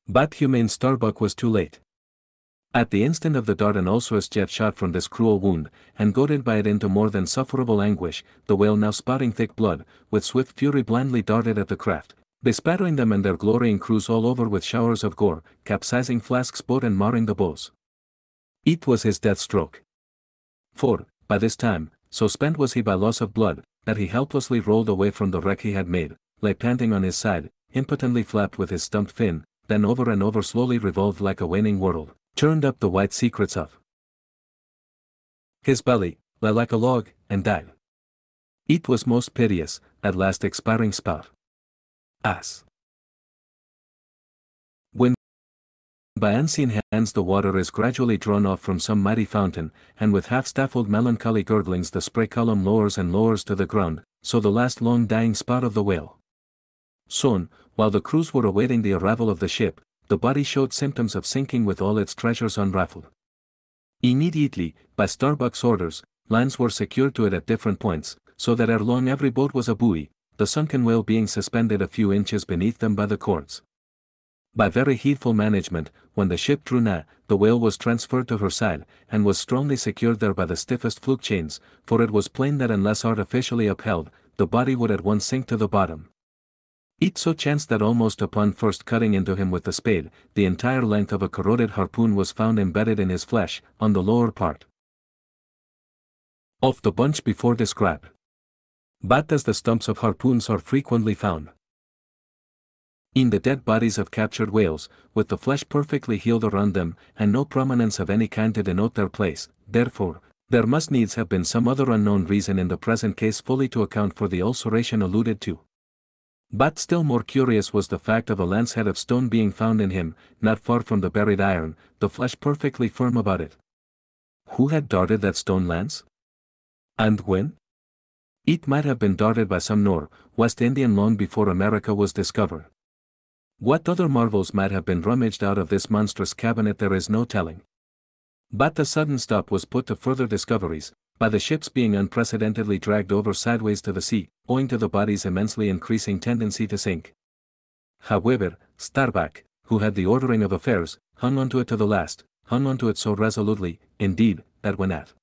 A: But human Starbuck was too late. At the instant of the dart an ulcerous jet shot from this cruel wound, and goaded by it into more than sufferable anguish, the whale now spouting thick blood, with swift fury blindly darted at the craft, bespattering them and their glorying crews all over with showers of gore, capsizing flasks boat and marring the bows. It was his death stroke. For, by this time, so spent was he by loss of blood, that he helplessly rolled away from the wreck he had made, lay panting on his side, impotently flapped with his stumped fin, then over and over slowly revolved like a waning world, churned up the white secrets of his belly, lay like a log, and died. It was most piteous, at last expiring spout. As when by unseen hands the water is gradually drawn off from some mighty fountain, and with half stifled melancholy gurglings the spray column lowers and lowers to the ground, so the last long dying spout of the whale. Soon, while the crews were awaiting the arrival of the ship, the body showed symptoms of sinking with all its treasures unraveled. Immediately, by Starbuck's orders, lines were secured to it at different points, so that ere long every boat was a buoy, the sunken whale being suspended a few inches beneath them by the cords. By very heedful management, when the ship drew nigh, the whale was transferred to her side, and was strongly secured there by the stiffest fluke chains, for it was plain that unless artificially upheld, the body would at once sink to the bottom. It so chanced that almost upon first cutting into him with the spade, the entire length of a corroded harpoon was found embedded in his flesh, on the lower part of the bunch before described. But as the stumps of harpoons are frequently found in the dead bodies of captured whales, with the flesh perfectly healed around them, and no prominence of any kind to denote their place, therefore, there must needs have been some other unknown reason in the present case fully to account for the ulceration alluded to. But still more curious was the fact of a lance head of stone being found in him, not far from the buried iron, the flesh perfectly firm about it. Who had darted that stone lance? And when? It might have been darted by some Nor, West Indian long before America was discovered. What other marvels might have been rummaged out of this monstrous cabinet there is no telling. But the sudden stop was put to further discoveries, by the ships being unprecedentedly dragged over sideways to the sea, owing to the body's immensely increasing tendency to sink. However, Starbuck, who had the ordering of affairs, hung onto it to the last, hung onto it so resolutely, indeed, that when at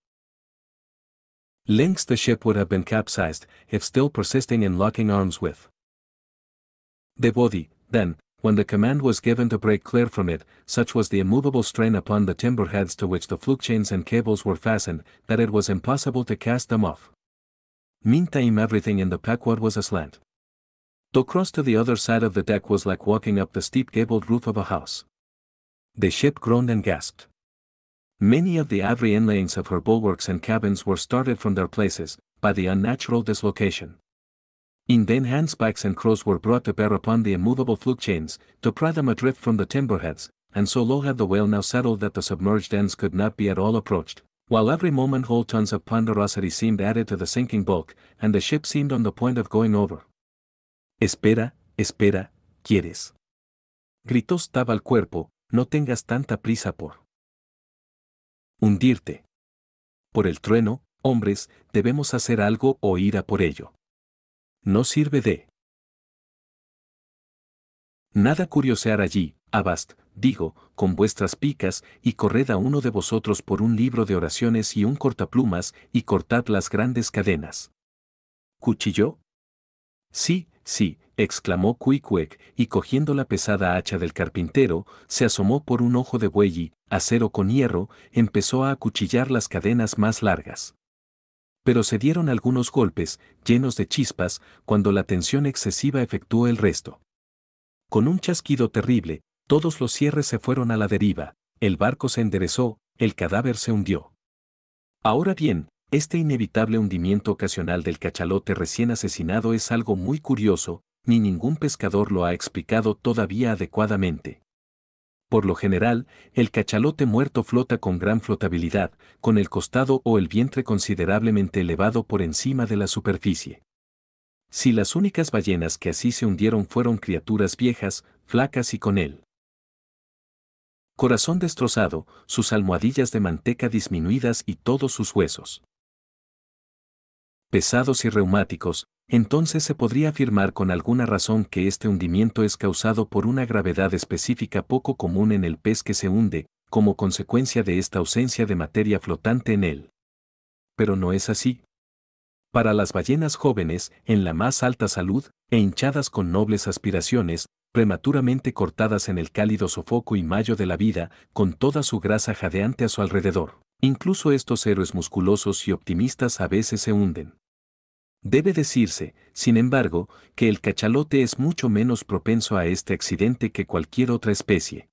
A: links the ship would have been capsized, if still persisting in locking arms with. body, then, when the command was given to break clear from it, such was the immovable strain upon the timber heads to which the fluke chains and cables were fastened, that it was impossible to cast them off. Meantime everything in the Pequod was aslant. To cross to the other side of the deck was like walking up the steep gabled roof of a house. The ship groaned and gasped. Many of the ivory inlayings of her bulwarks and cabins were started from their places, by the unnatural dislocation. In then handspikes and crows were brought to bear upon the immovable fluke chains, to pry them adrift from the timberheads, and so low had the whale now settled that the submerged ends could not be at all approached, while every moment whole tons of ponderosity seemed added to the sinking bulk, and the ship seemed on the point of going over. Espera, espera, quieres. Gritó Stab al cuerpo, no tengas tanta prisa por hundirte. Por el trueno, hombres, debemos hacer algo o ir a por ello. No sirve de nada curiosear allí, Abast, digo, con vuestras picas, y corred a uno de vosotros por un libro de oraciones y un cortaplumas, y cortad las grandes cadenas. ¿Cuchilló? Sí, sí, exclamó Cuicuec, y cogiendo la pesada hacha del carpintero, se asomó por un ojo de buey acero con hierro, empezó a acuchillar las cadenas más largas. Pero se dieron algunos golpes, llenos de chispas, cuando la tensión excesiva efectuó el resto. Con un chasquido terrible, todos los cierres se fueron a la deriva, el barco se enderezó, el cadáver se hundió. Ahora bien, este inevitable hundimiento ocasional del cachalote recién asesinado es algo muy curioso, ni ningún pescador lo ha explicado todavía adecuadamente. Por lo general, el cachalote muerto flota con gran flotabilidad, con el costado o el vientre considerablemente elevado por encima de la superficie. Si las únicas ballenas que así se hundieron fueron criaturas viejas, flacas y con él. Corazón destrozado, sus almohadillas de manteca disminuidas y todos sus huesos. Pesados y reumáticos, entonces se podría afirmar con alguna razón que este hundimiento es causado por una gravedad específica poco común en el pez que se hunde, como consecuencia de esta ausencia de materia flotante en él. Pero no es así. Para las ballenas jóvenes, en la más alta salud, e hinchadas con nobles aspiraciones, prematuramente cortadas en el cálido sofoco y mayo de la vida, con toda su grasa jadeante a su alrededor. Incluso estos héroes musculosos y optimistas a veces se hunden. Debe decirse, sin embargo, que el cachalote es mucho menos propenso a este accidente que cualquier otra especie.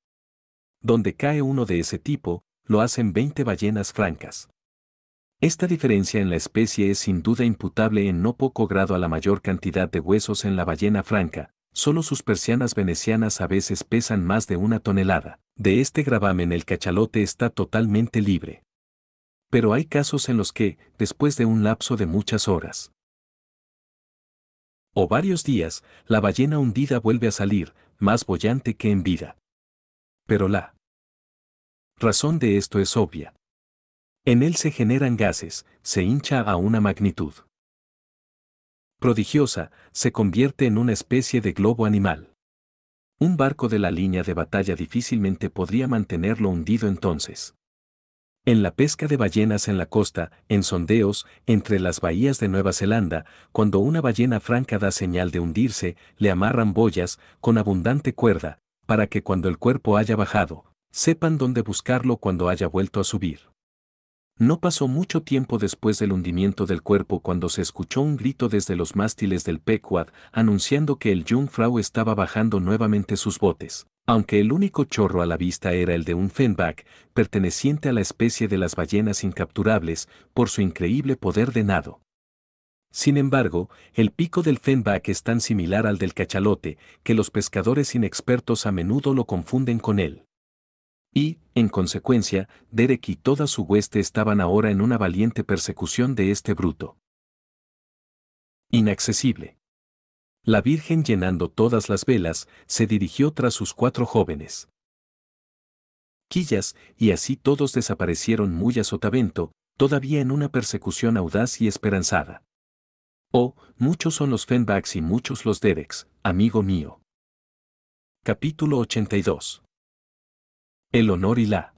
A: Donde cae uno de ese tipo, lo hacen 20 ballenas francas. Esta diferencia en la especie es sin duda imputable en no poco grado a la mayor cantidad de huesos en la ballena franca, solo sus persianas venecianas a veces pesan más de una tonelada. De este gravamen el cachalote está totalmente libre. Pero hay casos en los que, después de un lapso de muchas horas, o varios días, la ballena hundida vuelve a salir, más bollante que en vida. Pero la razón de esto es obvia. En él se generan gases, se hincha a una magnitud prodigiosa, se convierte en una especie de globo animal. Un barco de la línea de batalla difícilmente podría mantenerlo hundido entonces en la pesca de ballenas en la costa, en sondeos, entre las bahías de Nueva Zelanda, cuando una ballena franca da señal de hundirse, le amarran boyas, con abundante cuerda, para que cuando el cuerpo haya bajado, sepan dónde buscarlo cuando haya vuelto a subir. No pasó mucho tiempo después del hundimiento del cuerpo cuando se escuchó un grito desde los mástiles del Pequod anunciando que el Jungfrau estaba bajando nuevamente sus botes. Aunque el único chorro a la vista era el de un fenback, perteneciente a la especie de las ballenas incapturables por su increíble poder de nado. Sin embargo, el pico del fenback es tan similar al del cachalote que los pescadores inexpertos a menudo lo confunden con él. Y, en consecuencia, Derek y toda su hueste estaban ahora en una valiente persecución de este bruto. Inaccesible. La Virgen llenando todas las velas, se dirigió tras sus cuatro jóvenes. Quillas, y así todos desaparecieron muy a sotavento, todavía en una persecución audaz y esperanzada. Oh, muchos son los Fenbacks y muchos los Dereks, amigo mío. Capítulo 82. El honor y la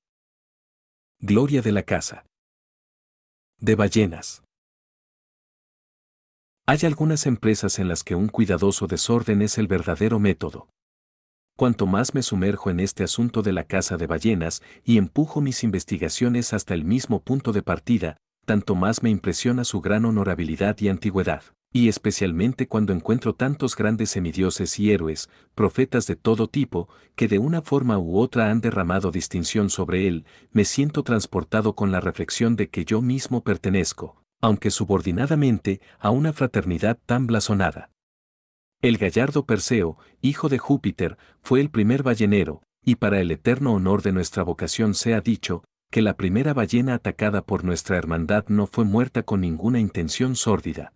A: gloria de la casa. De ballenas. Hay algunas empresas en las que un cuidadoso desorden es el verdadero método. Cuanto más me sumerjo en este asunto de la caza de ballenas y empujo mis investigaciones hasta el mismo punto de partida, tanto más me impresiona su gran honorabilidad y antigüedad, y especialmente cuando encuentro tantos grandes semidioses y héroes, profetas de todo tipo, que de una forma u otra han derramado distinción sobre él, me siento transportado con la reflexión de que yo mismo pertenezco, aunque subordinadamente, a una fraternidad tan blasonada. El gallardo Perseo, hijo de Júpiter, fue el primer ballenero, y para el eterno honor de nuestra vocación sea dicho, que la primera ballena atacada por nuestra hermandad no fue muerta con ninguna intención sórdida.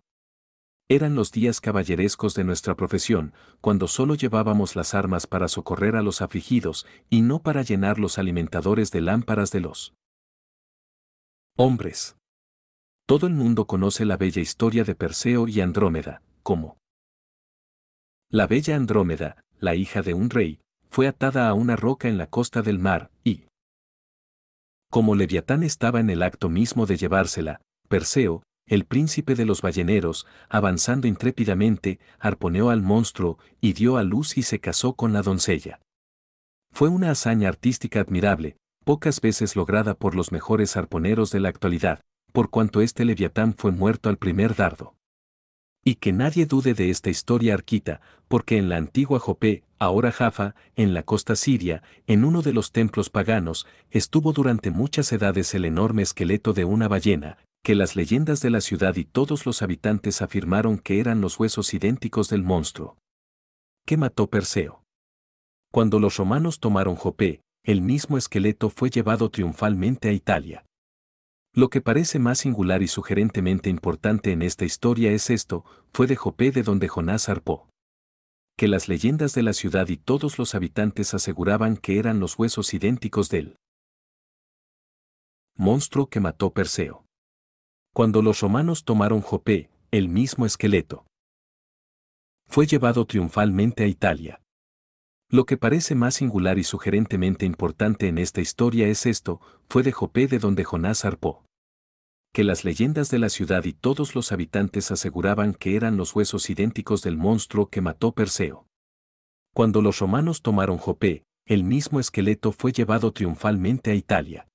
A: Eran los días caballerescos de nuestra profesión, cuando solo llevábamos las armas para socorrer a los afligidos y no para llenar los alimentadores de lámparas de los hombres. Todo el mundo conoce la bella historia de Perseo y Andrómeda, como la bella Andrómeda, la hija de un rey, fue atada a una roca en la costa del mar, y como Leviatán estaba en el acto mismo de llevársela, Perseo, el príncipe de los balleneros, avanzando intrépidamente, arponeó al monstruo y dio a luz y se casó con la doncella. Fue una hazaña artística admirable, pocas veces lograda por los mejores arponeros de la actualidad, por cuanto este leviatán fue muerto al primer dardo. Y que nadie dude de esta historia arquita, porque en la antigua Jopé, ahora Jafa, en la costa siria, en uno de los templos paganos, estuvo durante muchas edades el enorme esqueleto de una ballena, que las leyendas de la ciudad y todos los habitantes afirmaron que eran los huesos idénticos del monstruo. ¿Qué mató Perseo? Cuando los romanos tomaron Jopé, el mismo esqueleto fue llevado triunfalmente a Italia. Lo que parece más singular y sugerentemente importante en esta historia es esto, fue de Jopé de donde Jonás arpó. Que las leyendas de la ciudad y todos los habitantes aseguraban que eran los huesos idénticos del monstruo que mató Perseo. Cuando los romanos tomaron Jopé, el mismo esqueleto fue llevado triunfalmente a Italia. Lo que parece más singular y sugerentemente importante en esta historia es esto, fue de Jopé de donde Jonás arpó. Que las leyendas de la ciudad y todos los habitantes aseguraban que eran los huesos idénticos del monstruo que mató Perseo. Cuando los romanos tomaron Jopé, el mismo esqueleto fue llevado triunfalmente a Italia.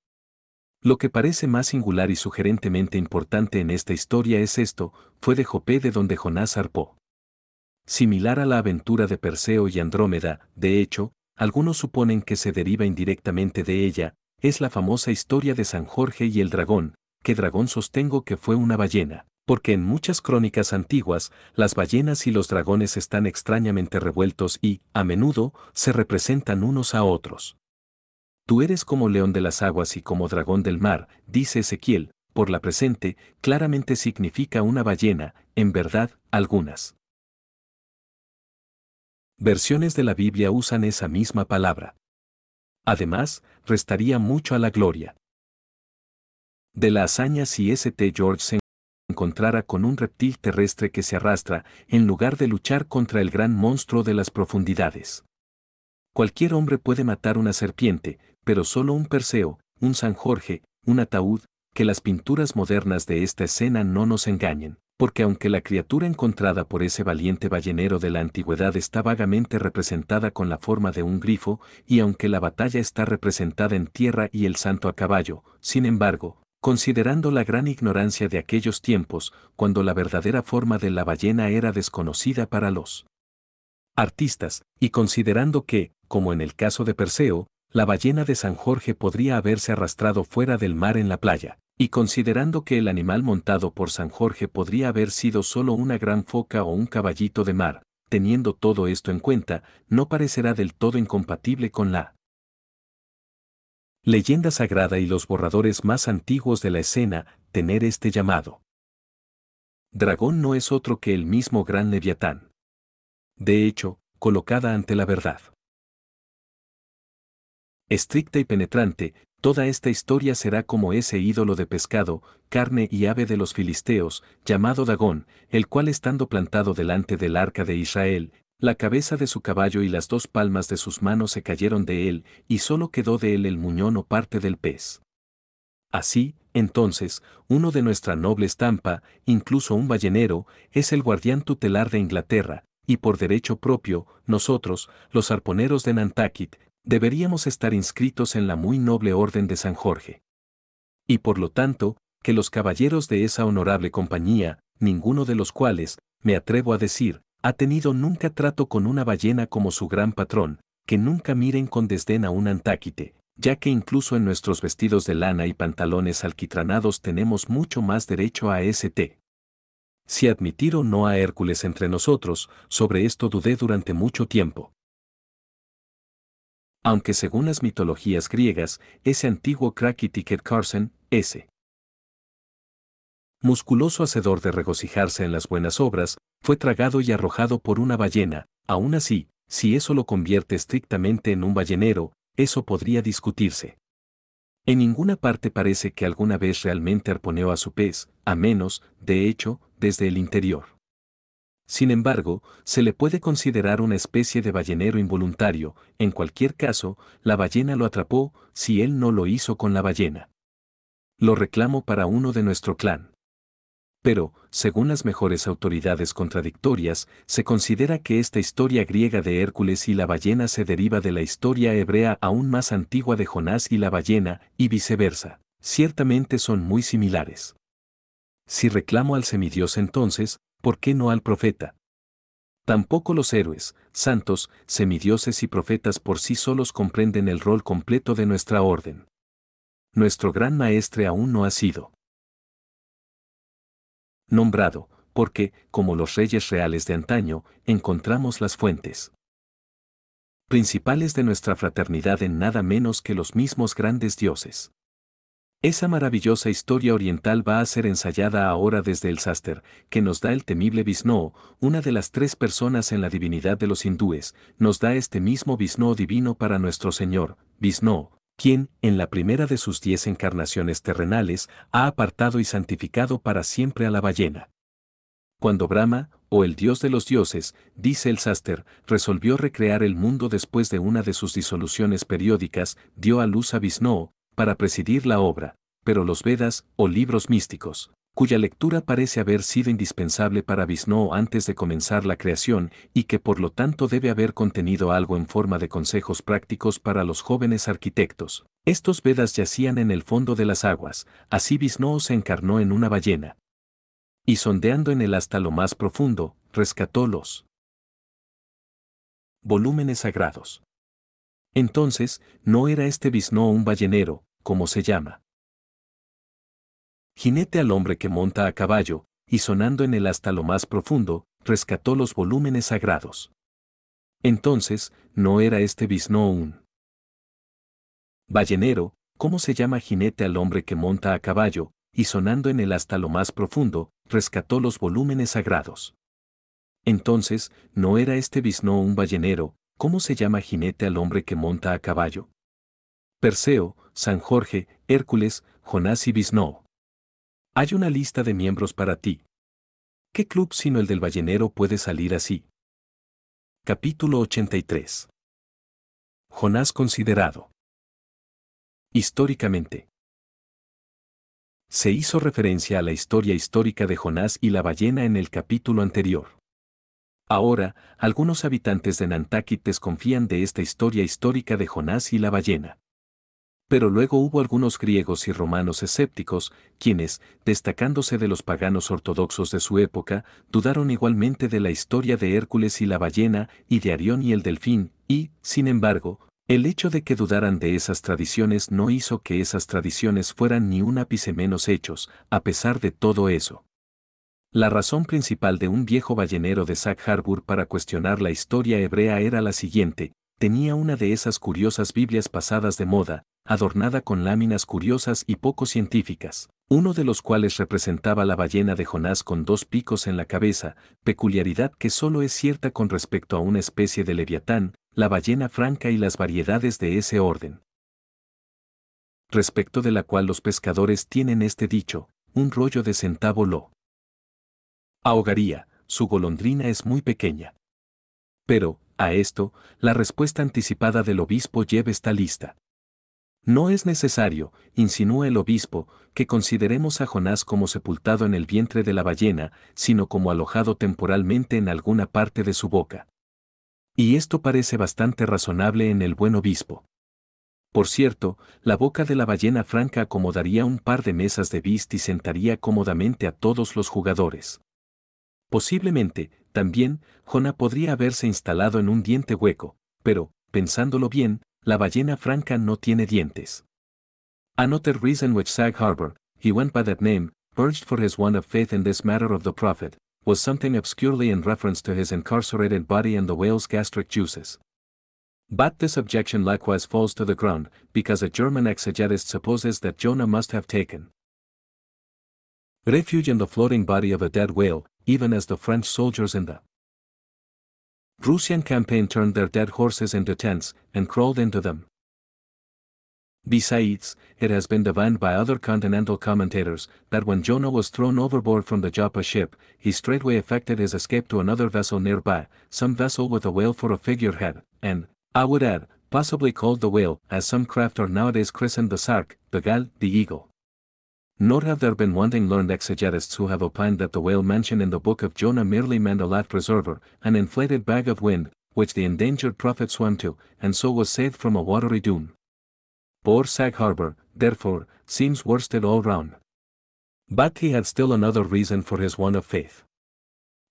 A: Lo que parece más singular y sugerentemente importante en esta historia es esto, fue de Jopé de donde Jonás arpó Similar a la aventura de Perseo y Andrómeda, de hecho, algunos suponen que se deriva indirectamente de ella, es la famosa historia de San Jorge y el dragón, que dragón sostengo que fue una ballena, porque en muchas crónicas antiguas, las ballenas y los dragones están extrañamente revueltos y, a menudo, se representan unos a otros. Tú eres como león de las aguas y como dragón del mar, dice Ezequiel, por la presente, claramente significa una ballena, en verdad, algunas versiones de la Biblia usan esa misma palabra. Además, restaría mucho a la gloria. De la hazaña si St. George se encontrara con un reptil terrestre que se arrastra en lugar de luchar contra el gran monstruo de las profundidades. Cualquier hombre puede matar una serpiente, pero solo un Perseo, un San Jorge, un ataúd, que las pinturas modernas de esta escena no nos engañen porque aunque la criatura encontrada por ese valiente ballenero de la antigüedad está vagamente representada con la forma de un grifo, y aunque la batalla está representada en tierra y el santo a caballo, sin embargo, considerando la gran ignorancia de aquellos tiempos, cuando la verdadera forma de la ballena era desconocida para los artistas, y considerando que, como en el caso de Perseo, la ballena de San Jorge podría haberse arrastrado fuera del mar en la playa, y considerando que el animal montado por San Jorge podría haber sido solo una gran foca o un caballito de mar, teniendo todo esto en cuenta, no parecerá del todo incompatible con la leyenda sagrada y los borradores más antiguos de la escena, tener este llamado. Dragón no es otro que el mismo gran leviatán. De hecho, colocada ante la verdad. Estricta y penetrante, Toda esta historia será como ese ídolo de pescado, carne y ave de los filisteos, llamado Dagón, el cual estando plantado delante del arca de Israel, la cabeza de su caballo y las dos palmas de sus manos se cayeron de él, y solo quedó de él el muñón o parte del pez. Así, entonces, uno de nuestra noble estampa, incluso un ballenero, es el guardián tutelar de Inglaterra, y por derecho propio, nosotros, los arponeros de Nantucket, deberíamos estar inscritos en la muy noble Orden de San Jorge. Y por lo tanto, que los caballeros de esa honorable compañía, ninguno de los cuales, me atrevo a decir, ha tenido nunca trato con una ballena como su gran patrón, que nunca miren con desdén a un antáquite, ya que incluso en nuestros vestidos de lana y pantalones alquitranados tenemos mucho más derecho a té. Si admitir o no a Hércules entre nosotros, sobre esto dudé durante mucho tiempo aunque según las mitologías griegas, ese antiguo cracky ticket Carson, ese musculoso hacedor de regocijarse en las buenas obras, fue tragado y arrojado por una ballena, aún así, si eso lo convierte estrictamente en un ballenero, eso podría discutirse. En ninguna parte parece que alguna vez realmente arponeó a su pez, a menos, de hecho, desde el interior. Sin embargo, se le puede considerar una especie de ballenero involuntario, en cualquier caso, la ballena lo atrapó si él no lo hizo con la ballena. Lo reclamo para uno de nuestro clan. Pero, según las mejores autoridades contradictorias, se considera que esta historia griega de Hércules y la ballena se deriva de la historia hebrea aún más antigua de Jonás y la ballena, y viceversa. Ciertamente son muy similares. Si reclamo al semidios entonces, ¿por qué no al profeta? Tampoco los héroes, santos, semidioses y profetas por sí solos comprenden el rol completo de nuestra orden. Nuestro gran maestre aún no ha sido nombrado, porque, como los reyes reales de antaño, encontramos las fuentes principales de nuestra fraternidad en nada menos que los mismos grandes dioses. Esa maravillosa historia oriental va a ser ensayada ahora desde el sáster, que nos da el temible Visnó, una de las tres personas en la divinidad de los hindúes, nos da este mismo Visnó divino para nuestro Señor, Visnó, quien, en la primera de sus diez encarnaciones terrenales, ha apartado y santificado para siempre a la ballena. Cuando Brahma, o el dios de los dioses, dice el sáster, resolvió recrear el mundo después de una de sus disoluciones periódicas, dio a luz a Visnó, para presidir la obra, pero los Vedas, o libros místicos, cuya lectura parece haber sido indispensable para Vishnu antes de comenzar la creación y que por lo tanto debe haber contenido algo en forma de consejos prácticos para los jóvenes arquitectos. Estos Vedas yacían en el fondo de las aguas, así Vishnu se encarnó en una ballena. Y sondeando en él hasta lo más profundo, rescató los volúmenes sagrados. Entonces, no era este biznó un ballenero, como se llama. Jinete al hombre que monta a caballo, y sonando en él hasta lo más profundo, rescató los volúmenes sagrados. Entonces, no era este biznó un ballenero, cómo se llama jinete al hombre que monta a caballo, y sonando en él hasta lo más profundo, rescató los volúmenes sagrados. Entonces, no era este biznó un ballenero, ¿Cómo se llama jinete al hombre que monta a caballo? Perseo, San Jorge, Hércules, Jonás y Bisno. Hay una lista de miembros para ti. ¿Qué club sino el del ballenero puede salir así? Capítulo 83. Jonás considerado. Históricamente. Se hizo referencia a la historia histórica de Jonás y la ballena en el capítulo anterior. Ahora, algunos habitantes de Nantucket desconfían de esta historia histórica de Jonás y la ballena. Pero luego hubo algunos griegos y romanos escépticos, quienes, destacándose de los paganos ortodoxos de su época, dudaron igualmente de la historia de Hércules y la ballena y de Arión y el delfín, y, sin embargo, el hecho de que dudaran de esas tradiciones no hizo que esas tradiciones fueran ni un ápice menos hechos, a pesar de todo eso. La razón principal de un viejo ballenero de Sack Harbour para cuestionar la historia hebrea era la siguiente, tenía una de esas curiosas Biblias pasadas de moda, adornada con láminas curiosas y poco científicas, uno de los cuales representaba la ballena de Jonás con dos picos en la cabeza, peculiaridad que solo es cierta con respecto a una especie de leviatán, la ballena franca y las variedades de ese orden. Respecto de la cual los pescadores tienen este dicho, un rollo de centavo lo ahogaría, su golondrina es muy pequeña. Pero, a esto, la respuesta anticipada del obispo lleva esta lista. No es necesario, insinúa el obispo, que consideremos a Jonás como sepultado en el vientre de la ballena, sino como alojado temporalmente en alguna parte de su boca. Y esto parece bastante razonable en el buen obispo. Por cierto, la boca de la ballena franca acomodaría un par de mesas de vist y sentaría cómodamente a todos los jugadores. Posiblemente, también, Jonah podría haberse instalado en un diente hueco, pero, pensándolo bien, la ballena franca no tiene dientes. Another reason which Sag Harbor, he went by that name, urged for his want of faith in this matter of the prophet, was something obscurely in reference to his incarcerated body and the whale's gastric juices. But this objection likewise falls to the ground, because a German exegetist supposes that Jonah must have taken refuge in the floating body of a dead whale, even as the French soldiers in the Prussian campaign turned their dead horses into tents and crawled into them. Besides, it has been divined by other continental commentators that when Jonah was thrown overboard from the Joppa ship, he straightway effected his escape to another vessel nearby, some vessel with a whale for a figurehead, and, I would add, possibly called the whale, as some craft are nowadays christened the sark, the gal, the eagle. Nor have there been wanting learned exegetists who have opined that the whale mentioned in the book of Jonah merely meant a lapped preserver, an inflated bag of wind, which the endangered prophet swam to, and so was saved from a watery doom. Poor Sag Harbor, therefore, seems worsted all round. But he had still another reason for his want of faith.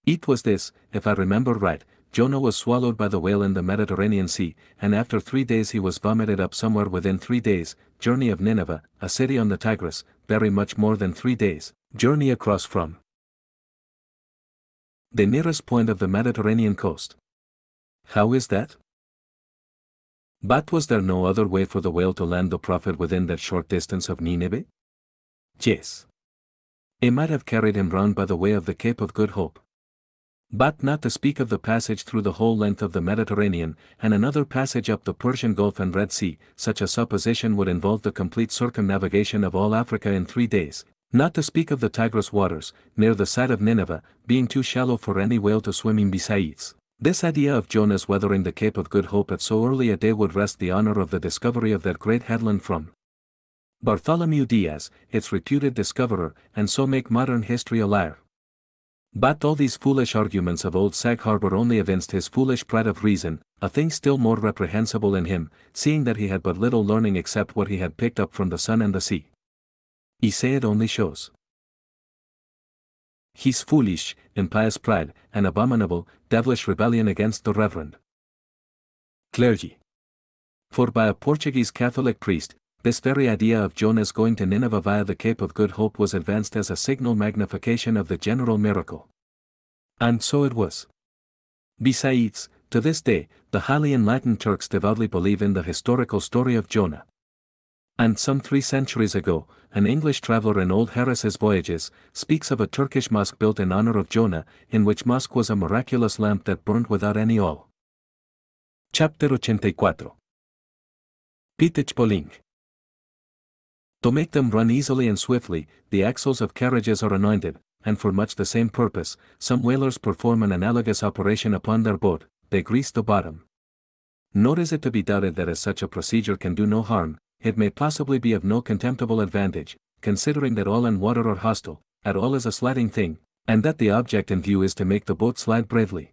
A: It was this, if I remember right, Jonah was swallowed by the whale in the Mediterranean Sea, and after three days he was vomited up somewhere within three days, journey of Nineveh, a city on the Tigris, very much more than three days' journey across from the nearest point of the Mediterranean coast. How is that? But was there no other way for the whale to land the prophet within that short distance of Nineveh? Yes. It might have carried him round by the way of the Cape of Good Hope, but not to speak of the passage through the whole length of the Mediterranean, and another passage up the Persian Gulf and Red Sea, such a supposition would involve the complete circumnavigation of all Africa in three days, not to speak of the Tigris waters, near the site of Nineveh, being too shallow for any whale to swim in besides. This idea of Jonah's weathering the Cape of Good Hope at so early a day would wrest the honor of the discovery of that great headland from Bartholomew Diaz, its reputed discoverer, and so make modern history a liar. But all these foolish arguments of old Saghar were only evinced his foolish pride of reason, a thing still more reprehensible in him, seeing that he had but little learning except what he had picked up from the sun and the sea. He it only shows his foolish, impious pride, and abominable, devilish rebellion against the reverend clergy. For by a Portuguese Catholic priest, this very idea of Jonah's going to Nineveh via the Cape of Good Hope was advanced as a signal magnification of the general miracle. And so it was. Besides, to this day, the highly enlightened Turks devoutly believe in the historical story of Jonah. And some three centuries ago, an English traveller in old Harris's Voyages speaks of a Turkish mosque built in honour of Jonah, in which mosque was a miraculous lamp that burned without any oil. Chapter 84 Pitich to make them run easily and swiftly, the axles of carriages are anointed, and for much the same purpose, some whalers perform an analogous operation upon their boat, they grease the bottom. Nor is it to be doubted that as such a procedure can do no harm, it may possibly be of no contemptible advantage, considering that oil and water are hostile, at all is a sliding thing, and that the object in view is to make the boat slide bravely.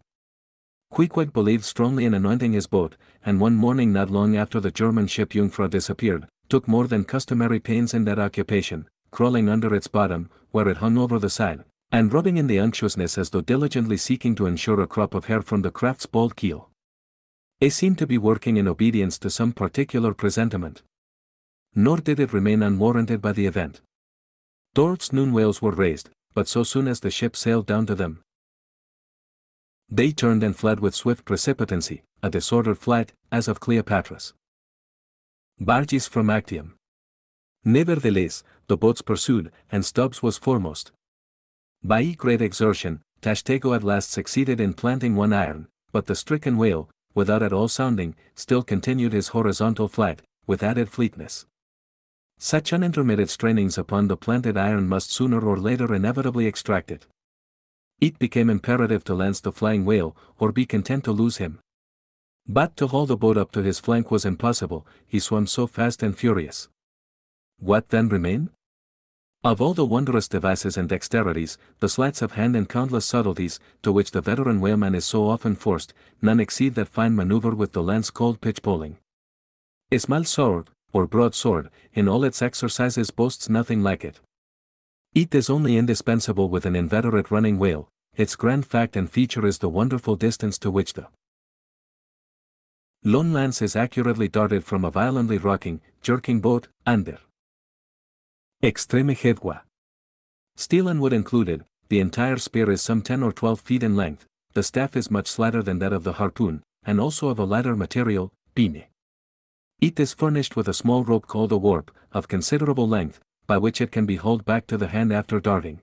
A: Queequeg believed strongly in anointing his boat, and one morning not long after the German ship Jungfrau disappeared, took more than customary pains in that occupation, crawling under its bottom, where it hung over the side, and rubbing in the unctuousness as though diligently seeking to ensure a crop of hair from the craft's bald keel. It seemed to be working in obedience to some particular presentiment. Nor did it remain unwarranted by the event. Dort's noon whales were raised, but so soon as the ship sailed down to them, they turned and fled with swift precipitancy, a disordered flight, as of Cleopatra's. Barges from Actium. Nevertheless, the boats pursued, and Stubbs was foremost. By great exertion, Tashtego at last succeeded in planting one iron, but the stricken whale, without at all sounding, still continued his horizontal flight, with added fleetness. Such unintermittent strainings upon the planted iron must sooner or later inevitably extract it. It became imperative to lance the flying whale, or be content to lose him. But to haul the boat up to his flank was impossible, he swam so fast and furious. What then remained? Of all the wondrous devices and dexterities, the sleights of hand and countless subtleties, to which the veteran whaleman is so often forced, none exceed that fine maneuver with the lance called pitch bowling. Ismail's sword, or broadsword, in all its exercises boasts nothing like it. It is only indispensable with an inveterate running whale, its grand fact and feature is the wonderful distance to which the Lone Lance is accurately darted from a violently rocking, jerking boat, under. Extreme Hedwa. Steel and wood included, the entire spear is some 10 or 12 feet in length, the staff is much slighter than that of the harpoon, and also of a lighter material, pine. It is furnished with a small rope called a warp, of considerable length, by which it can be hauled back to the hand after darting.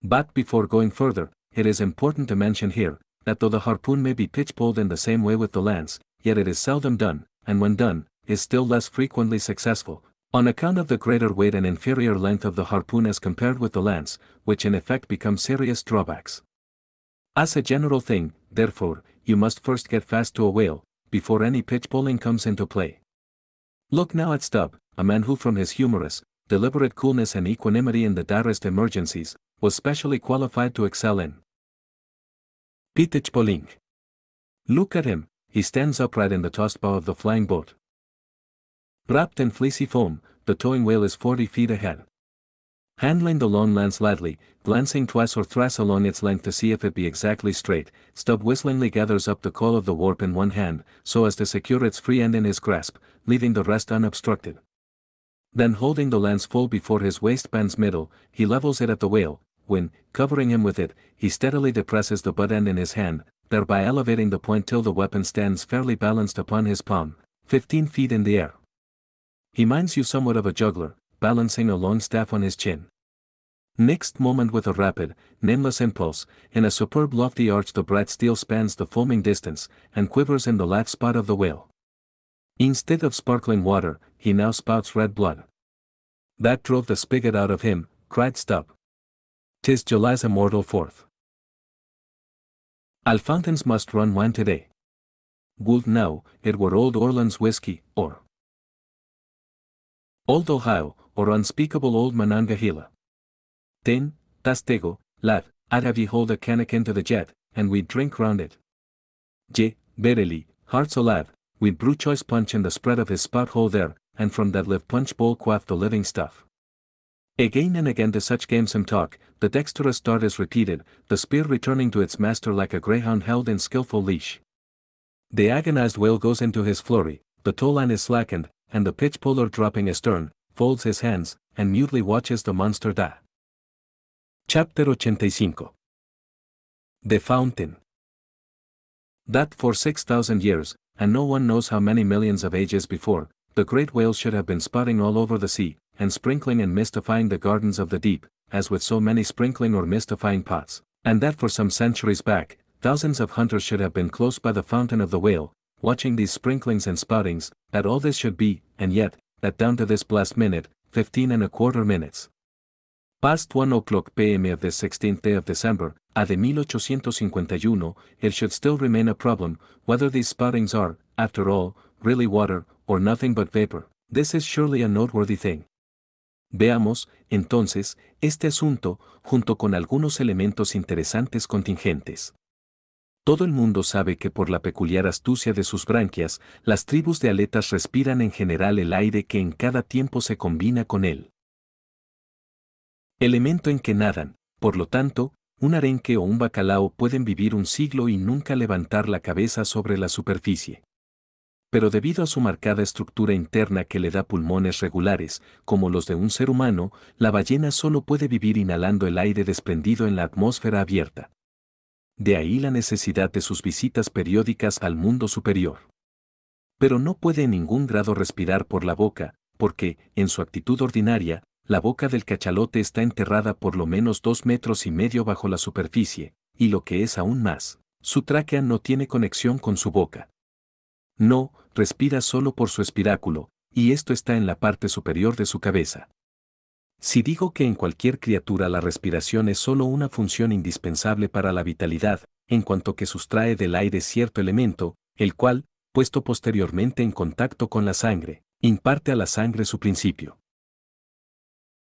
A: But before going further, it is important to mention here, that though the harpoon may be pitch pulled in the same way with the lance, yet it is seldom done, and when done, is still less frequently successful, on account of the greater weight and inferior length of the harpoon as compared with the lance, which in effect become serious drawbacks. As a general thing, therefore, you must first get fast to a whale, before any pitch bowling comes into play. Look now at Stubb, a man who from his humorous, deliberate coolness and equanimity in the direst emergencies, was specially qualified to excel in pitch bowling. Look at him, he stands upright in the tossed bow of the flying boat. Wrapped in fleecy foam, the towing whale is 40 feet ahead. Handling the long lance lightly, glancing twice or thrice along its length to see if it be exactly straight, Stubb whistlingly gathers up the coil of the warp in one hand, so as to secure its free end in his grasp, leaving the rest unobstructed. Then holding the lance full before his waistband's middle, he levels it at the whale, when, covering him with it, he steadily depresses the butt end in his hand, thereby elevating the point till the weapon stands fairly balanced upon his palm, 15 feet in the air. He minds you somewhat of a juggler, balancing a long staff on his chin. Next moment with a rapid, nameless impulse, in a superb lofty arch the bright steel spans the foaming distance, and quivers in the last spot of the whale. Instead of sparkling water, he now spouts red blood. That drove the spigot out of him, cried Stubb. Tis July's immortal fourth. Fountains must run one today. Gould now, it were Old Orleans whiskey, or Old Ohio, or unspeakable Old Monongahela. Then, Tastego, lad, I'd have ye hold a canakin to the jet, and we'd drink round it. J, verily, hearts alive, we'd brew choice punch in the spread of his spout hole there, and from that live punch bowl quaff the living stuff. Again and again the such gamesome talk, the dexterous dart is repeated, the spear returning to its master like a greyhound held in skilful leash. The agonized whale goes into his flurry, the towline is slackened, and the pitch puller, dropping astern, folds his hands, and mutely watches the monster die. Chapter 85 The Fountain That for 6,000 years, and no one knows how many millions of ages before, the great whales should have been spouting all over the sea, and sprinkling and mystifying the gardens of the deep, as with so many sprinkling or mystifying pots, and that for some centuries back, thousands of hunters should have been close by the fountain of the whale, watching these sprinklings and spoutings, that all this should be, and yet, that down to this blessed minute, fifteen and a quarter minutes. Past 1 o'clock p.m. of the 16th day of December, at the 1851, it should still remain a problem, whether these spoutings are, after all, really water, or nothing but vapor. This is surely a noteworthy thing. Veamos, entonces, este asunto, junto con algunos elementos interesantes contingentes. Todo el mundo sabe que por la peculiar astucia de sus branquias, las tribus de aletas respiran en general el aire que en cada tiempo se combina con él. Elemento en que nadan, por lo tanto, un arenque o un bacalao pueden vivir un siglo y nunca levantar la cabeza sobre la superficie pero debido a su marcada estructura interna que le da pulmones regulares, como los de un ser humano, la ballena solo puede vivir inhalando el aire desprendido en la atmósfera abierta. De ahí la necesidad de sus visitas periódicas al mundo superior. Pero no puede en ningún grado respirar por la boca, porque, en su actitud ordinaria, la boca del cachalote está enterrada por lo menos dos metros y medio bajo la superficie, y lo que es aún más, su tráquea no tiene conexión con su boca. No, respira solo por su espiráculo, y esto está en la parte superior de su cabeza. Si digo que en cualquier criatura la respiración es solo una función indispensable para la vitalidad, en cuanto que sustrae del aire cierto elemento, el cual, puesto posteriormente en contacto con la sangre, imparte a la sangre su principio.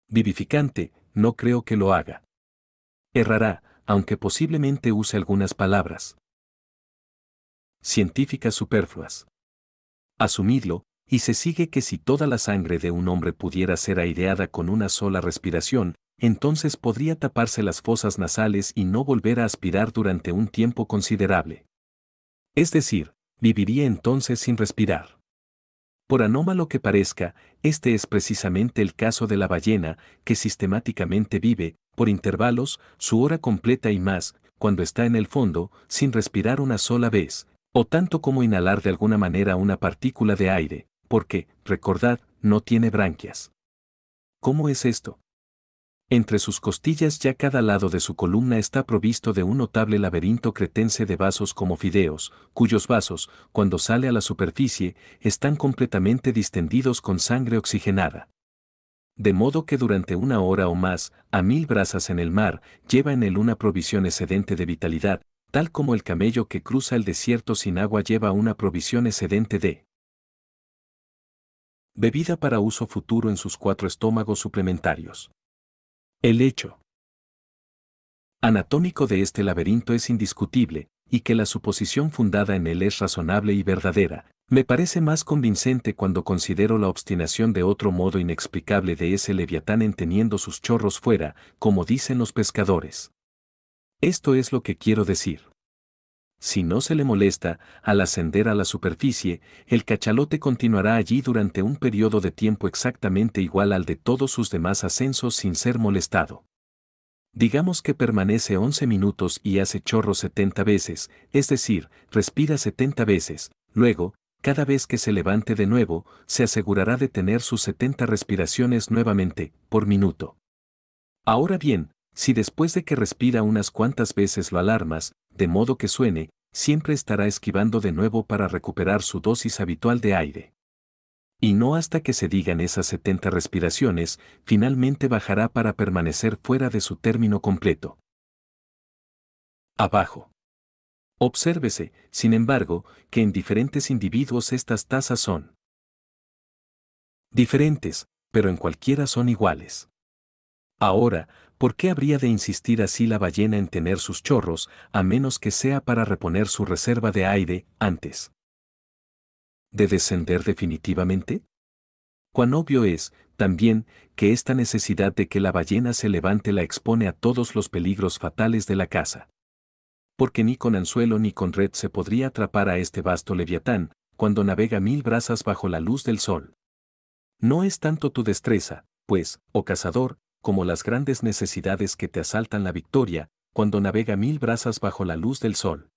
A: Vivificante, no creo que lo haga. Errará, aunque posiblemente use algunas palabras científicas superfluas. Asumidlo, y se sigue que si toda la sangre de un hombre pudiera ser aireada con una sola respiración, entonces podría taparse las fosas nasales y no volver a aspirar durante un tiempo considerable. Es decir, viviría entonces sin respirar. Por anómalo que parezca, este es precisamente el caso de la ballena, que sistemáticamente vive, por intervalos, su hora completa y más, cuando está en el fondo, sin respirar una sola vez, o tanto como inhalar de alguna manera una partícula de aire, porque, recordad, no tiene branquias. ¿Cómo es esto? Entre sus costillas ya cada lado de su columna está provisto de un notable laberinto cretense de vasos como fideos, cuyos vasos, cuando sale a la superficie, están completamente distendidos con sangre oxigenada. De modo que durante una hora o más, a mil brasas en el mar, lleva en él una provisión excedente de vitalidad, tal como el camello que cruza el desierto sin agua lleva una provisión excedente de bebida para uso futuro en sus cuatro estómagos suplementarios. El hecho anatómico de este laberinto es indiscutible, y que la suposición fundada en él es razonable y verdadera, me parece más convincente cuando considero la obstinación de otro modo inexplicable de ese leviatán en teniendo sus chorros fuera, como dicen los pescadores. Esto es lo que quiero decir. Si no se le molesta, al ascender a la superficie, el cachalote continuará allí durante un periodo de tiempo exactamente igual al de todos sus demás ascensos sin ser molestado. Digamos que permanece 11 minutos y hace chorro 70 veces, es decir, respira 70 veces, luego, cada vez que se levante de nuevo, se asegurará de tener sus 70 respiraciones nuevamente, por minuto. Ahora bien, si después de que respira unas cuantas veces lo alarmas, de modo que suene, siempre estará esquivando de nuevo para recuperar su dosis habitual de aire. Y no hasta que se digan esas 70 respiraciones, finalmente bajará para permanecer fuera de su término completo. Abajo. Obsérvese, sin embargo, que en diferentes individuos estas tasas son diferentes, pero en cualquiera son iguales. Ahora, ¿por qué habría de insistir así la ballena en tener sus chorros, a menos que sea para reponer su reserva de aire antes? ¿De descender definitivamente? Cuán obvio es, también, que esta necesidad de que la ballena se levante la expone a todos los peligros fatales de la caza. Porque ni con anzuelo ni con red se podría atrapar a este vasto leviatán, cuando navega mil brasas bajo la luz del sol. No es tanto tu destreza, pues, oh cazador, como las grandes necesidades que te asaltan la victoria, cuando navega mil brasas bajo la luz del sol.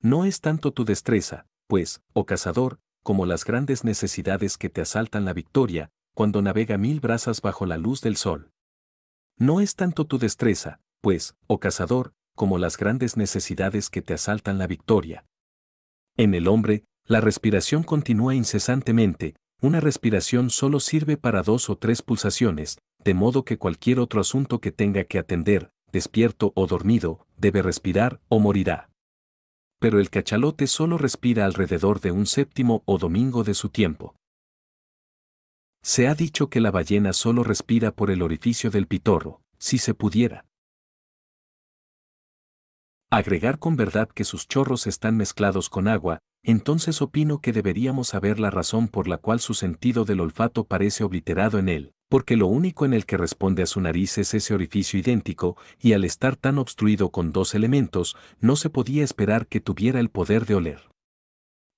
A: No es tanto tu destreza, pues, oh cazador, como las grandes necesidades que te asaltan la victoria, cuando navega mil brasas bajo la luz del sol. No es tanto tu destreza, pues, oh cazador, como las grandes necesidades que te asaltan la victoria. En el hombre, la respiración continúa incesantemente, una respiración solo sirve para dos o tres pulsaciones, de modo que cualquier otro asunto que tenga que atender, despierto o dormido, debe respirar o morirá. Pero el cachalote solo respira alrededor de un séptimo o domingo de su tiempo. Se ha dicho que la ballena solo respira por el orificio del pitorro, si se pudiera. Agregar con verdad que sus chorros están mezclados con agua, entonces opino que deberíamos saber la razón por la cual su sentido del olfato parece obliterado en él, porque lo único en el que responde a su nariz es ese orificio idéntico, y al estar tan obstruido con dos elementos, no se podía esperar que tuviera el poder de oler.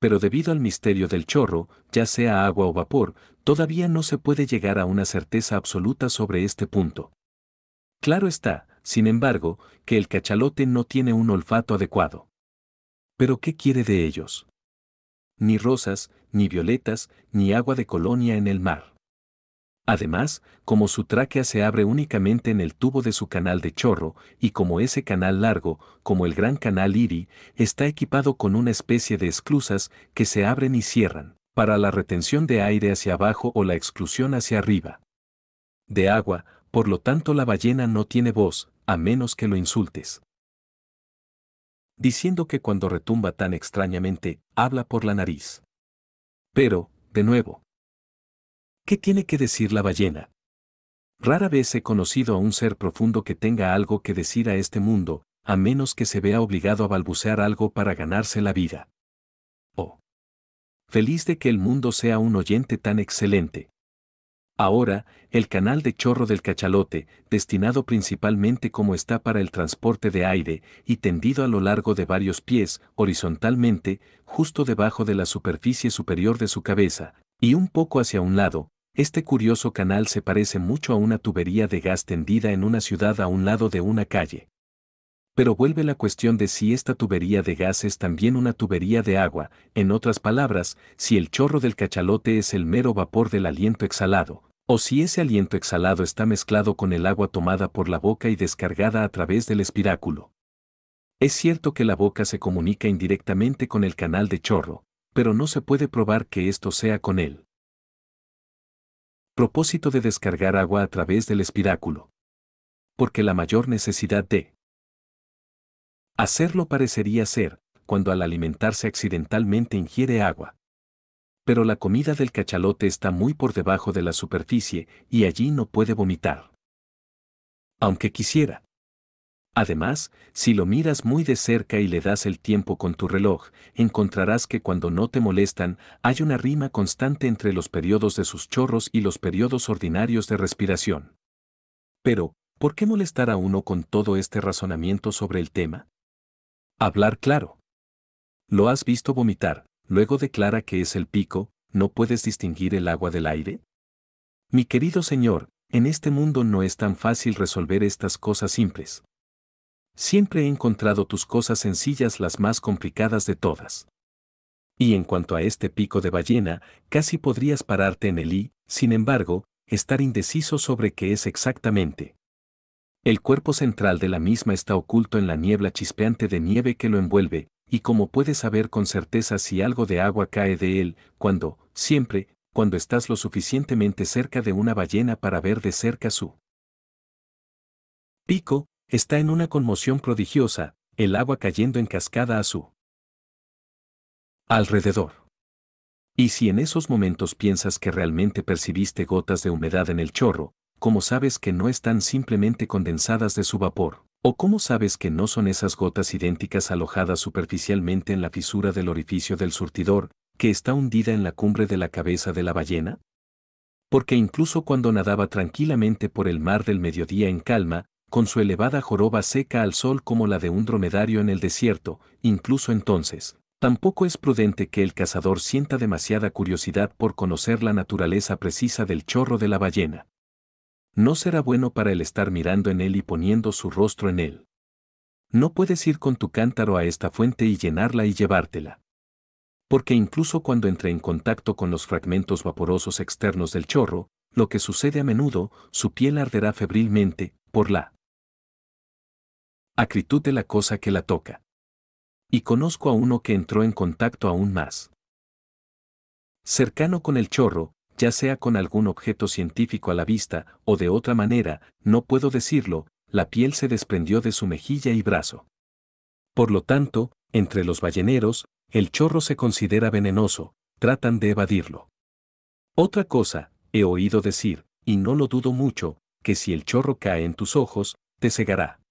A: Pero debido al misterio del chorro, ya sea agua o vapor, todavía no se puede llegar a una certeza absoluta sobre este punto. Claro está, sin embargo, que el cachalote no tiene un olfato adecuado. ¿Pero qué quiere de ellos? Ni rosas, ni violetas, ni agua de colonia en el mar. Además, como su tráquea se abre únicamente en el tubo de su canal de chorro, y como ese canal largo, como el gran canal IRI, está equipado con una especie de esclusas que se abren y cierran, para la retención de aire hacia abajo o la exclusión hacia arriba. De agua, por lo tanto la ballena no tiene voz, a menos que lo insultes. Diciendo que cuando retumba tan extrañamente, habla por la nariz. Pero, de nuevo, ¿Qué tiene que decir la ballena? Rara vez he conocido a un ser profundo que tenga algo que decir a este mundo, a menos que se vea obligado a balbucear algo para ganarse la vida. Oh. Feliz de que el mundo sea un oyente tan excelente. Ahora, el canal de chorro del cachalote, destinado principalmente como está para el transporte de aire y tendido a lo largo de varios pies, horizontalmente, justo debajo de la superficie superior de su cabeza, y un poco hacia un lado, este curioso canal se parece mucho a una tubería de gas tendida en una ciudad a un lado de una calle. Pero vuelve la cuestión de si esta tubería de gas es también una tubería de agua, en otras palabras, si el chorro del cachalote es el mero vapor del aliento exhalado, o si ese aliento exhalado está mezclado con el agua tomada por la boca y descargada a través del espiráculo. Es cierto que la boca se comunica indirectamente con el canal de chorro, pero no se puede probar que esto sea con él. Propósito de descargar agua a través del espiráculo. Porque la mayor necesidad de hacerlo parecería ser cuando al alimentarse accidentalmente ingiere agua. Pero la comida del cachalote está muy por debajo de la superficie y allí no puede vomitar. Aunque quisiera. Además, si lo miras muy de cerca y le das el tiempo con tu reloj, encontrarás que cuando no te molestan, hay una rima constante entre los periodos de sus chorros y los periodos ordinarios de respiración. Pero, ¿por qué molestar a uno con todo este razonamiento sobre el tema? Hablar claro. ¿Lo has visto vomitar, luego declara que es el pico, no puedes distinguir el agua del aire? Mi querido señor, en este mundo no es tan fácil resolver estas cosas simples. Siempre he encontrado tus cosas sencillas las más complicadas de todas. Y en cuanto a este pico de ballena, casi podrías pararte en el I, sin embargo, estar indeciso sobre qué es exactamente. El cuerpo central de la misma está oculto en la niebla chispeante de nieve que lo envuelve, y como puedes saber con certeza si algo de agua cae de él, cuando, siempre, cuando estás lo suficientemente cerca de una ballena para ver de cerca su pico, está en una conmoción prodigiosa, el agua cayendo en cascada a su alrededor. Y si en esos momentos piensas que realmente percibiste gotas de humedad en el chorro, ¿cómo sabes que no están simplemente condensadas de su vapor? ¿O cómo sabes que no son esas gotas idénticas alojadas superficialmente en la fisura del orificio del surtidor, que está hundida en la cumbre de la cabeza de la ballena? Porque incluso cuando nadaba tranquilamente por el mar del mediodía en calma, con su elevada joroba seca al sol como la de un dromedario en el desierto, incluso entonces. Tampoco es prudente que el cazador sienta demasiada curiosidad por conocer la naturaleza precisa del chorro de la ballena. No será bueno para él estar mirando en él y poniendo su rostro en él. No puedes ir con tu cántaro a esta fuente y llenarla y llevártela. Porque incluso cuando entre en contacto con los fragmentos vaporosos externos del chorro, lo que sucede a menudo, su piel arderá febrilmente, por la acritud de la cosa que la toca. Y conozco a uno que entró en contacto aún más cercano con el chorro, ya sea con algún objeto científico a la vista o de otra manera, no puedo decirlo, la piel se desprendió de su mejilla y brazo. Por lo tanto, entre los balleneros, el chorro se considera venenoso, tratan de evadirlo. Otra cosa, he oído decir, y no lo dudo mucho, que si el chorro cae en tus ojos, te cegará.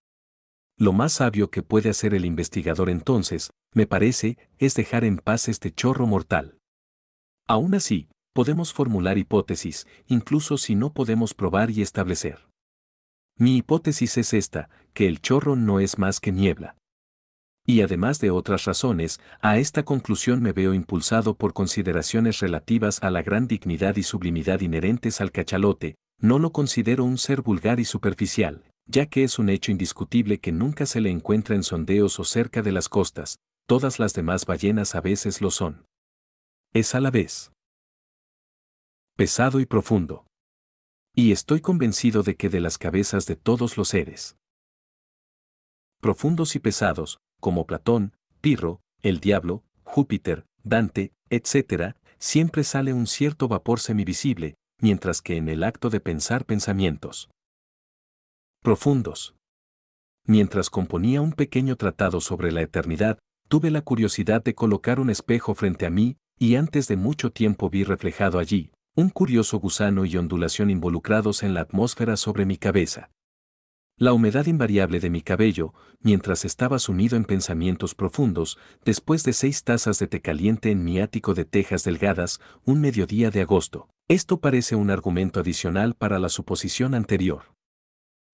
A: Lo más sabio que puede hacer el investigador entonces, me parece, es dejar en paz este chorro mortal. Aún así, podemos formular hipótesis, incluso si no podemos probar y establecer. Mi hipótesis es esta, que el chorro no es más que niebla. Y además de otras razones, a esta conclusión me veo impulsado por consideraciones relativas a la gran dignidad y sublimidad inherentes al cachalote, no lo considero un ser vulgar y superficial, ya que es un hecho indiscutible que nunca se le encuentra en sondeos o cerca de las costas, todas las demás ballenas a veces lo son. Es a la vez pesado y profundo. Y estoy convencido de que de las cabezas de todos los seres profundos y pesados, como Platón, Pirro, el Diablo, Júpiter, Dante, etc., siempre sale un cierto vapor semivisible, mientras que en el acto de pensar pensamientos profundos. Mientras componía un pequeño tratado sobre la eternidad, tuve la curiosidad de colocar un espejo frente a mí, y antes de mucho tiempo vi reflejado allí, un curioso gusano y ondulación involucrados en la atmósfera sobre mi cabeza. La humedad invariable de mi cabello, mientras estaba sumido en pensamientos profundos, después de seis tazas de té caliente en mi ático de tejas delgadas, un mediodía de agosto. Esto parece un argumento adicional para la suposición anterior.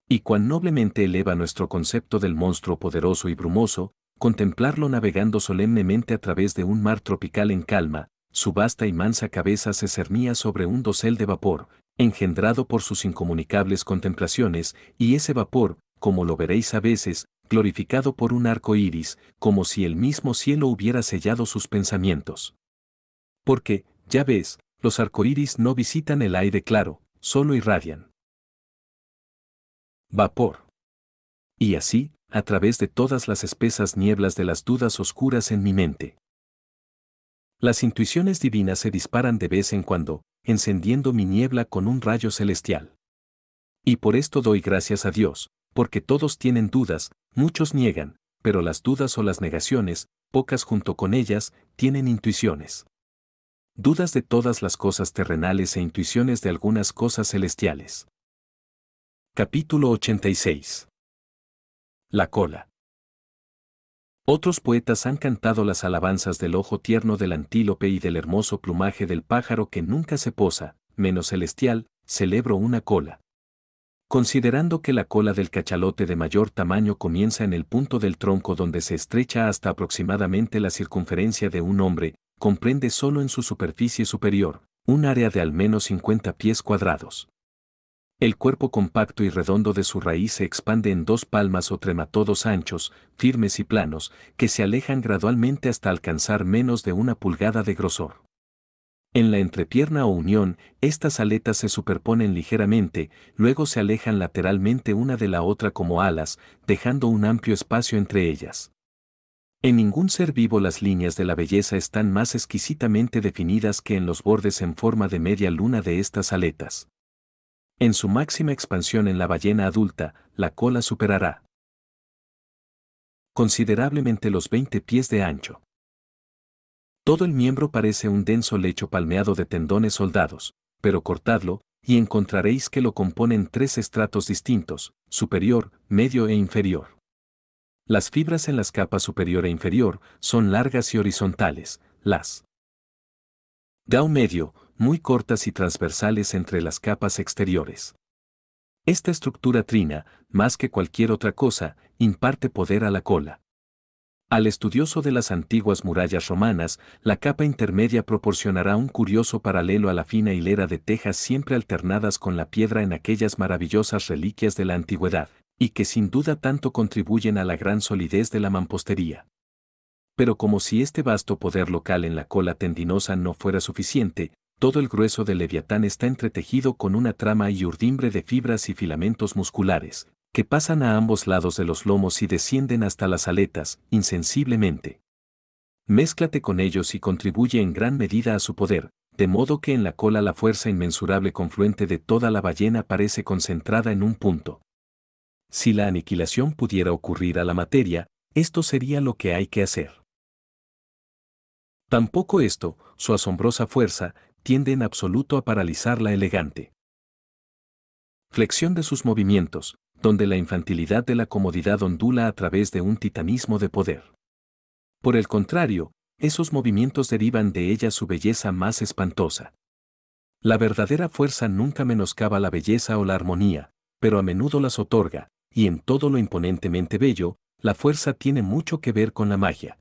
A: Y cuán noblemente eleva nuestro concepto del monstruo poderoso y brumoso, contemplarlo navegando solemnemente a través de un mar tropical en calma, su vasta y mansa cabeza se cernía sobre un dosel de vapor, engendrado por sus incomunicables contemplaciones, y ese vapor, como lo veréis a veces, glorificado por un arco iris, como si el mismo cielo hubiera sellado sus pensamientos. Porque, ya ves, los iris no visitan el aire claro, solo irradian vapor. Y así, a través de todas las espesas nieblas de las dudas oscuras en mi mente. Las intuiciones divinas se disparan de vez en cuando, encendiendo mi niebla con un rayo celestial. Y por esto doy gracias a Dios, porque todos tienen dudas, muchos niegan, pero las dudas o las negaciones, pocas junto con ellas, tienen intuiciones. Dudas de todas las cosas terrenales e intuiciones de algunas cosas celestiales. Capítulo 86. La cola. Otros poetas han cantado las alabanzas del ojo tierno del antílope y del hermoso plumaje del pájaro que nunca se posa, menos celestial, celebro una cola. Considerando que la cola del cachalote de mayor tamaño comienza en el punto del tronco donde se estrecha hasta aproximadamente la circunferencia de un hombre, comprende solo en su superficie superior, un área de al menos 50 pies cuadrados. El cuerpo compacto y redondo de su raíz se expande en dos palmas o trematodos anchos, firmes y planos, que se alejan gradualmente hasta alcanzar menos de una pulgada de grosor. En la entrepierna o unión, estas aletas se superponen ligeramente, luego se alejan lateralmente una de la otra como alas, dejando un amplio espacio entre ellas. En ningún ser vivo las líneas de la belleza están más exquisitamente definidas que en los bordes en forma de media luna de estas aletas. En su máxima expansión en la ballena adulta, la cola superará considerablemente los 20 pies de ancho. Todo el miembro parece un denso lecho palmeado de tendones soldados, pero cortadlo, y encontraréis que lo componen tres estratos distintos, superior, medio e inferior. Las fibras en las capas superior e inferior son largas y horizontales, las GAU medio, muy cortas y transversales entre las capas exteriores. Esta estructura trina, más que cualquier otra cosa, imparte poder a la cola. Al estudioso de las antiguas murallas romanas, la capa intermedia proporcionará un curioso paralelo a la fina hilera de tejas siempre alternadas con la piedra en aquellas maravillosas reliquias de la antigüedad, y que sin duda tanto contribuyen a la gran solidez de la mampostería. Pero como si este vasto poder local en la cola tendinosa no fuera suficiente, todo el grueso del leviatán está entretejido con una trama y urdimbre de fibras y filamentos musculares, que pasan a ambos lados de los lomos y descienden hasta las aletas, insensiblemente. Mézclate con ellos y contribuye en gran medida a su poder, de modo que en la cola la fuerza inmensurable confluente de toda la ballena parece concentrada en un punto. Si la aniquilación pudiera ocurrir a la materia, esto sería lo que hay que hacer. Tampoco esto, su asombrosa fuerza, tiende en absoluto a paralizar la elegante flexión de sus movimientos, donde la infantilidad de la comodidad ondula a través de un titanismo de poder. Por el contrario, esos movimientos derivan de ella su belleza más espantosa. La verdadera fuerza nunca menoscaba la belleza o la armonía, pero a menudo las otorga, y en todo lo imponentemente bello, la fuerza tiene mucho que ver con la magia.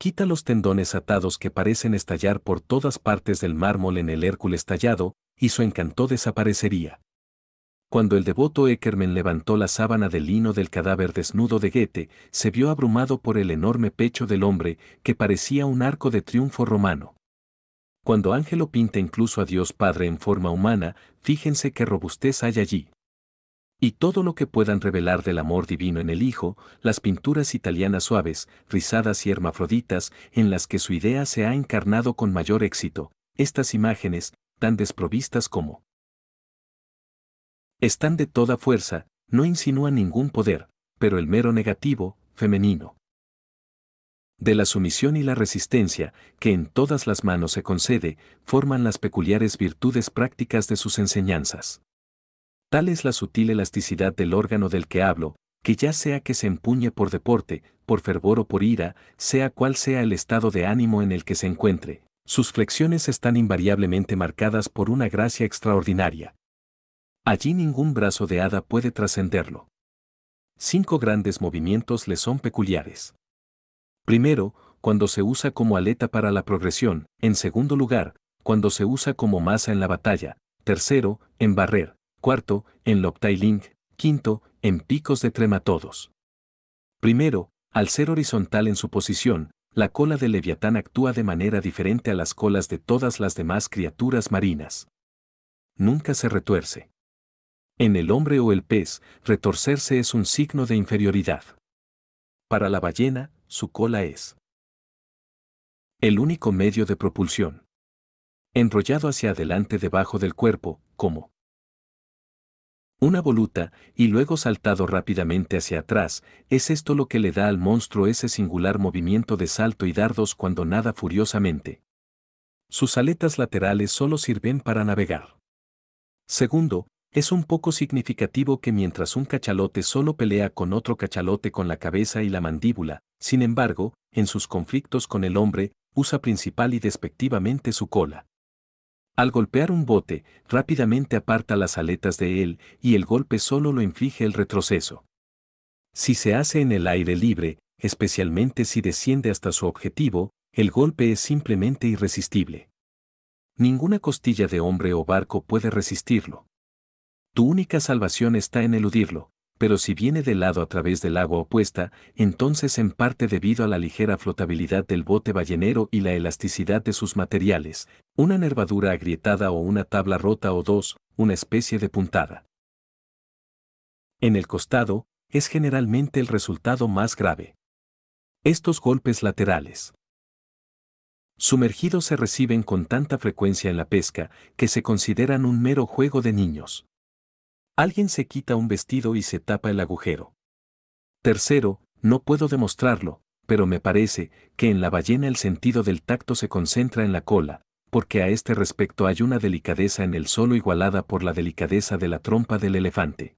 A: Quita los tendones atados que parecen estallar por todas partes del mármol en el Hércules tallado, y su encanto desaparecería. Cuando el devoto ekermen levantó la sábana de lino del cadáver desnudo de Goethe, se vio abrumado por el enorme pecho del hombre, que parecía un arco de triunfo romano. Cuando Ángelo pinta incluso a Dios Padre en forma humana, fíjense qué robustez hay allí. Y todo lo que puedan revelar del amor divino en el Hijo, las pinturas italianas suaves, rizadas y hermafroditas, en las que su idea se ha encarnado con mayor éxito, estas imágenes, tan desprovistas como están de toda fuerza, no insinúan ningún poder, pero el mero negativo, femenino. De la sumisión y la resistencia, que en todas las manos se concede, forman las peculiares virtudes prácticas de sus enseñanzas. Tal es la sutil elasticidad del órgano del que hablo, que ya sea que se empuñe por deporte, por fervor o por ira, sea cual sea el estado de ánimo en el que se encuentre, sus flexiones están invariablemente marcadas por una gracia extraordinaria. Allí ningún brazo de hada puede trascenderlo. Cinco grandes movimientos le son peculiares. Primero, cuando se usa como aleta para la progresión, en segundo lugar, cuando se usa como masa en la batalla, tercero, en barrer, cuarto, en Loptailing, quinto, en picos de trematodos. Primero, al ser horizontal en su posición, la cola del leviatán actúa de manera diferente a las colas de todas las demás criaturas marinas. Nunca se retuerce. En el hombre o el pez, retorcerse es un signo de inferioridad. Para la ballena, su cola es el único medio de propulsión. Enrollado hacia adelante debajo del cuerpo, como una voluta, y luego saltado rápidamente hacia atrás, es esto lo que le da al monstruo ese singular movimiento de salto y dardos cuando nada furiosamente. Sus aletas laterales solo sirven para navegar. Segundo, es un poco significativo que mientras un cachalote solo pelea con otro cachalote con la cabeza y la mandíbula, sin embargo, en sus conflictos con el hombre, usa principal y despectivamente su cola. Al golpear un bote, rápidamente aparta las aletas de él y el golpe solo lo inflige el retroceso. Si se hace en el aire libre, especialmente si desciende hasta su objetivo, el golpe es simplemente irresistible. Ninguna costilla de hombre o barco puede resistirlo. Tu única salvación está en eludirlo, pero si viene de lado a través del agua opuesta, entonces en parte debido a la ligera flotabilidad del bote ballenero y la elasticidad de sus materiales, una nervadura agrietada o una tabla rota o dos, una especie de puntada. En el costado, es generalmente el resultado más grave. Estos golpes laterales sumergidos se reciben con tanta frecuencia en la pesca que se consideran un mero juego de niños. Alguien se quita un vestido y se tapa el agujero. Tercero, no puedo demostrarlo, pero me parece que en la ballena el sentido del tacto se concentra en la cola, porque a este respecto hay una delicadeza en el solo igualada por la delicadeza de la trompa del elefante.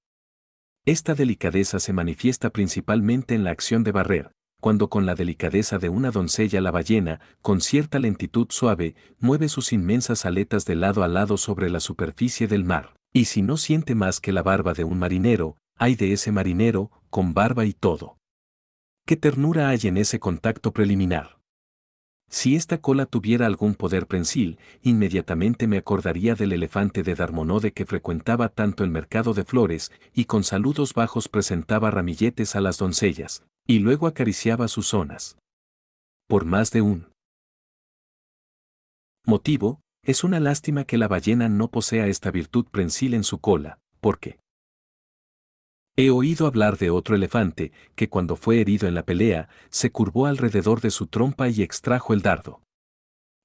A: Esta delicadeza se manifiesta principalmente en la acción de barrer, cuando con la delicadeza de una doncella la ballena, con cierta lentitud suave, mueve sus inmensas aletas de lado a lado sobre la superficie del mar. Y si no siente más que la barba de un marinero, hay de ese marinero, con barba y todo. ¿Qué ternura hay en ese contacto preliminar? Si esta cola tuviera algún poder prensil, inmediatamente me acordaría del elefante de Darmonode que frecuentaba tanto el mercado de flores y con saludos bajos presentaba ramilletes a las doncellas, y luego acariciaba sus zonas. Por más de un motivo, es una lástima que la ballena no posea esta virtud prensil en su cola, porque he oído hablar de otro elefante que cuando fue herido en la pelea, se curvó alrededor de su trompa y extrajo el dardo.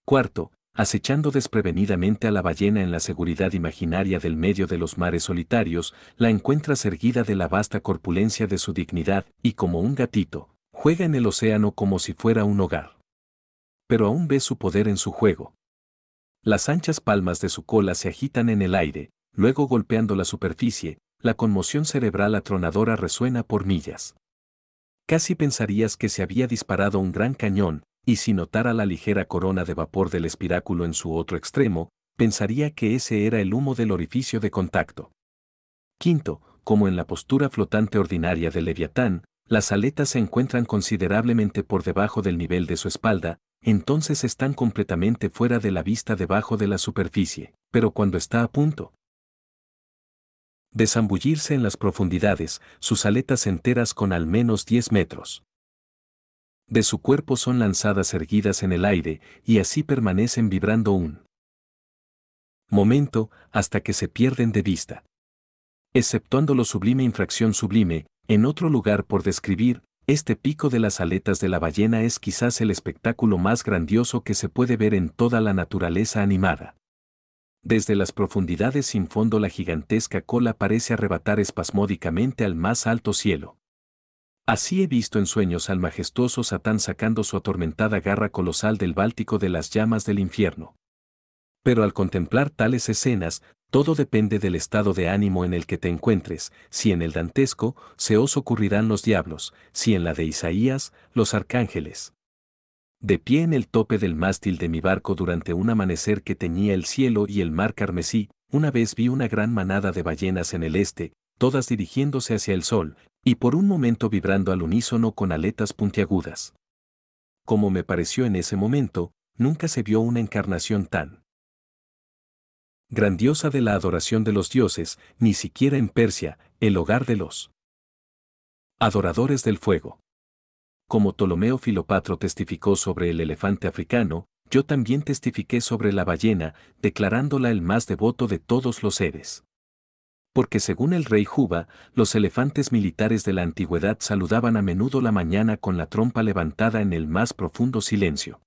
A: Cuarto, acechando desprevenidamente a la ballena en la seguridad imaginaria del medio de los mares solitarios, la encuentra erguida de la vasta corpulencia de su dignidad y como un gatito, juega en el océano como si fuera un hogar. Pero aún ve su poder en su juego, las anchas palmas de su cola se agitan en el aire, luego golpeando la superficie, la conmoción cerebral atronadora resuena por millas. Casi pensarías que se había disparado un gran cañón, y si notara la ligera corona de vapor del espiráculo en su otro extremo, pensaría que ese era el humo del orificio de contacto. Quinto, como en la postura flotante ordinaria del leviatán, las aletas se encuentran considerablemente por debajo del nivel de su espalda, entonces están completamente fuera de la vista debajo de la superficie, pero cuando está a punto de zambullirse en las profundidades, sus aletas enteras con al menos 10 metros de su cuerpo son lanzadas erguidas en el aire y así permanecen vibrando un momento hasta que se pierden de vista. Exceptuando lo sublime infracción sublime, en otro lugar por describir, este pico de las aletas de la ballena es quizás el espectáculo más grandioso que se puede ver en toda la naturaleza animada. Desde las profundidades sin fondo la gigantesca cola parece arrebatar espasmódicamente al más alto cielo. Así he visto en sueños al majestuoso Satán sacando su atormentada garra colosal del Báltico de las llamas del infierno. Pero al contemplar tales escenas, todo depende del estado de ánimo en el que te encuentres, si en el dantesco, se os ocurrirán los diablos, si en la de Isaías, los arcángeles. De pie en el tope del mástil de mi barco durante un amanecer que teñía el cielo y el mar carmesí, una vez vi una gran manada de ballenas en el este, todas dirigiéndose hacia el sol, y por un momento vibrando al unísono con aletas puntiagudas. Como me pareció en ese momento, nunca se vio una encarnación tan grandiosa de la adoración de los dioses, ni siquiera en Persia, el hogar de los adoradores del fuego. Como Ptolomeo Filopatro testificó sobre el elefante africano, yo también testifiqué sobre la ballena, declarándola el más devoto de todos los seres. Porque según el rey Juba, los elefantes militares de la antigüedad saludaban a menudo la mañana con la trompa levantada en el más profundo silencio.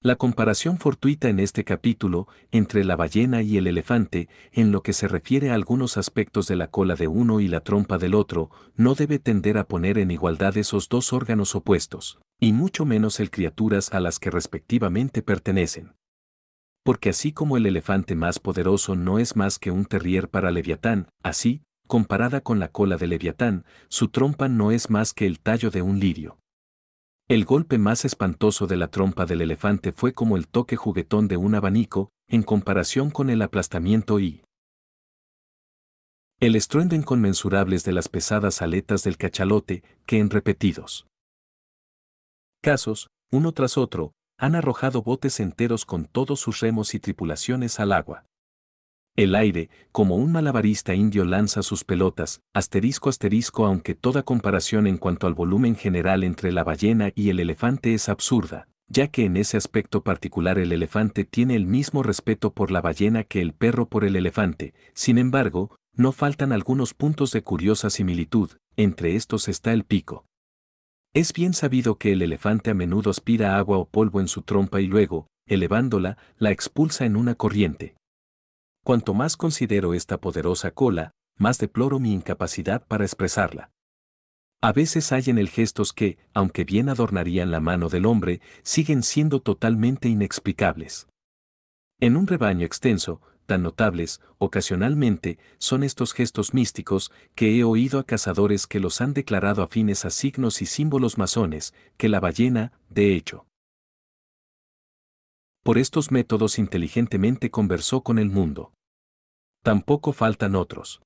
A: La comparación fortuita en este capítulo entre la ballena y el elefante, en lo que se refiere a algunos aspectos de la cola de uno y la trompa del otro, no debe tender a poner en igualdad esos dos órganos opuestos, y mucho menos el criaturas a las que respectivamente pertenecen. Porque así como el elefante más poderoso no es más que un terrier para Leviatán, así, comparada con la cola de Leviatán, su trompa no es más que el tallo de un lirio. El golpe más espantoso de la trompa del elefante fue como el toque juguetón de un abanico, en comparación con el aplastamiento y el estruendo inconmensurables de las pesadas aletas del cachalote, que en repetidos casos, uno tras otro, han arrojado botes enteros con todos sus remos y tripulaciones al agua. El aire, como un malabarista indio lanza sus pelotas, asterisco asterisco aunque toda comparación en cuanto al volumen general entre la ballena y el elefante es absurda, ya que en ese aspecto particular el elefante tiene el mismo respeto por la ballena que el perro por el elefante, sin embargo, no faltan algunos puntos de curiosa similitud, entre estos está el pico. Es bien sabido que el elefante a menudo aspira agua o polvo en su trompa y luego, elevándola, la expulsa en una corriente. Cuanto más considero esta poderosa cola, más deploro mi incapacidad para expresarla. A veces hay en el gestos que, aunque bien adornarían la mano del hombre, siguen siendo totalmente inexplicables. En un rebaño extenso, tan notables, ocasionalmente, son estos gestos místicos que he oído a cazadores que los han declarado afines a signos y símbolos masones, que la ballena, de hecho. Por estos métodos inteligentemente conversó con el mundo. Tampoco faltan otros.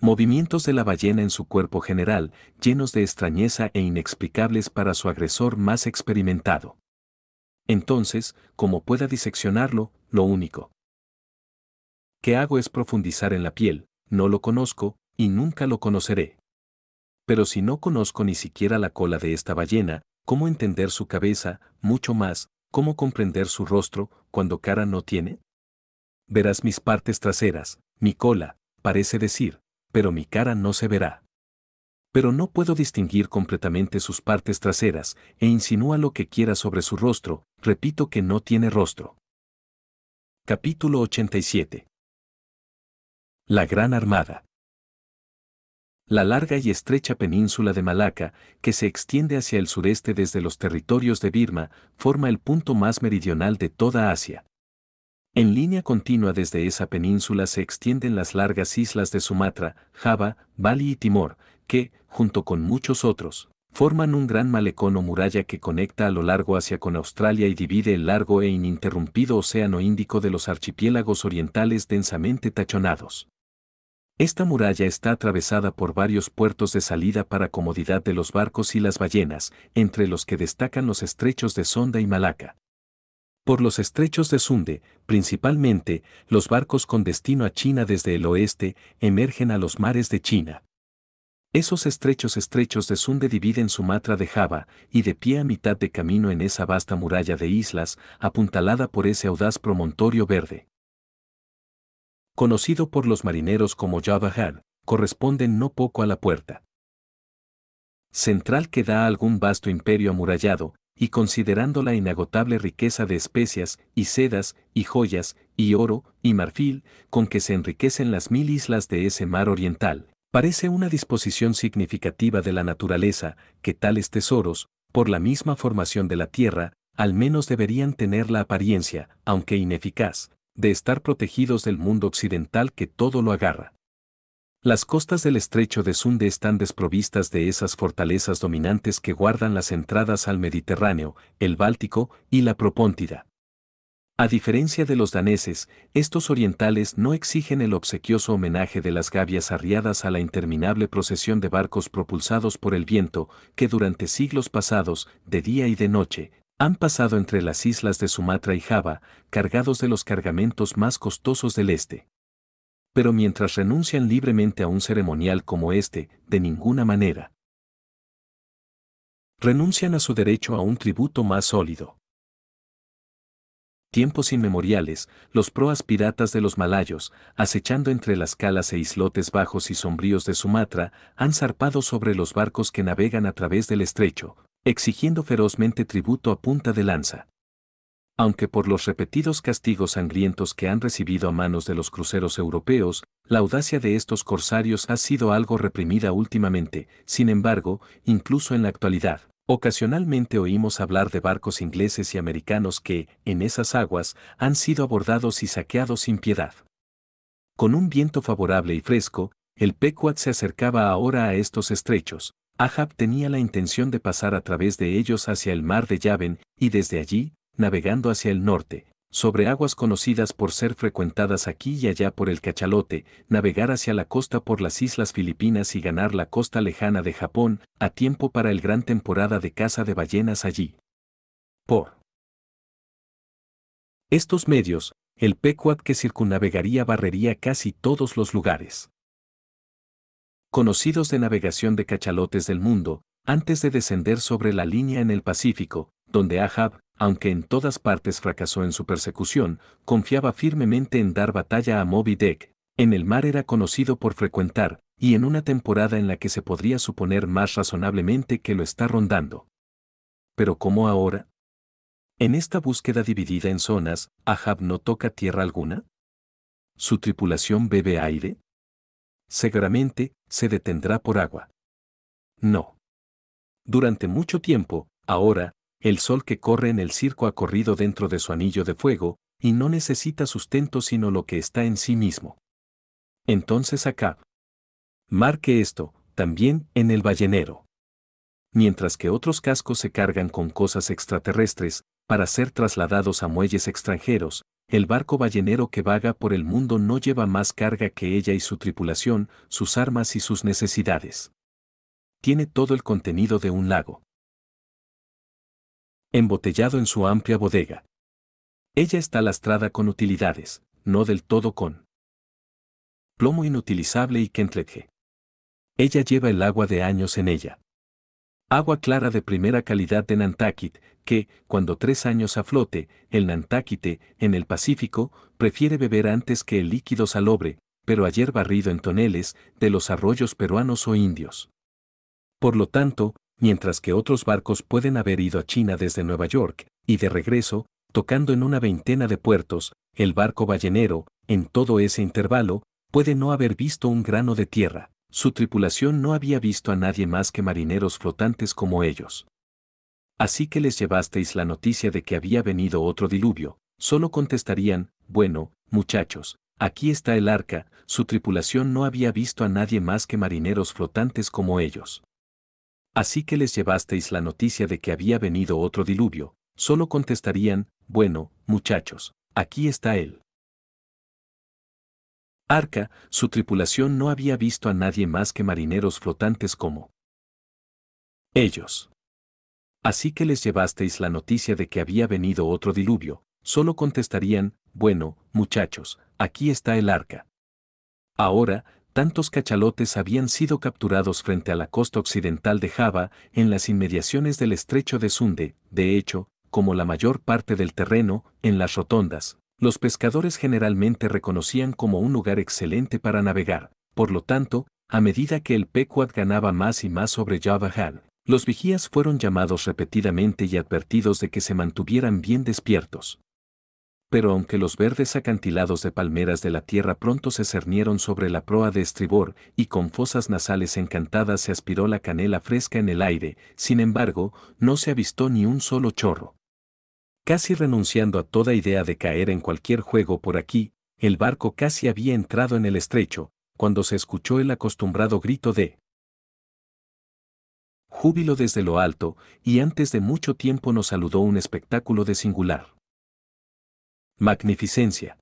A: Movimientos de la ballena en su cuerpo general, llenos de extrañeza e inexplicables para su agresor más experimentado. Entonces, como pueda diseccionarlo, lo único que hago es profundizar en la piel, no lo conozco, y nunca lo conoceré. Pero si no conozco ni siquiera la cola de esta ballena, ¿cómo entender su cabeza, mucho más, cómo comprender su rostro, cuando cara no tiene? verás mis partes traseras, mi cola, parece decir, pero mi cara no se verá. Pero no puedo distinguir completamente sus partes traseras, e insinúa lo que quiera sobre su rostro, repito que no tiene rostro. Capítulo 87 La Gran Armada la larga y estrecha península de Malaca, que se extiende hacia el sureste desde los territorios de Birma, forma el punto más meridional de toda Asia. En línea continua desde esa península se extienden las largas islas de Sumatra, Java, Bali y Timor, que, junto con muchos otros, forman un gran malecón o muralla que conecta a lo largo hacia con Australia y divide el largo e ininterrumpido Océano Índico de los archipiélagos orientales densamente tachonados. Esta muralla está atravesada por varios puertos de salida para comodidad de los barcos y las ballenas, entre los que destacan los estrechos de Sonda y Malaca por los estrechos de Sunde, principalmente, los barcos con destino a China desde el oeste emergen a los mares de China. Esos estrechos estrechos de Sunde dividen Sumatra de Java, y de pie a mitad de camino en esa vasta muralla de islas, apuntalada por ese audaz promontorio verde. Conocido por los marineros como Javahar, corresponden no poco a la puerta central que da a algún vasto imperio amurallado, y considerando la inagotable riqueza de especias, y sedas, y joyas, y oro, y marfil, con que se enriquecen las mil islas de ese mar oriental, parece una disposición significativa de la naturaleza que tales tesoros, por la misma formación de la tierra, al menos deberían tener la apariencia, aunque ineficaz, de estar protegidos del mundo occidental que todo lo agarra. Las costas del estrecho de Sunde están desprovistas de esas fortalezas dominantes que guardan las entradas al Mediterráneo, el Báltico y la Propóntida. A diferencia de los daneses, estos orientales no exigen el obsequioso homenaje de las gavias arriadas a la interminable procesión de barcos propulsados por el viento que durante siglos pasados, de día y de noche, han pasado entre las islas de Sumatra y Java, cargados de los cargamentos más costosos del este pero mientras renuncian libremente a un ceremonial como este, de ninguna manera. Renuncian a su derecho a un tributo más sólido. Tiempos inmemoriales, los proas piratas de los malayos, acechando entre las calas e islotes bajos y sombríos de Sumatra, han zarpado sobre los barcos que navegan a través del estrecho, exigiendo ferozmente tributo a punta de lanza aunque por los repetidos castigos sangrientos que han recibido a manos de los cruceros europeos, la audacia de estos corsarios ha sido algo reprimida últimamente, sin embargo, incluso en la actualidad. Ocasionalmente oímos hablar de barcos ingleses y americanos que, en esas aguas, han sido abordados y saqueados sin piedad. Con un viento favorable y fresco, el Pequot se acercaba ahora a estos estrechos. Ahab tenía la intención de pasar a través de ellos hacia el mar de Yaven y desde allí navegando hacia el norte, sobre aguas conocidas por ser frecuentadas aquí y allá por el cachalote, navegar hacia la costa por las islas Filipinas y ganar la costa lejana de Japón, a tiempo para el gran temporada de caza de ballenas allí. Por estos medios, el PECUAT que circunnavegaría barrería casi todos los lugares conocidos de navegación de cachalotes del mundo, antes de descender sobre la línea en el Pacífico, donde Ahab, aunque en todas partes fracasó en su persecución, confiaba firmemente en dar batalla a Moby Dick. En el mar era conocido por frecuentar, y en una temporada en la que se podría suponer más razonablemente que lo está rondando. Pero ¿cómo ahora? En esta búsqueda dividida en zonas, Ahab no toca tierra alguna. ¿Su tripulación bebe aire? Seguramente, se detendrá por agua. No. Durante mucho tiempo, ahora, el sol que corre en el circo ha corrido dentro de su anillo de fuego, y no necesita sustento sino lo que está en sí mismo. Entonces acá. Marque esto, también en el ballenero. Mientras que otros cascos se cargan con cosas extraterrestres, para ser trasladados a muelles extranjeros, el barco ballenero que vaga por el mundo no lleva más carga que ella y su tripulación, sus armas y sus necesidades. Tiene todo el contenido de un lago embotellado en su amplia bodega. Ella está lastrada con utilidades, no del todo con plomo inutilizable y Kentleje. Ella lleva el agua de años en ella. Agua clara de primera calidad de Nantáquit, que, cuando tres años a flote, el Nantáquite, en el Pacífico, prefiere beber antes que el líquido salobre, pero ayer barrido en toneles, de los arroyos peruanos o indios. Por lo tanto, mientras que otros barcos pueden haber ido a China desde Nueva York, y de regreso, tocando en una veintena de puertos, el barco ballenero, en todo ese intervalo, puede no haber visto un grano de tierra. Su tripulación no había visto a nadie más que marineros flotantes como ellos. Así que les llevasteis la noticia de que había venido otro diluvio, solo contestarían, bueno, muchachos, aquí está el arca, su tripulación no había visto a nadie más que marineros flotantes como ellos. Así que les llevasteis la noticia de que había venido otro diluvio, solo contestarían, bueno, muchachos, aquí está él. Arca, su tripulación no había visto a nadie más que marineros flotantes como ellos. Así que les llevasteis la noticia de que había venido otro diluvio, solo contestarían, bueno, muchachos, aquí está el arca. Ahora, tantos cachalotes habían sido capturados frente a la costa occidental de Java, en las inmediaciones del estrecho de Sunde, de hecho, como la mayor parte del terreno, en las rotondas, los pescadores generalmente reconocían como un lugar excelente para navegar. Por lo tanto, a medida que el Pequot ganaba más y más sobre Java los vigías fueron llamados repetidamente y advertidos de que se mantuvieran bien despiertos pero aunque los verdes acantilados de palmeras de la tierra pronto se cernieron sobre la proa de estribor y con fosas nasales encantadas se aspiró la canela fresca en el aire, sin embargo, no se avistó ni un solo chorro. Casi renunciando a toda idea de caer en cualquier juego por aquí, el barco casi había entrado en el estrecho, cuando se escuchó el acostumbrado grito de júbilo desde lo alto, y antes de mucho tiempo nos saludó un espectáculo de singular Magnificencia.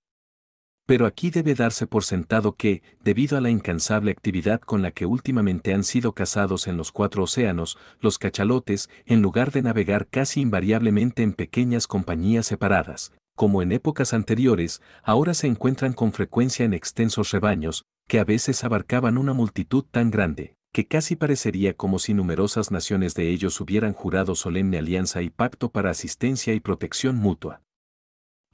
A: Pero aquí debe darse por sentado que, debido a la incansable actividad con la que últimamente han sido cazados en los cuatro océanos, los cachalotes, en lugar de navegar casi invariablemente en pequeñas compañías separadas, como en épocas anteriores, ahora se encuentran con frecuencia en extensos rebaños, que a veces abarcaban una multitud tan grande, que casi parecería como si numerosas naciones de ellos hubieran jurado solemne alianza y pacto para asistencia y protección mutua.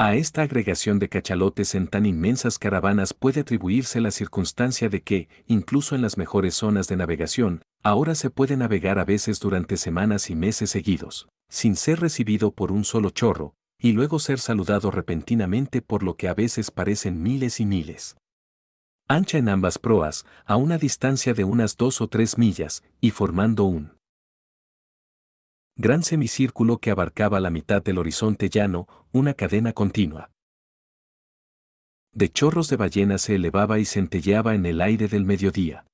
A: A esta agregación de cachalotes en tan inmensas caravanas puede atribuirse la circunstancia de que, incluso en las mejores zonas de navegación, ahora se puede navegar a veces durante semanas y meses seguidos, sin ser recibido por un solo chorro, y luego ser saludado repentinamente por lo que a veces parecen miles y miles. Ancha en ambas proas, a una distancia de unas dos o tres millas, y formando un gran semicírculo que abarcaba la mitad del horizonte llano, una cadena continua. De chorros de ballena se elevaba y centelleaba en el aire del mediodía.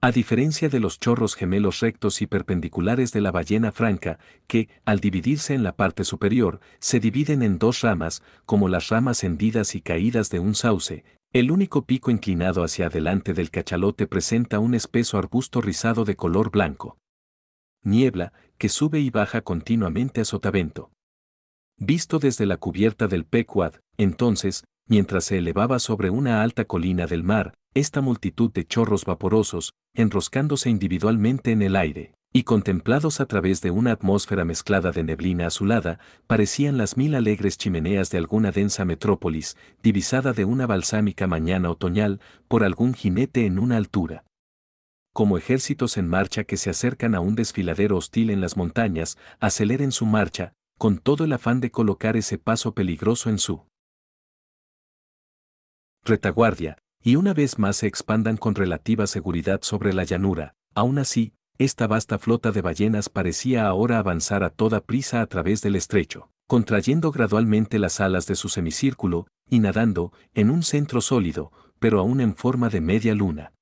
A: A diferencia de los chorros gemelos rectos y perpendiculares de la ballena franca, que, al dividirse en la parte superior, se dividen en dos ramas, como las ramas hendidas y caídas de un sauce, el único pico inclinado hacia adelante del cachalote presenta un espeso arbusto rizado de color blanco. Niebla, que sube y baja continuamente a sotavento. Visto desde la cubierta del pecuad, entonces, mientras se elevaba sobre una alta colina del mar, esta multitud de chorros vaporosos, enroscándose individualmente en el aire, y contemplados a través de una atmósfera mezclada de neblina azulada, parecían las mil alegres chimeneas de alguna densa metrópolis, divisada de una balsámica mañana otoñal por algún jinete en una altura como ejércitos en marcha que se acercan a un desfiladero hostil en las montañas, aceleren su marcha, con todo el afán de colocar ese paso peligroso en su retaguardia, y una vez más se expandan con relativa seguridad sobre la llanura. Aún así, esta vasta flota de ballenas parecía ahora avanzar a toda prisa a través del estrecho, contrayendo gradualmente las alas de su semicírculo y nadando en un centro sólido, pero aún en forma de media luna,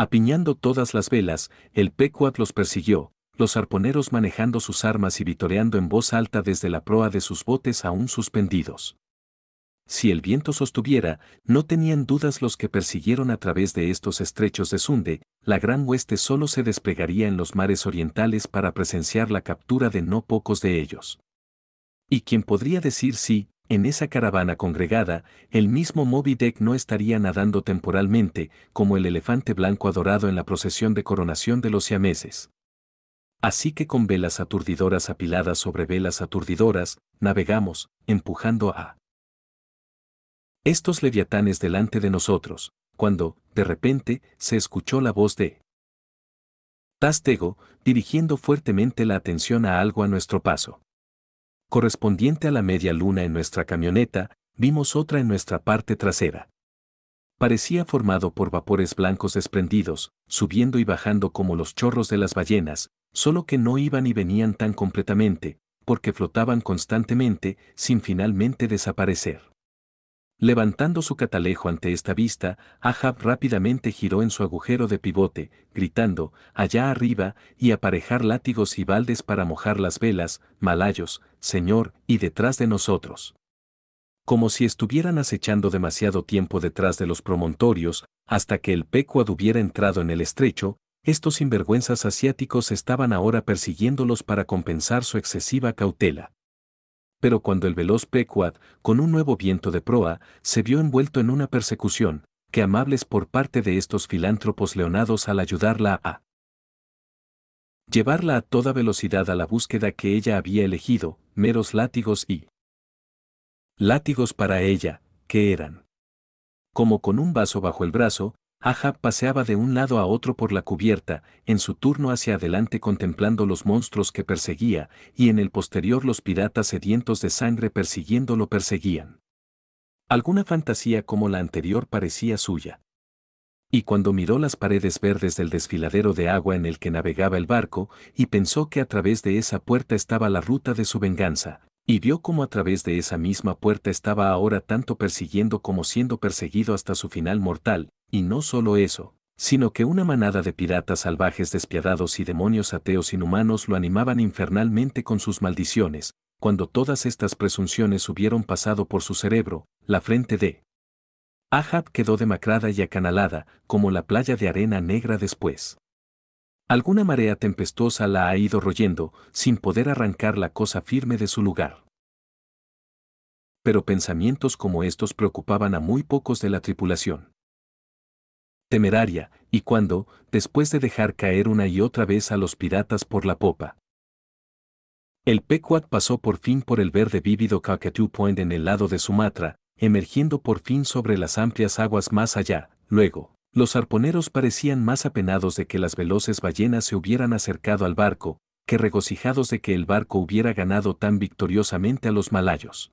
A: Apiñando todas las velas, el Pecuat los persiguió, los arponeros manejando sus armas y vitoreando en voz alta desde la proa de sus botes aún suspendidos. Si el viento sostuviera, no tenían dudas los que persiguieron a través de estos estrechos de Sunde, la gran hueste solo se desplegaría en los mares orientales para presenciar la captura de no pocos de ellos. ¿Y quién podría decir si, en esa caravana congregada, el mismo Moby Deck no estaría nadando temporalmente, como el elefante blanco adorado en la procesión de coronación de los siameses. Así que con velas aturdidoras apiladas sobre velas aturdidoras, navegamos, empujando a estos leviatanes delante de nosotros, cuando, de repente, se escuchó la voz de Tastego, dirigiendo fuertemente la atención a algo a nuestro paso correspondiente a la media luna en nuestra camioneta, vimos otra en nuestra parte trasera. Parecía formado por vapores blancos desprendidos, subiendo y bajando como los chorros de las ballenas, solo que no iban y venían tan completamente, porque flotaban constantemente, sin finalmente desaparecer. Levantando su catalejo ante esta vista, Ahab rápidamente giró en su agujero de pivote, gritando, allá arriba, y aparejar látigos y baldes para mojar las velas, malayos, Señor, y detrás de nosotros. Como si estuvieran acechando demasiado tiempo detrás de los promontorios, hasta que el pecuad hubiera entrado en el estrecho, estos sinvergüenzas asiáticos estaban ahora persiguiéndolos para compensar su excesiva cautela pero cuando el veloz Pecuad, con un nuevo viento de proa, se vio envuelto en una persecución, que amables por parte de estos filántropos leonados al ayudarla a llevarla a toda velocidad a la búsqueda que ella había elegido, meros látigos y látigos para ella, que eran como con un vaso bajo el brazo, Ahab paseaba de un lado a otro por la cubierta, en su turno hacia adelante contemplando los monstruos que perseguía, y en el posterior los piratas sedientos de sangre persiguiendo lo perseguían. Alguna fantasía como la anterior parecía suya. Y cuando miró las paredes verdes del desfiladero de agua en el que navegaba el barco, y pensó que a través de esa puerta estaba la ruta de su venganza, y vio cómo a través de esa misma puerta estaba ahora tanto persiguiendo como siendo perseguido hasta su final mortal, y no solo eso, sino que una manada de piratas salvajes despiadados y demonios ateos inhumanos lo animaban infernalmente con sus maldiciones, cuando todas estas presunciones hubieron pasado por su cerebro, la frente de Ahab quedó demacrada y acanalada, como la playa de arena negra después. Alguna marea tempestuosa la ha ido royendo, sin poder arrancar la cosa firme de su lugar. Pero pensamientos como estos preocupaban a muy pocos de la tripulación temeraria, y cuando, después de dejar caer una y otra vez a los piratas por la popa. El pecuat pasó por fin por el verde vívido Cockatoo Point en el lado de Sumatra, emergiendo por fin sobre las amplias aguas más allá. Luego, los arponeros parecían más apenados de que las veloces ballenas se hubieran acercado al barco, que regocijados de que el barco hubiera ganado tan victoriosamente a los malayos.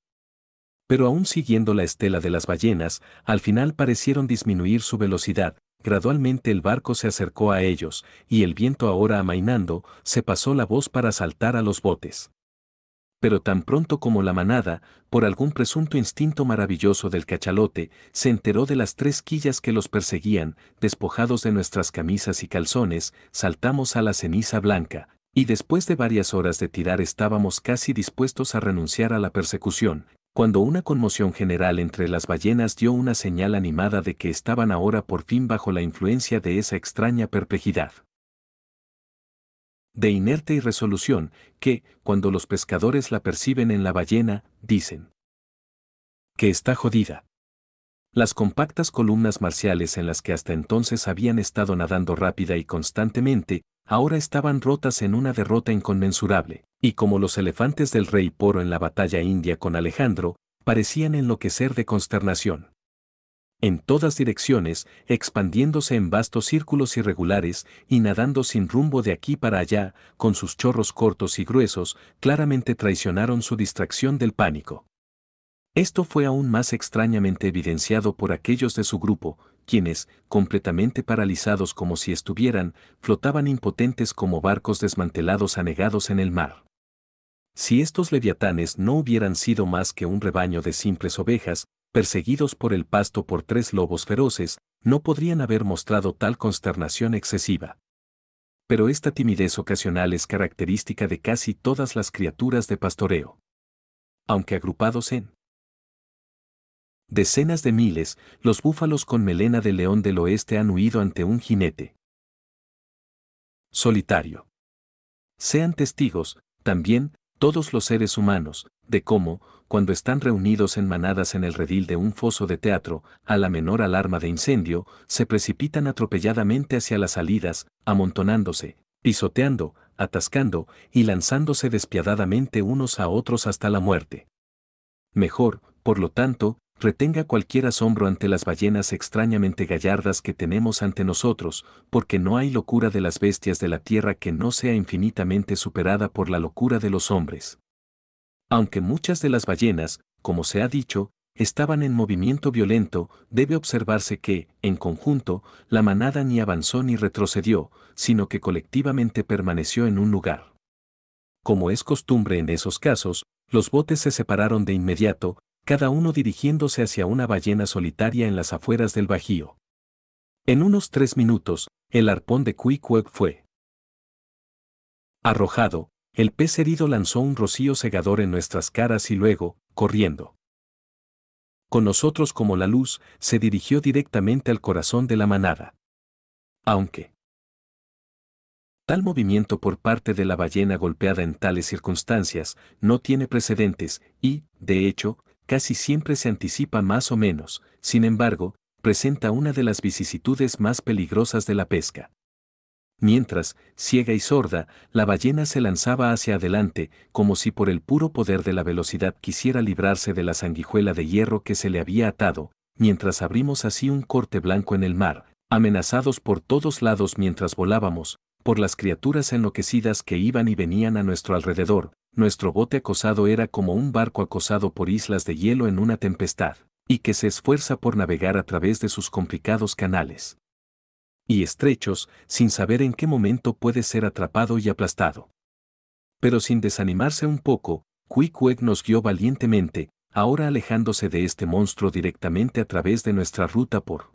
A: Pero aún siguiendo la estela de las ballenas, al final parecieron disminuir su velocidad, Gradualmente el barco se acercó a ellos, y el viento ahora amainando, se pasó la voz para saltar a los botes. Pero tan pronto como la manada, por algún presunto instinto maravilloso del cachalote, se enteró de las tres quillas que los perseguían, despojados de nuestras camisas y calzones, saltamos a la ceniza blanca, y después de varias horas de tirar estábamos casi dispuestos a renunciar a la persecución, cuando una conmoción general entre las ballenas dio una señal animada de que estaban ahora por fin bajo la influencia de esa extraña perplejidad. De inerte irresolución, que, cuando los pescadores la perciben en la ballena, dicen que está jodida. Las compactas columnas marciales en las que hasta entonces habían estado nadando rápida y constantemente, ahora estaban rotas en una derrota inconmensurable, y como los elefantes del rey Poro en la batalla india con Alejandro, parecían enloquecer de consternación. En todas direcciones, expandiéndose en vastos círculos irregulares y nadando sin rumbo de aquí para allá, con sus chorros cortos y gruesos, claramente traicionaron su distracción del pánico. Esto fue aún más extrañamente evidenciado por aquellos de su grupo, quienes, completamente paralizados como si estuvieran, flotaban impotentes como barcos desmantelados anegados en el mar. Si estos leviatanes no hubieran sido más que un rebaño de simples ovejas, perseguidos por el pasto por tres lobos feroces, no podrían haber mostrado tal consternación excesiva. Pero esta timidez ocasional es característica de casi todas las criaturas de pastoreo. Aunque agrupados en Decenas de miles, los búfalos con melena de león del oeste han huido ante un jinete. Solitario. Sean testigos, también, todos los seres humanos, de cómo, cuando están reunidos en manadas en el redil de un foso de teatro, a la menor alarma de incendio, se precipitan atropelladamente hacia las salidas, amontonándose, pisoteando, atascando y lanzándose despiadadamente unos a otros hasta la muerte. Mejor, por lo tanto, retenga cualquier asombro ante las ballenas extrañamente gallardas que tenemos ante nosotros, porque no hay locura de las bestias de la tierra que no sea infinitamente superada por la locura de los hombres. Aunque muchas de las ballenas, como se ha dicho, estaban en movimiento violento, debe observarse que, en conjunto, la manada ni avanzó ni retrocedió, sino que colectivamente permaneció en un lugar. Como es costumbre en esos casos, los botes se separaron de inmediato, cada uno dirigiéndose hacia una ballena solitaria en las afueras del Bajío. En unos tres minutos, el arpón de Quickweb fue arrojado, el pez herido lanzó un rocío segador en nuestras caras y luego, corriendo. Con nosotros como la luz, se dirigió directamente al corazón de la manada. Aunque tal movimiento por parte de la ballena golpeada en tales circunstancias no tiene precedentes y, de hecho, casi siempre se anticipa más o menos, sin embargo, presenta una de las vicisitudes más peligrosas de la pesca. Mientras, ciega y sorda, la ballena se lanzaba hacia adelante, como si por el puro poder de la velocidad quisiera librarse de la sanguijuela de hierro que se le había atado, mientras abrimos así un corte blanco en el mar, amenazados por todos lados mientras volábamos, por las criaturas enloquecidas que iban y venían a nuestro alrededor, nuestro bote acosado era como un barco acosado por islas de hielo en una tempestad, y que se esfuerza por navegar a través de sus complicados canales. Y estrechos, sin saber en qué momento puede ser atrapado y aplastado. Pero sin desanimarse un poco, Quickweg nos guió valientemente, ahora alejándose de este monstruo directamente a través de nuestra ruta por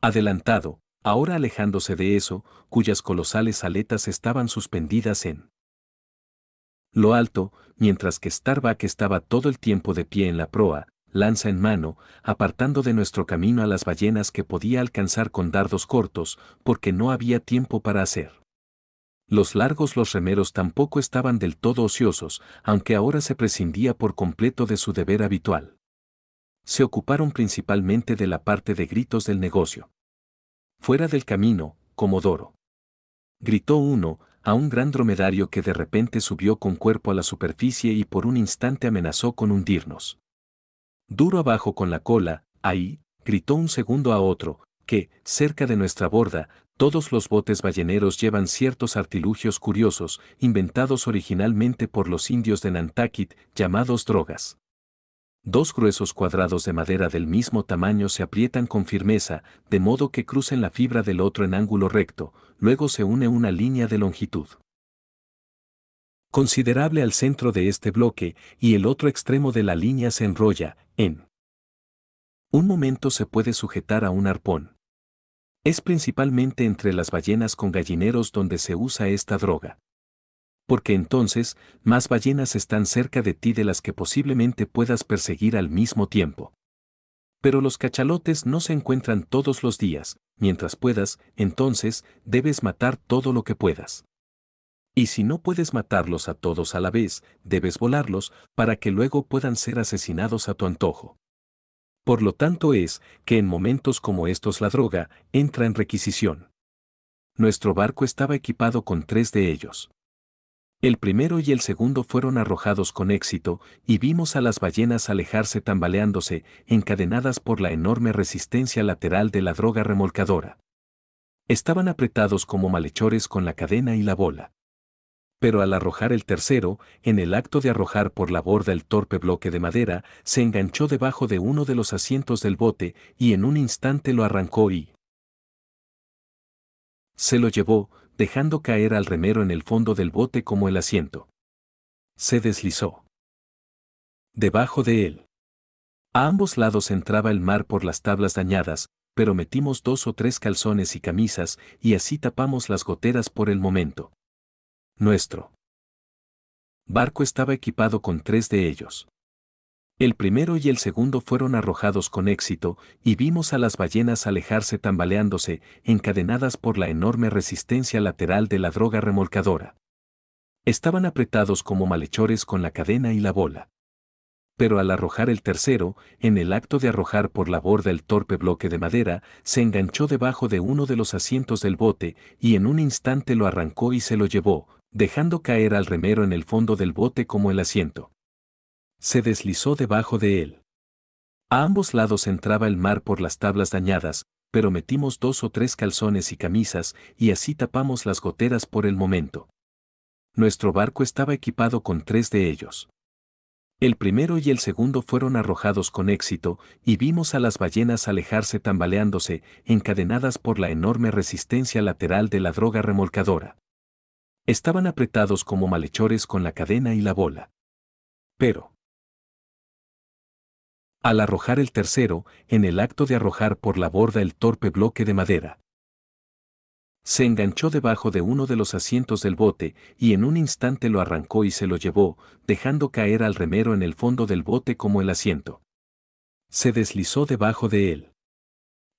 A: adelantado, ahora alejándose de eso, cuyas colosales aletas estaban suspendidas en lo alto, mientras que Starbuck estaba todo el tiempo de pie en la proa, lanza en mano, apartando de nuestro camino a las ballenas que podía alcanzar con dardos cortos, porque no había tiempo para hacer. Los largos los remeros tampoco estaban del todo ociosos, aunque ahora se prescindía por completo de su deber habitual. Se ocuparon principalmente de la parte de gritos del negocio. Fuera del camino, Comodoro. Gritó uno, a un gran dromedario que de repente subió con cuerpo a la superficie y por un instante amenazó con hundirnos. Duro abajo con la cola, ahí, gritó un segundo a otro, que, cerca de nuestra borda, todos los botes balleneros llevan ciertos artilugios curiosos, inventados originalmente por los indios de Nantucket, llamados drogas dos gruesos cuadrados de madera del mismo tamaño se aprietan con firmeza, de modo que crucen la fibra del otro en ángulo recto, luego se une una línea de longitud considerable al centro de este bloque, y el otro extremo de la línea se enrolla, en un momento se puede sujetar a un arpón. Es principalmente entre las ballenas con gallineros donde se usa esta droga porque entonces más ballenas están cerca de ti de las que posiblemente puedas perseguir al mismo tiempo. Pero los cachalotes no se encuentran todos los días, mientras puedas, entonces debes matar todo lo que puedas. Y si no puedes matarlos a todos a la vez, debes volarlos para que luego puedan ser asesinados a tu antojo. Por lo tanto es que en momentos como estos la droga entra en requisición. Nuestro barco estaba equipado con tres de ellos. El primero y el segundo fueron arrojados con éxito y vimos a las ballenas alejarse tambaleándose, encadenadas por la enorme resistencia lateral de la droga remolcadora. Estaban apretados como malhechores con la cadena y la bola. Pero al arrojar el tercero, en el acto de arrojar por la borda el torpe bloque de madera, se enganchó debajo de uno de los asientos del bote y en un instante lo arrancó y... Se lo llevó, dejando caer al remero en el fondo del bote como el asiento. Se deslizó. Debajo de él. A ambos lados entraba el mar por las tablas dañadas, pero metimos dos o tres calzones y camisas y así tapamos las goteras por el momento. Nuestro barco estaba equipado con tres de ellos. El primero y el segundo fueron arrojados con éxito y vimos a las ballenas alejarse tambaleándose, encadenadas por la enorme resistencia lateral de la droga remolcadora. Estaban apretados como malhechores con la cadena y la bola. Pero al arrojar el tercero, en el acto de arrojar por la borda el torpe bloque de madera, se enganchó debajo de uno de los asientos del bote y en un instante lo arrancó y se lo llevó, dejando caer al remero en el fondo del bote como el asiento se deslizó debajo de él. A ambos lados entraba el mar por las tablas dañadas, pero metimos dos o tres calzones y camisas y así tapamos las goteras por el momento. Nuestro barco estaba equipado con tres de ellos. El primero y el segundo fueron arrojados con éxito y vimos a las ballenas alejarse tambaleándose, encadenadas por la enorme resistencia lateral de la droga remolcadora. Estaban apretados como malhechores con la cadena y la bola. Pero, al arrojar el tercero, en el acto de arrojar por la borda el torpe bloque de madera. Se enganchó debajo de uno de los asientos del bote y en un instante lo arrancó y se lo llevó, dejando caer al remero en el fondo del bote como el asiento. Se deslizó debajo de él.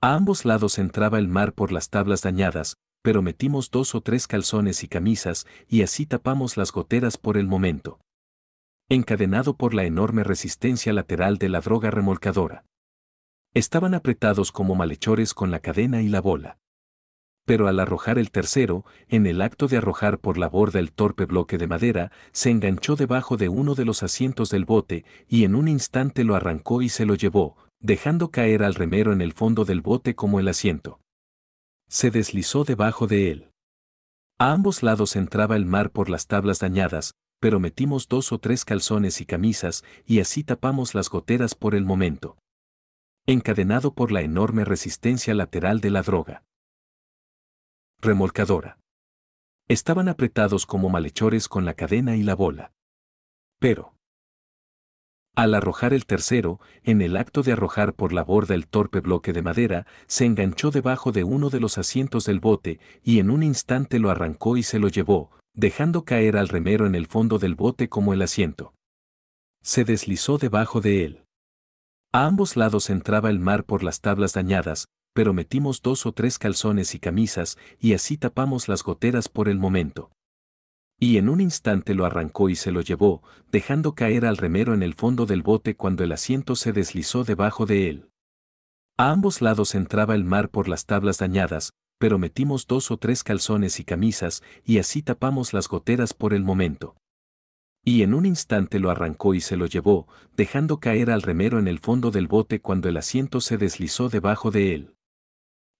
A: A ambos lados entraba el mar por las tablas dañadas, pero metimos dos o tres calzones y camisas y así tapamos las goteras por el momento encadenado por la enorme resistencia lateral de la droga remolcadora. Estaban apretados como malhechores con la cadena y la bola. Pero al arrojar el tercero, en el acto de arrojar por la borda el torpe bloque de madera, se enganchó debajo de uno de los asientos del bote y en un instante lo arrancó y se lo llevó, dejando caer al remero en el fondo del bote como el asiento. Se deslizó debajo de él. A ambos lados entraba el mar por las tablas dañadas, pero metimos dos o tres calzones y camisas y así tapamos las goteras por el momento. Encadenado por la enorme resistencia lateral de la droga. Remolcadora. Estaban apretados como malhechores con la cadena y la bola. Pero... Al arrojar el tercero, en el acto de arrojar por la borda el torpe bloque de madera, se enganchó debajo de uno de los asientos del bote y en un instante lo arrancó y se lo llevó, dejando caer al remero en el fondo del bote como el asiento. Se deslizó debajo de él. A ambos lados entraba el mar por las tablas dañadas, pero metimos dos o tres calzones y camisas y así tapamos las goteras por el momento. Y en un instante lo arrancó y se lo llevó, dejando caer al remero en el fondo del bote cuando el asiento se deslizó debajo de él. A ambos lados entraba el mar por las tablas dañadas, pero metimos dos o tres calzones y camisas y así tapamos las goteras por el momento. Y en un instante lo arrancó y se lo llevó, dejando caer al remero en el fondo del bote cuando el asiento se deslizó debajo de él.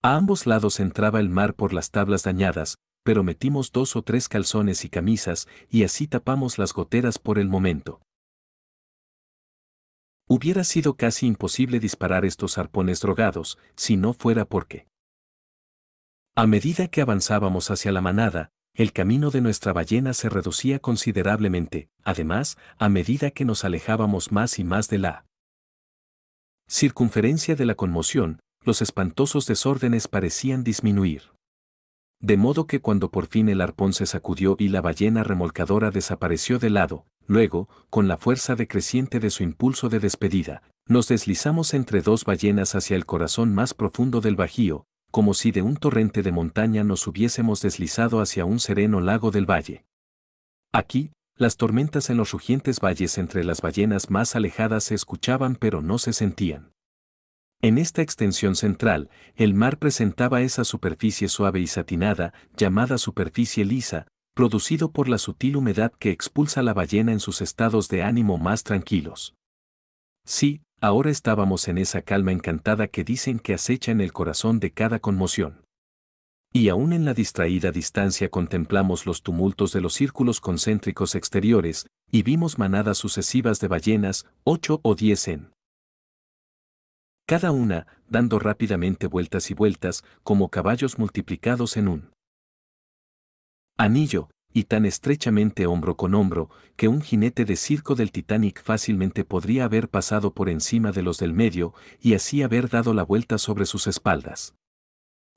A: A ambos lados entraba el mar por las tablas dañadas, pero metimos dos o tres calzones y camisas y así tapamos las goteras por el momento. Hubiera sido casi imposible disparar estos arpones drogados, si no fuera porque a medida que avanzábamos hacia la manada, el camino de nuestra ballena se reducía considerablemente, además, a medida que nos alejábamos más y más de la circunferencia de la conmoción, los espantosos desórdenes parecían disminuir. De modo que cuando por fin el arpón se sacudió y la ballena remolcadora desapareció de lado, luego, con la fuerza decreciente de su impulso de despedida, nos deslizamos entre dos ballenas hacia el corazón más profundo del bajío, como si de un torrente de montaña nos hubiésemos deslizado hacia un sereno lago del valle. Aquí, las tormentas en los rugientes valles entre las ballenas más alejadas se escuchaban pero no se sentían. En esta extensión central, el mar presentaba esa superficie suave y satinada, llamada superficie lisa, producido por la sutil humedad que expulsa la ballena en sus estados de ánimo más tranquilos. Sí, Ahora estábamos en esa calma encantada que dicen que acecha en el corazón de cada conmoción. Y aún en la distraída distancia contemplamos los tumultos de los círculos concéntricos exteriores, y vimos manadas sucesivas de ballenas, ocho o diez en cada una, dando rápidamente vueltas y vueltas, como caballos multiplicados en un anillo, y tan estrechamente hombro con hombro, que un jinete de circo del Titanic fácilmente podría haber pasado por encima de los del medio y así haber dado la vuelta sobre sus espaldas.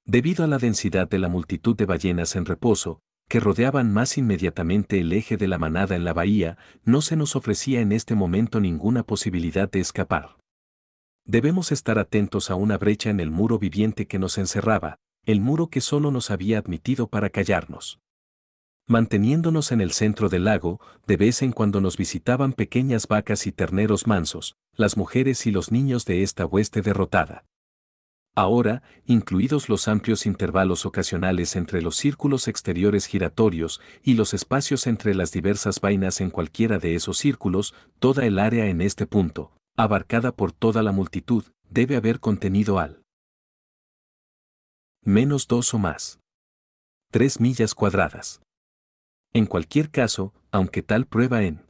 A: Debido a la densidad de la multitud de ballenas en reposo, que rodeaban más inmediatamente el eje de la manada en la bahía, no se nos ofrecía en este momento ninguna posibilidad de escapar. Debemos estar atentos a una brecha en el muro viviente que nos encerraba, el muro que solo nos había admitido para callarnos manteniéndonos en el centro del lago, de vez en cuando nos visitaban pequeñas vacas y terneros mansos, las mujeres y los niños de esta hueste derrotada. Ahora, incluidos los amplios intervalos ocasionales entre los círculos exteriores giratorios y los espacios entre las diversas vainas en cualquiera de esos círculos, toda el área en este punto, abarcada por toda la multitud, debe haber contenido al menos dos o más. Tres millas cuadradas. En cualquier caso, aunque tal prueba en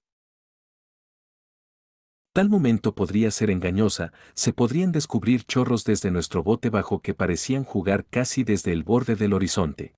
A: tal momento podría ser engañosa, se podrían descubrir chorros desde nuestro bote bajo que parecían jugar casi desde el borde del horizonte.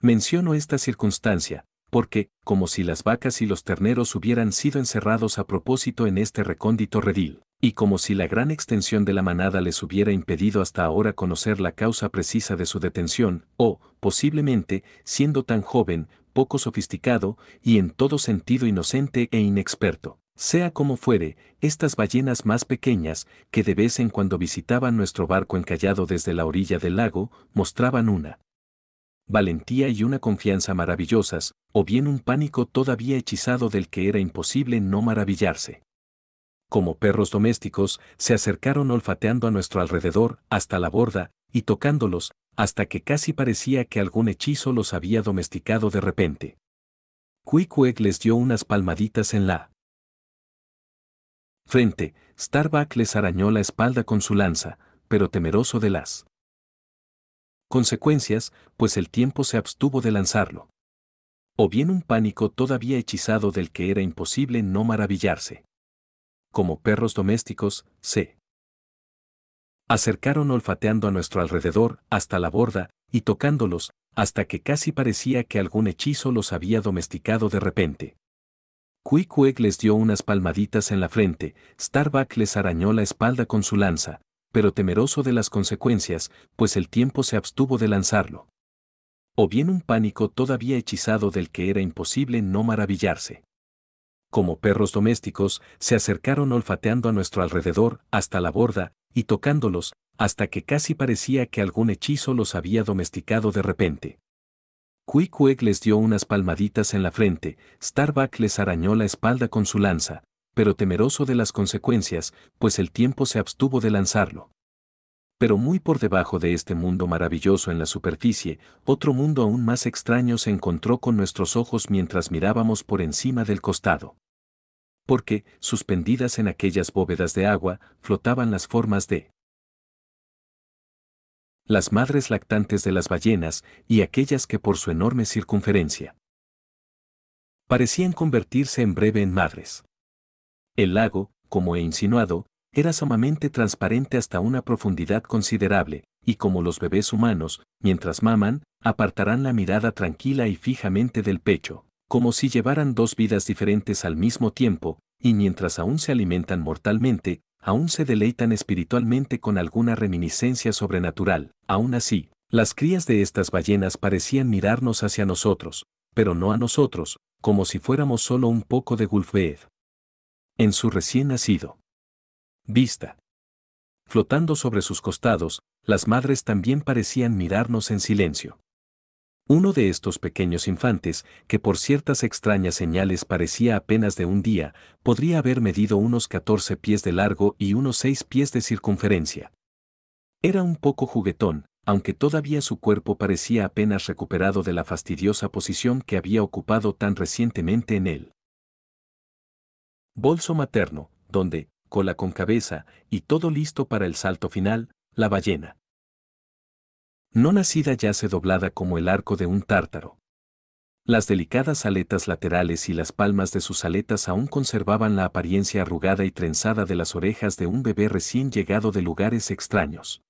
A: Menciono esta circunstancia, porque, como si las vacas y los terneros hubieran sido encerrados a propósito en este recóndito redil, y como si la gran extensión de la manada les hubiera impedido hasta ahora conocer la causa precisa de su detención, o, posiblemente, siendo tan joven, poco sofisticado y en todo sentido inocente e inexperto. Sea como fuere, estas ballenas más pequeñas, que de vez en cuando visitaban nuestro barco encallado desde la orilla del lago, mostraban una valentía y una confianza maravillosas, o bien un pánico todavía hechizado del que era imposible no maravillarse. Como perros domésticos, se acercaron olfateando a nuestro alrededor, hasta la borda, y tocándolos, hasta que casi parecía que algún hechizo los había domesticado de repente. Quick les dio unas palmaditas en la frente, Starbuck les arañó la espalda con su lanza, pero temeroso de las consecuencias, pues el tiempo se abstuvo de lanzarlo. O bien un pánico todavía hechizado del que era imposible no maravillarse. Como perros domésticos, se acercaron olfateando a nuestro alrededor, hasta la borda, y tocándolos, hasta que casi parecía que algún hechizo los había domesticado de repente. Quick les dio unas palmaditas en la frente, Starbuck les arañó la espalda con su lanza, pero temeroso de las consecuencias, pues el tiempo se abstuvo de lanzarlo. O bien un pánico todavía hechizado del que era imposible no maravillarse como perros domésticos, se acercaron olfateando a nuestro alrededor, hasta la borda, y tocándolos, hasta que casi parecía que algún hechizo los había domesticado de repente. Quick les dio unas palmaditas en la frente, Starbuck les arañó la espalda con su lanza, pero temeroso de las consecuencias, pues el tiempo se abstuvo de lanzarlo. Pero muy por debajo de este mundo maravilloso en la superficie, otro mundo aún más extraño se encontró con nuestros ojos mientras mirábamos por encima del costado porque, suspendidas en aquellas bóvedas de agua, flotaban las formas de las madres lactantes de las ballenas y aquellas que por su enorme circunferencia parecían convertirse en breve en madres. El lago, como he insinuado, era sumamente transparente hasta una profundidad considerable, y como los bebés humanos, mientras maman, apartarán la mirada tranquila y fijamente del pecho como si llevaran dos vidas diferentes al mismo tiempo, y mientras aún se alimentan mortalmente, aún se deleitan espiritualmente con alguna reminiscencia sobrenatural. Aún así, las crías de estas ballenas parecían mirarnos hacia nosotros, pero no a nosotros, como si fuéramos solo un poco de Gulfbeed. En su recién nacido. Vista. Flotando sobre sus costados, las madres también parecían mirarnos en silencio. Uno de estos pequeños infantes, que por ciertas extrañas señales parecía apenas de un día, podría haber medido unos 14 pies de largo y unos 6 pies de circunferencia. Era un poco juguetón, aunque todavía su cuerpo parecía apenas recuperado de la fastidiosa posición que había ocupado tan recientemente en él. Bolso materno, donde, cola con cabeza, y todo listo para el salto final, la ballena no nacida yace doblada como el arco de un tártaro. Las delicadas aletas laterales y las palmas de sus aletas aún conservaban la apariencia arrugada y trenzada de las orejas de un bebé recién llegado de lugares extraños.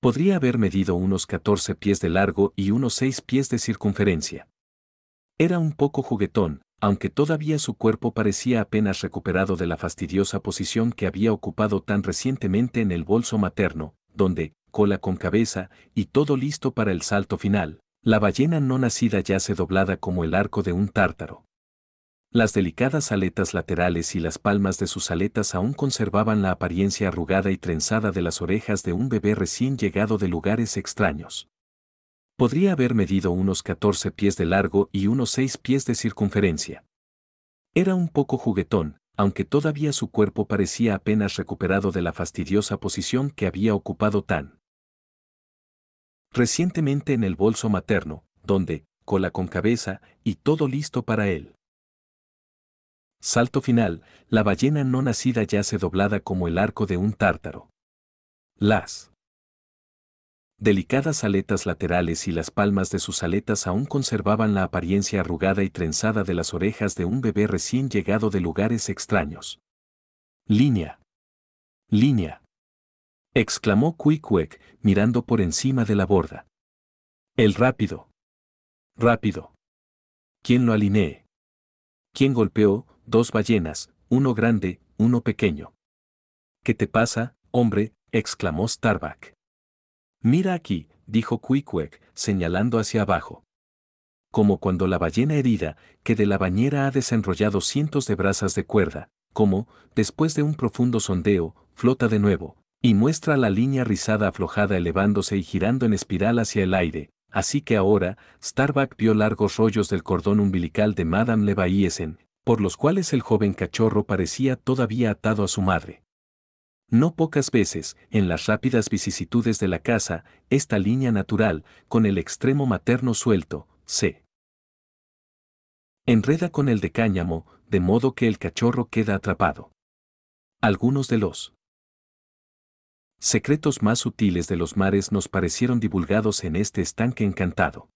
A: Podría haber medido unos 14 pies de largo y unos seis pies de circunferencia. Era un poco juguetón, aunque todavía su cuerpo parecía apenas recuperado de la fastidiosa posición que había ocupado tan recientemente en el bolso materno, donde, cola con cabeza y todo listo para el salto final, la ballena no nacida yace doblada como el arco de un tártaro. Las delicadas aletas laterales y las palmas de sus aletas aún conservaban la apariencia arrugada y trenzada de las orejas de un bebé recién llegado de lugares extraños. Podría haber medido unos 14 pies de largo y unos 6 pies de circunferencia. Era un poco juguetón, aunque todavía su cuerpo parecía apenas recuperado de la fastidiosa posición que había ocupado tan recientemente en el bolso materno, donde, cola con cabeza, y todo listo para él. Salto final, la ballena no nacida yace doblada como el arco de un tártaro. Las delicadas aletas laterales y las palmas de sus aletas aún conservaban la apariencia arrugada y trenzada de las orejas de un bebé recién llegado de lugares extraños. Línea. Línea exclamó Cuicuec, mirando por encima de la borda. El rápido. Rápido. ¿Quién lo alineé ¿Quién golpeó? Dos ballenas, uno grande, uno pequeño. ¿Qué te pasa, hombre? exclamó Starbuck. Mira aquí, dijo Cuicuec, señalando hacia abajo. Como cuando la ballena herida, que de la bañera ha desenrollado cientos de brazas de cuerda, como, después de un profundo sondeo, flota de nuevo, y muestra la línea rizada aflojada elevándose y girando en espiral hacia el aire, así que ahora, Starbuck vio largos rollos del cordón umbilical de Madame Levayesen, por los cuales el joven cachorro parecía todavía atado a su madre. No pocas veces, en las rápidas vicisitudes de la casa, esta línea natural, con el extremo materno suelto, se enreda con el de cáñamo, de modo que el cachorro queda atrapado. Algunos de los secretos más sutiles de los mares nos parecieron divulgados en este estanque encantado.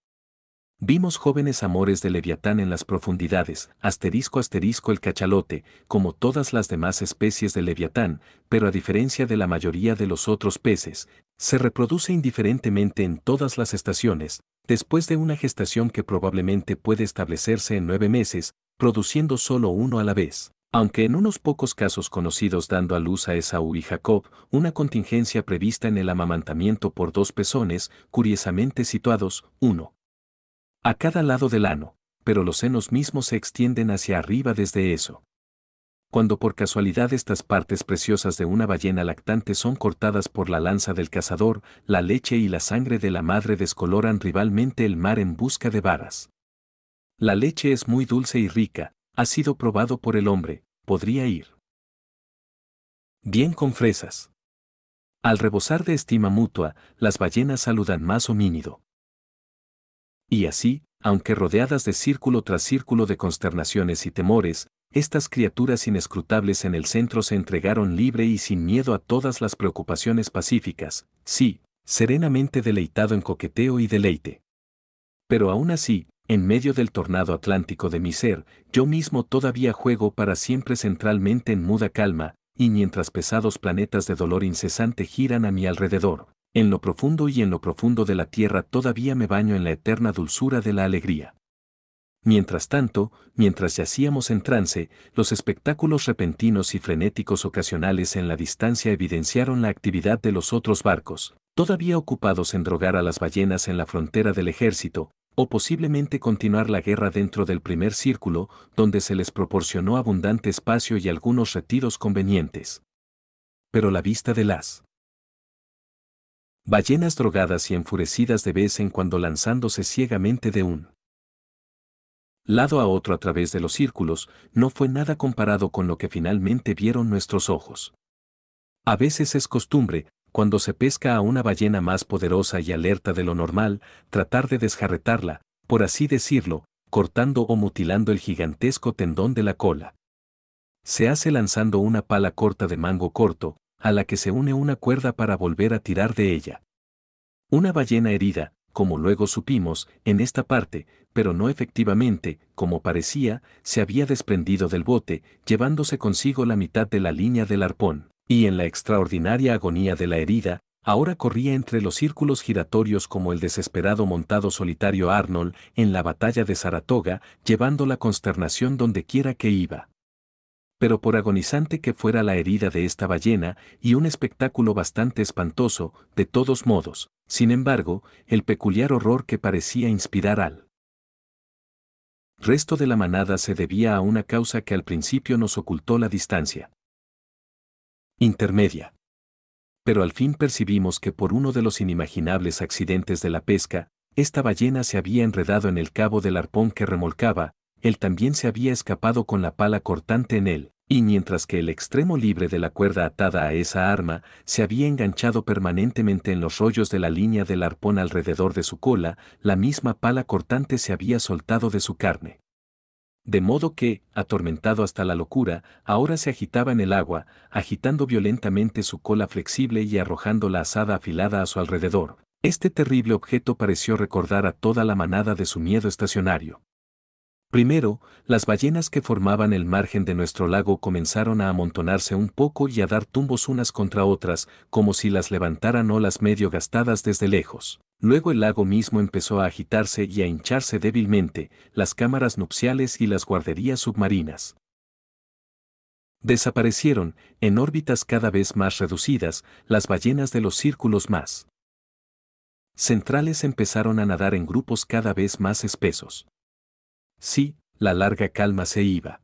A: Vimos jóvenes amores de leviatán en las profundidades, asterisco asterisco el cachalote, como todas las demás especies de leviatán, pero a diferencia de la mayoría de los otros peces, se reproduce indiferentemente en todas las estaciones, después de una gestación que probablemente puede establecerse en nueve meses, produciendo solo uno a la vez. Aunque en unos pocos casos conocidos dando a luz a Esaú y Jacob, una contingencia prevista en el amamantamiento por dos pezones, curiosamente situados, uno a cada lado del ano, pero los senos mismos se extienden hacia arriba desde eso. Cuando por casualidad estas partes preciosas de una ballena lactante son cortadas por la lanza del cazador, la leche y la sangre de la madre descoloran rivalmente el mar en busca de varas. La leche es muy dulce y rica, ha sido probado por el hombre, podría ir bien con fresas. Al rebosar de estima mutua, las ballenas saludan más homínido. Y así, aunque rodeadas de círculo tras círculo de consternaciones y temores, estas criaturas inescrutables en el centro se entregaron libre y sin miedo a todas las preocupaciones pacíficas, sí, serenamente deleitado en coqueteo y deleite. Pero aún así, en medio del tornado atlántico de mi ser, yo mismo todavía juego para siempre centralmente en muda calma, y mientras pesados planetas de dolor incesante giran a mi alrededor, en lo profundo y en lo profundo de la tierra todavía me baño en la eterna dulzura de la alegría. Mientras tanto, mientras yacíamos en trance, los espectáculos repentinos y frenéticos ocasionales en la distancia evidenciaron la actividad de los otros barcos, todavía ocupados en drogar a las ballenas en la frontera del ejército, o posiblemente continuar la guerra dentro del primer círculo, donde se les proporcionó abundante espacio y algunos retiros convenientes. Pero la vista de las ballenas drogadas y enfurecidas de vez en cuando lanzándose ciegamente de un lado a otro a través de los círculos, no fue nada comparado con lo que finalmente vieron nuestros ojos. A veces es costumbre, cuando se pesca a una ballena más poderosa y alerta de lo normal, tratar de desjarretarla, por así decirlo, cortando o mutilando el gigantesco tendón de la cola. Se hace lanzando una pala corta de mango corto, a la que se une una cuerda para volver a tirar de ella. Una ballena herida, como luego supimos, en esta parte, pero no efectivamente, como parecía, se había desprendido del bote, llevándose consigo la mitad de la línea del arpón. Y en la extraordinaria agonía de la herida, ahora corría entre los círculos giratorios como el desesperado montado solitario Arnold en la batalla de Saratoga, llevando la consternación dondequiera que iba. Pero por agonizante que fuera la herida de esta ballena, y un espectáculo bastante espantoso, de todos modos, sin embargo, el peculiar horror que parecía inspirar al resto de la manada se debía a una causa que al principio nos ocultó la distancia intermedia. Pero al fin percibimos que por uno de los inimaginables accidentes de la pesca, esta ballena se había enredado en el cabo del arpón que remolcaba, él también se había escapado con la pala cortante en él, y mientras que el extremo libre de la cuerda atada a esa arma se había enganchado permanentemente en los rollos de la línea del arpón alrededor de su cola, la misma pala cortante se había soltado de su carne de modo que, atormentado hasta la locura, ahora se agitaba en el agua, agitando violentamente su cola flexible y arrojando la asada afilada a su alrededor. Este terrible objeto pareció recordar a toda la manada de su miedo estacionario. Primero, las ballenas que formaban el margen de nuestro lago comenzaron a amontonarse un poco y a dar tumbos unas contra otras, como si las levantaran olas medio gastadas desde lejos. Luego el lago mismo empezó a agitarse y a hincharse débilmente, las cámaras nupciales y las guarderías submarinas. Desaparecieron, en órbitas cada vez más reducidas, las ballenas de los círculos más centrales empezaron a nadar en grupos cada vez más espesos. Sí, la larga calma se iba.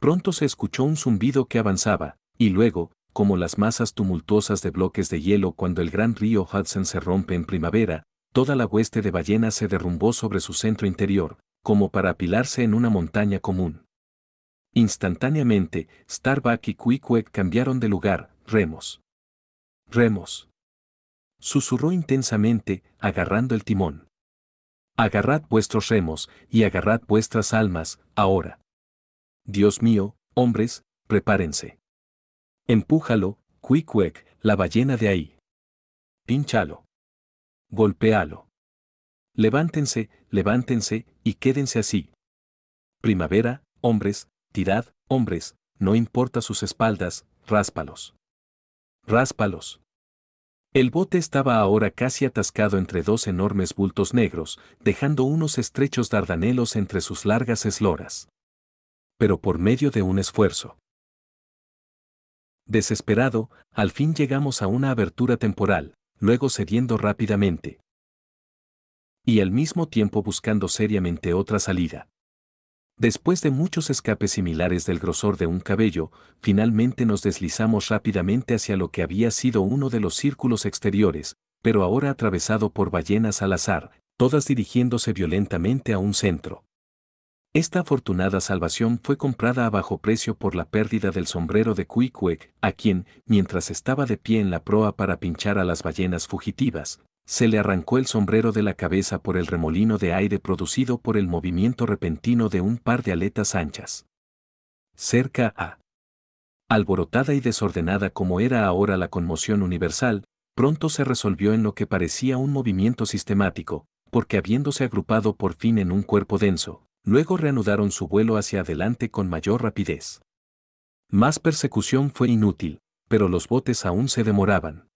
A: Pronto se escuchó un zumbido que avanzaba, y luego, como las masas tumultuosas de bloques de hielo cuando el gran río Hudson se rompe en primavera, toda la hueste de ballenas se derrumbó sobre su centro interior, como para apilarse en una montaña común. Instantáneamente, Starbuck y Quickweck cambiaron de lugar, remos. Remos. Susurró intensamente, agarrando el timón. Agarrad vuestros remos, y agarrad vuestras almas, ahora. Dios mío, hombres, prepárense. Empújalo, cuicuec, la ballena de ahí. Pinchalo. Golpéalo. Levántense, levántense, y quédense así. Primavera, hombres, tirad, hombres, no importa sus espaldas, ráspalos. Ráspalos. El bote estaba ahora casi atascado entre dos enormes bultos negros, dejando unos estrechos dardanelos entre sus largas esloras. Pero por medio de un esfuerzo. Desesperado, al fin llegamos a una abertura temporal, luego cediendo rápidamente. Y al mismo tiempo buscando seriamente otra salida. Después de muchos escapes similares del grosor de un cabello, finalmente nos deslizamos rápidamente hacia lo que había sido uno de los círculos exteriores, pero ahora atravesado por ballenas al azar, todas dirigiéndose violentamente a un centro. Esta afortunada salvación fue comprada a bajo precio por la pérdida del sombrero de Cuicuec, a quien, mientras estaba de pie en la proa para pinchar a las ballenas fugitivas, se le arrancó el sombrero de la cabeza por el remolino de aire producido por el movimiento repentino de un par de aletas anchas. Cerca a. Alborotada y desordenada como era ahora la conmoción universal, pronto se resolvió en lo que parecía un movimiento sistemático, porque habiéndose agrupado por fin en un cuerpo denso, luego reanudaron su vuelo hacia adelante con mayor rapidez. Más persecución fue inútil, pero los botes aún se demoraban.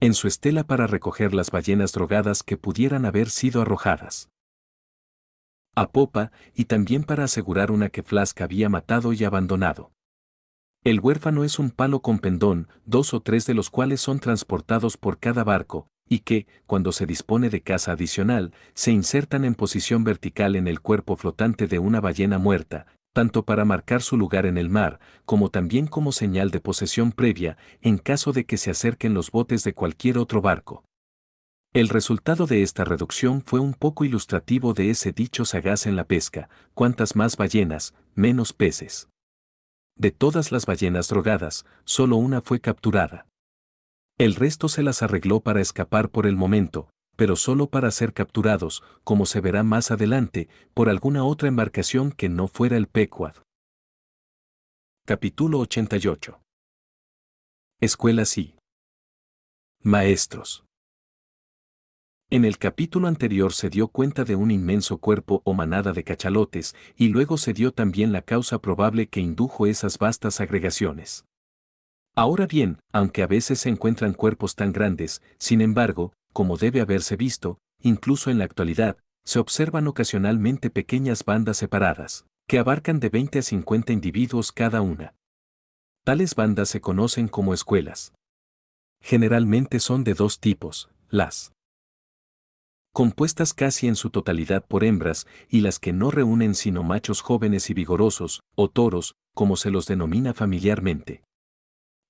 A: En su estela para recoger las ballenas drogadas que pudieran haber sido arrojadas. A popa, y también para asegurar una que Flasca había matado y abandonado. El huérfano es un palo con pendón, dos o tres de los cuales son transportados por cada barco, y que, cuando se dispone de caza adicional, se insertan en posición vertical en el cuerpo flotante de una ballena muerta, tanto para marcar su lugar en el mar, como también como señal de posesión previa, en caso de que se acerquen los botes de cualquier otro barco. El resultado de esta reducción fue un poco ilustrativo de ese dicho sagaz en la pesca, cuantas más ballenas, menos peces. De todas las ballenas drogadas, solo una fue capturada. El resto se las arregló para escapar por el momento, pero solo para ser capturados, como se verá más adelante, por alguna otra embarcación que no fuera el Pequod. Capítulo 88 Escuelas y Maestros en el capítulo anterior se dio cuenta de un inmenso cuerpo o manada de cachalotes, y luego se dio también la causa probable que indujo esas vastas agregaciones. Ahora bien, aunque a veces se encuentran cuerpos tan grandes, sin embargo, como debe haberse visto, incluso en la actualidad, se observan ocasionalmente pequeñas bandas separadas, que abarcan de 20 a 50 individuos cada una. Tales bandas se conocen como escuelas. Generalmente son de dos tipos, las compuestas casi en su totalidad por hembras y las que no reúnen sino machos jóvenes y vigorosos, o toros, como se los denomina familiarmente.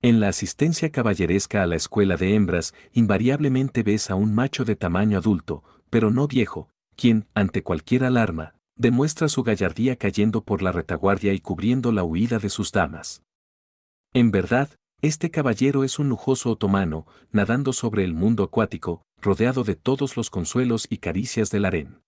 A: En la asistencia caballeresca a la escuela de hembras, invariablemente ves a un macho de tamaño adulto, pero no viejo, quien, ante cualquier alarma, demuestra su gallardía cayendo por la retaguardia y cubriendo la huida de sus damas. En verdad, este caballero es un lujoso otomano, nadando sobre el mundo acuático, rodeado de todos los consuelos y caricias del harén.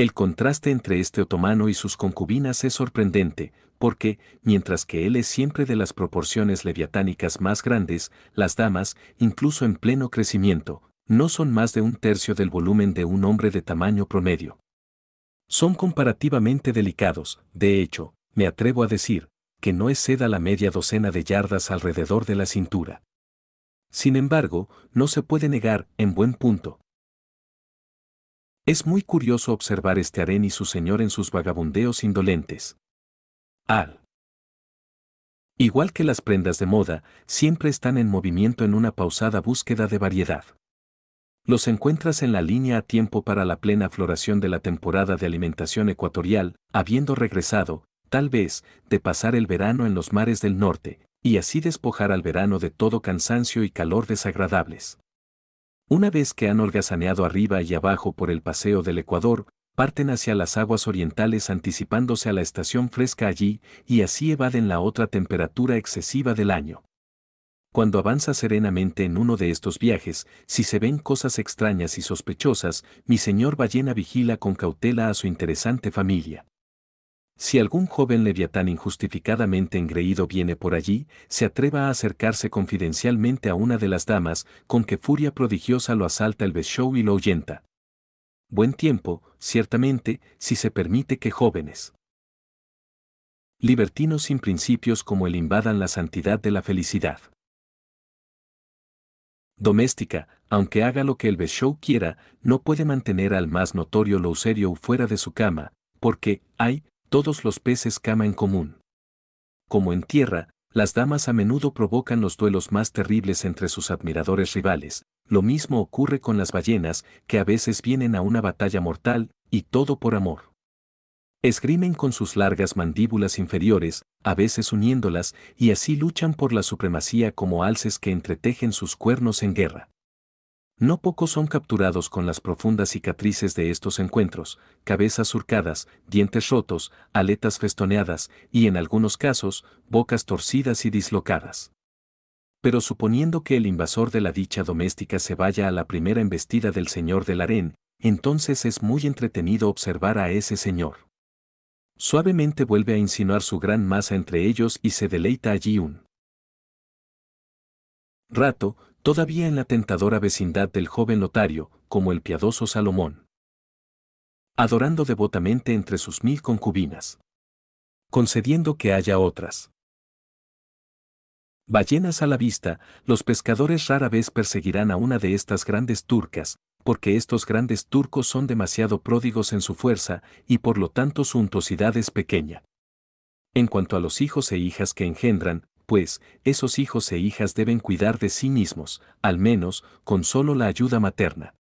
A: El contraste entre este otomano y sus concubinas es sorprendente, porque, mientras que él es siempre de las proporciones leviatánicas más grandes, las damas, incluso en pleno crecimiento, no son más de un tercio del volumen de un hombre de tamaño promedio. Son comparativamente delicados, de hecho, me atrevo a decir, que no exceda la media docena de yardas alrededor de la cintura. Sin embargo, no se puede negar, en buen punto, es muy curioso observar este harén y su señor en sus vagabundeos indolentes. Al. Igual que las prendas de moda, siempre están en movimiento en una pausada búsqueda de variedad. Los encuentras en la línea a tiempo para la plena floración de la temporada de alimentación ecuatorial, habiendo regresado, tal vez, de pasar el verano en los mares del norte, y así despojar al verano de todo cansancio y calor desagradables. Una vez que han holgazaneado arriba y abajo por el paseo del Ecuador, parten hacia las aguas orientales anticipándose a la estación fresca allí y así evaden la otra temperatura excesiva del año. Cuando avanza serenamente en uno de estos viajes, si se ven cosas extrañas y sospechosas, mi señor ballena vigila con cautela a su interesante familia. Si algún joven leviatán injustificadamente engreído viene por allí, se atreva a acercarse confidencialmente a una de las damas, con que furia prodigiosa lo asalta el Beshow y lo ahuyenta. Buen tiempo, ciertamente, si se permite que jóvenes libertinos sin principios como él invadan la santidad de la felicidad. Doméstica, aunque haga lo que el B-show quiera, no puede mantener al más notorio serio fuera de su cama, porque, hay, todos los peces cama en común. Como en tierra, las damas a menudo provocan los duelos más terribles entre sus admiradores rivales, lo mismo ocurre con las ballenas, que a veces vienen a una batalla mortal, y todo por amor. Esgrimen con sus largas mandíbulas inferiores, a veces uniéndolas, y así luchan por la supremacía como alces que entretejen sus cuernos en guerra. No pocos son capturados con las profundas cicatrices de estos encuentros, cabezas surcadas, dientes rotos, aletas festoneadas y en algunos casos, bocas torcidas y dislocadas. Pero suponiendo que el invasor de la dicha doméstica se vaya a la primera embestida del señor del harén, entonces es muy entretenido observar a ese señor. Suavemente vuelve a insinuar su gran masa entre ellos y se deleita allí un rato, todavía en la tentadora vecindad del joven notario, como el piadoso Salomón. Adorando devotamente entre sus mil concubinas. Concediendo que haya otras. Ballenas a la vista, los pescadores rara vez perseguirán a una de estas grandes turcas, porque estos grandes turcos son demasiado pródigos en su fuerza y por lo tanto su untuosidad es pequeña. En cuanto a los hijos e hijas que engendran, pues, esos hijos e hijas deben cuidar de sí mismos, al menos, con solo la ayuda materna.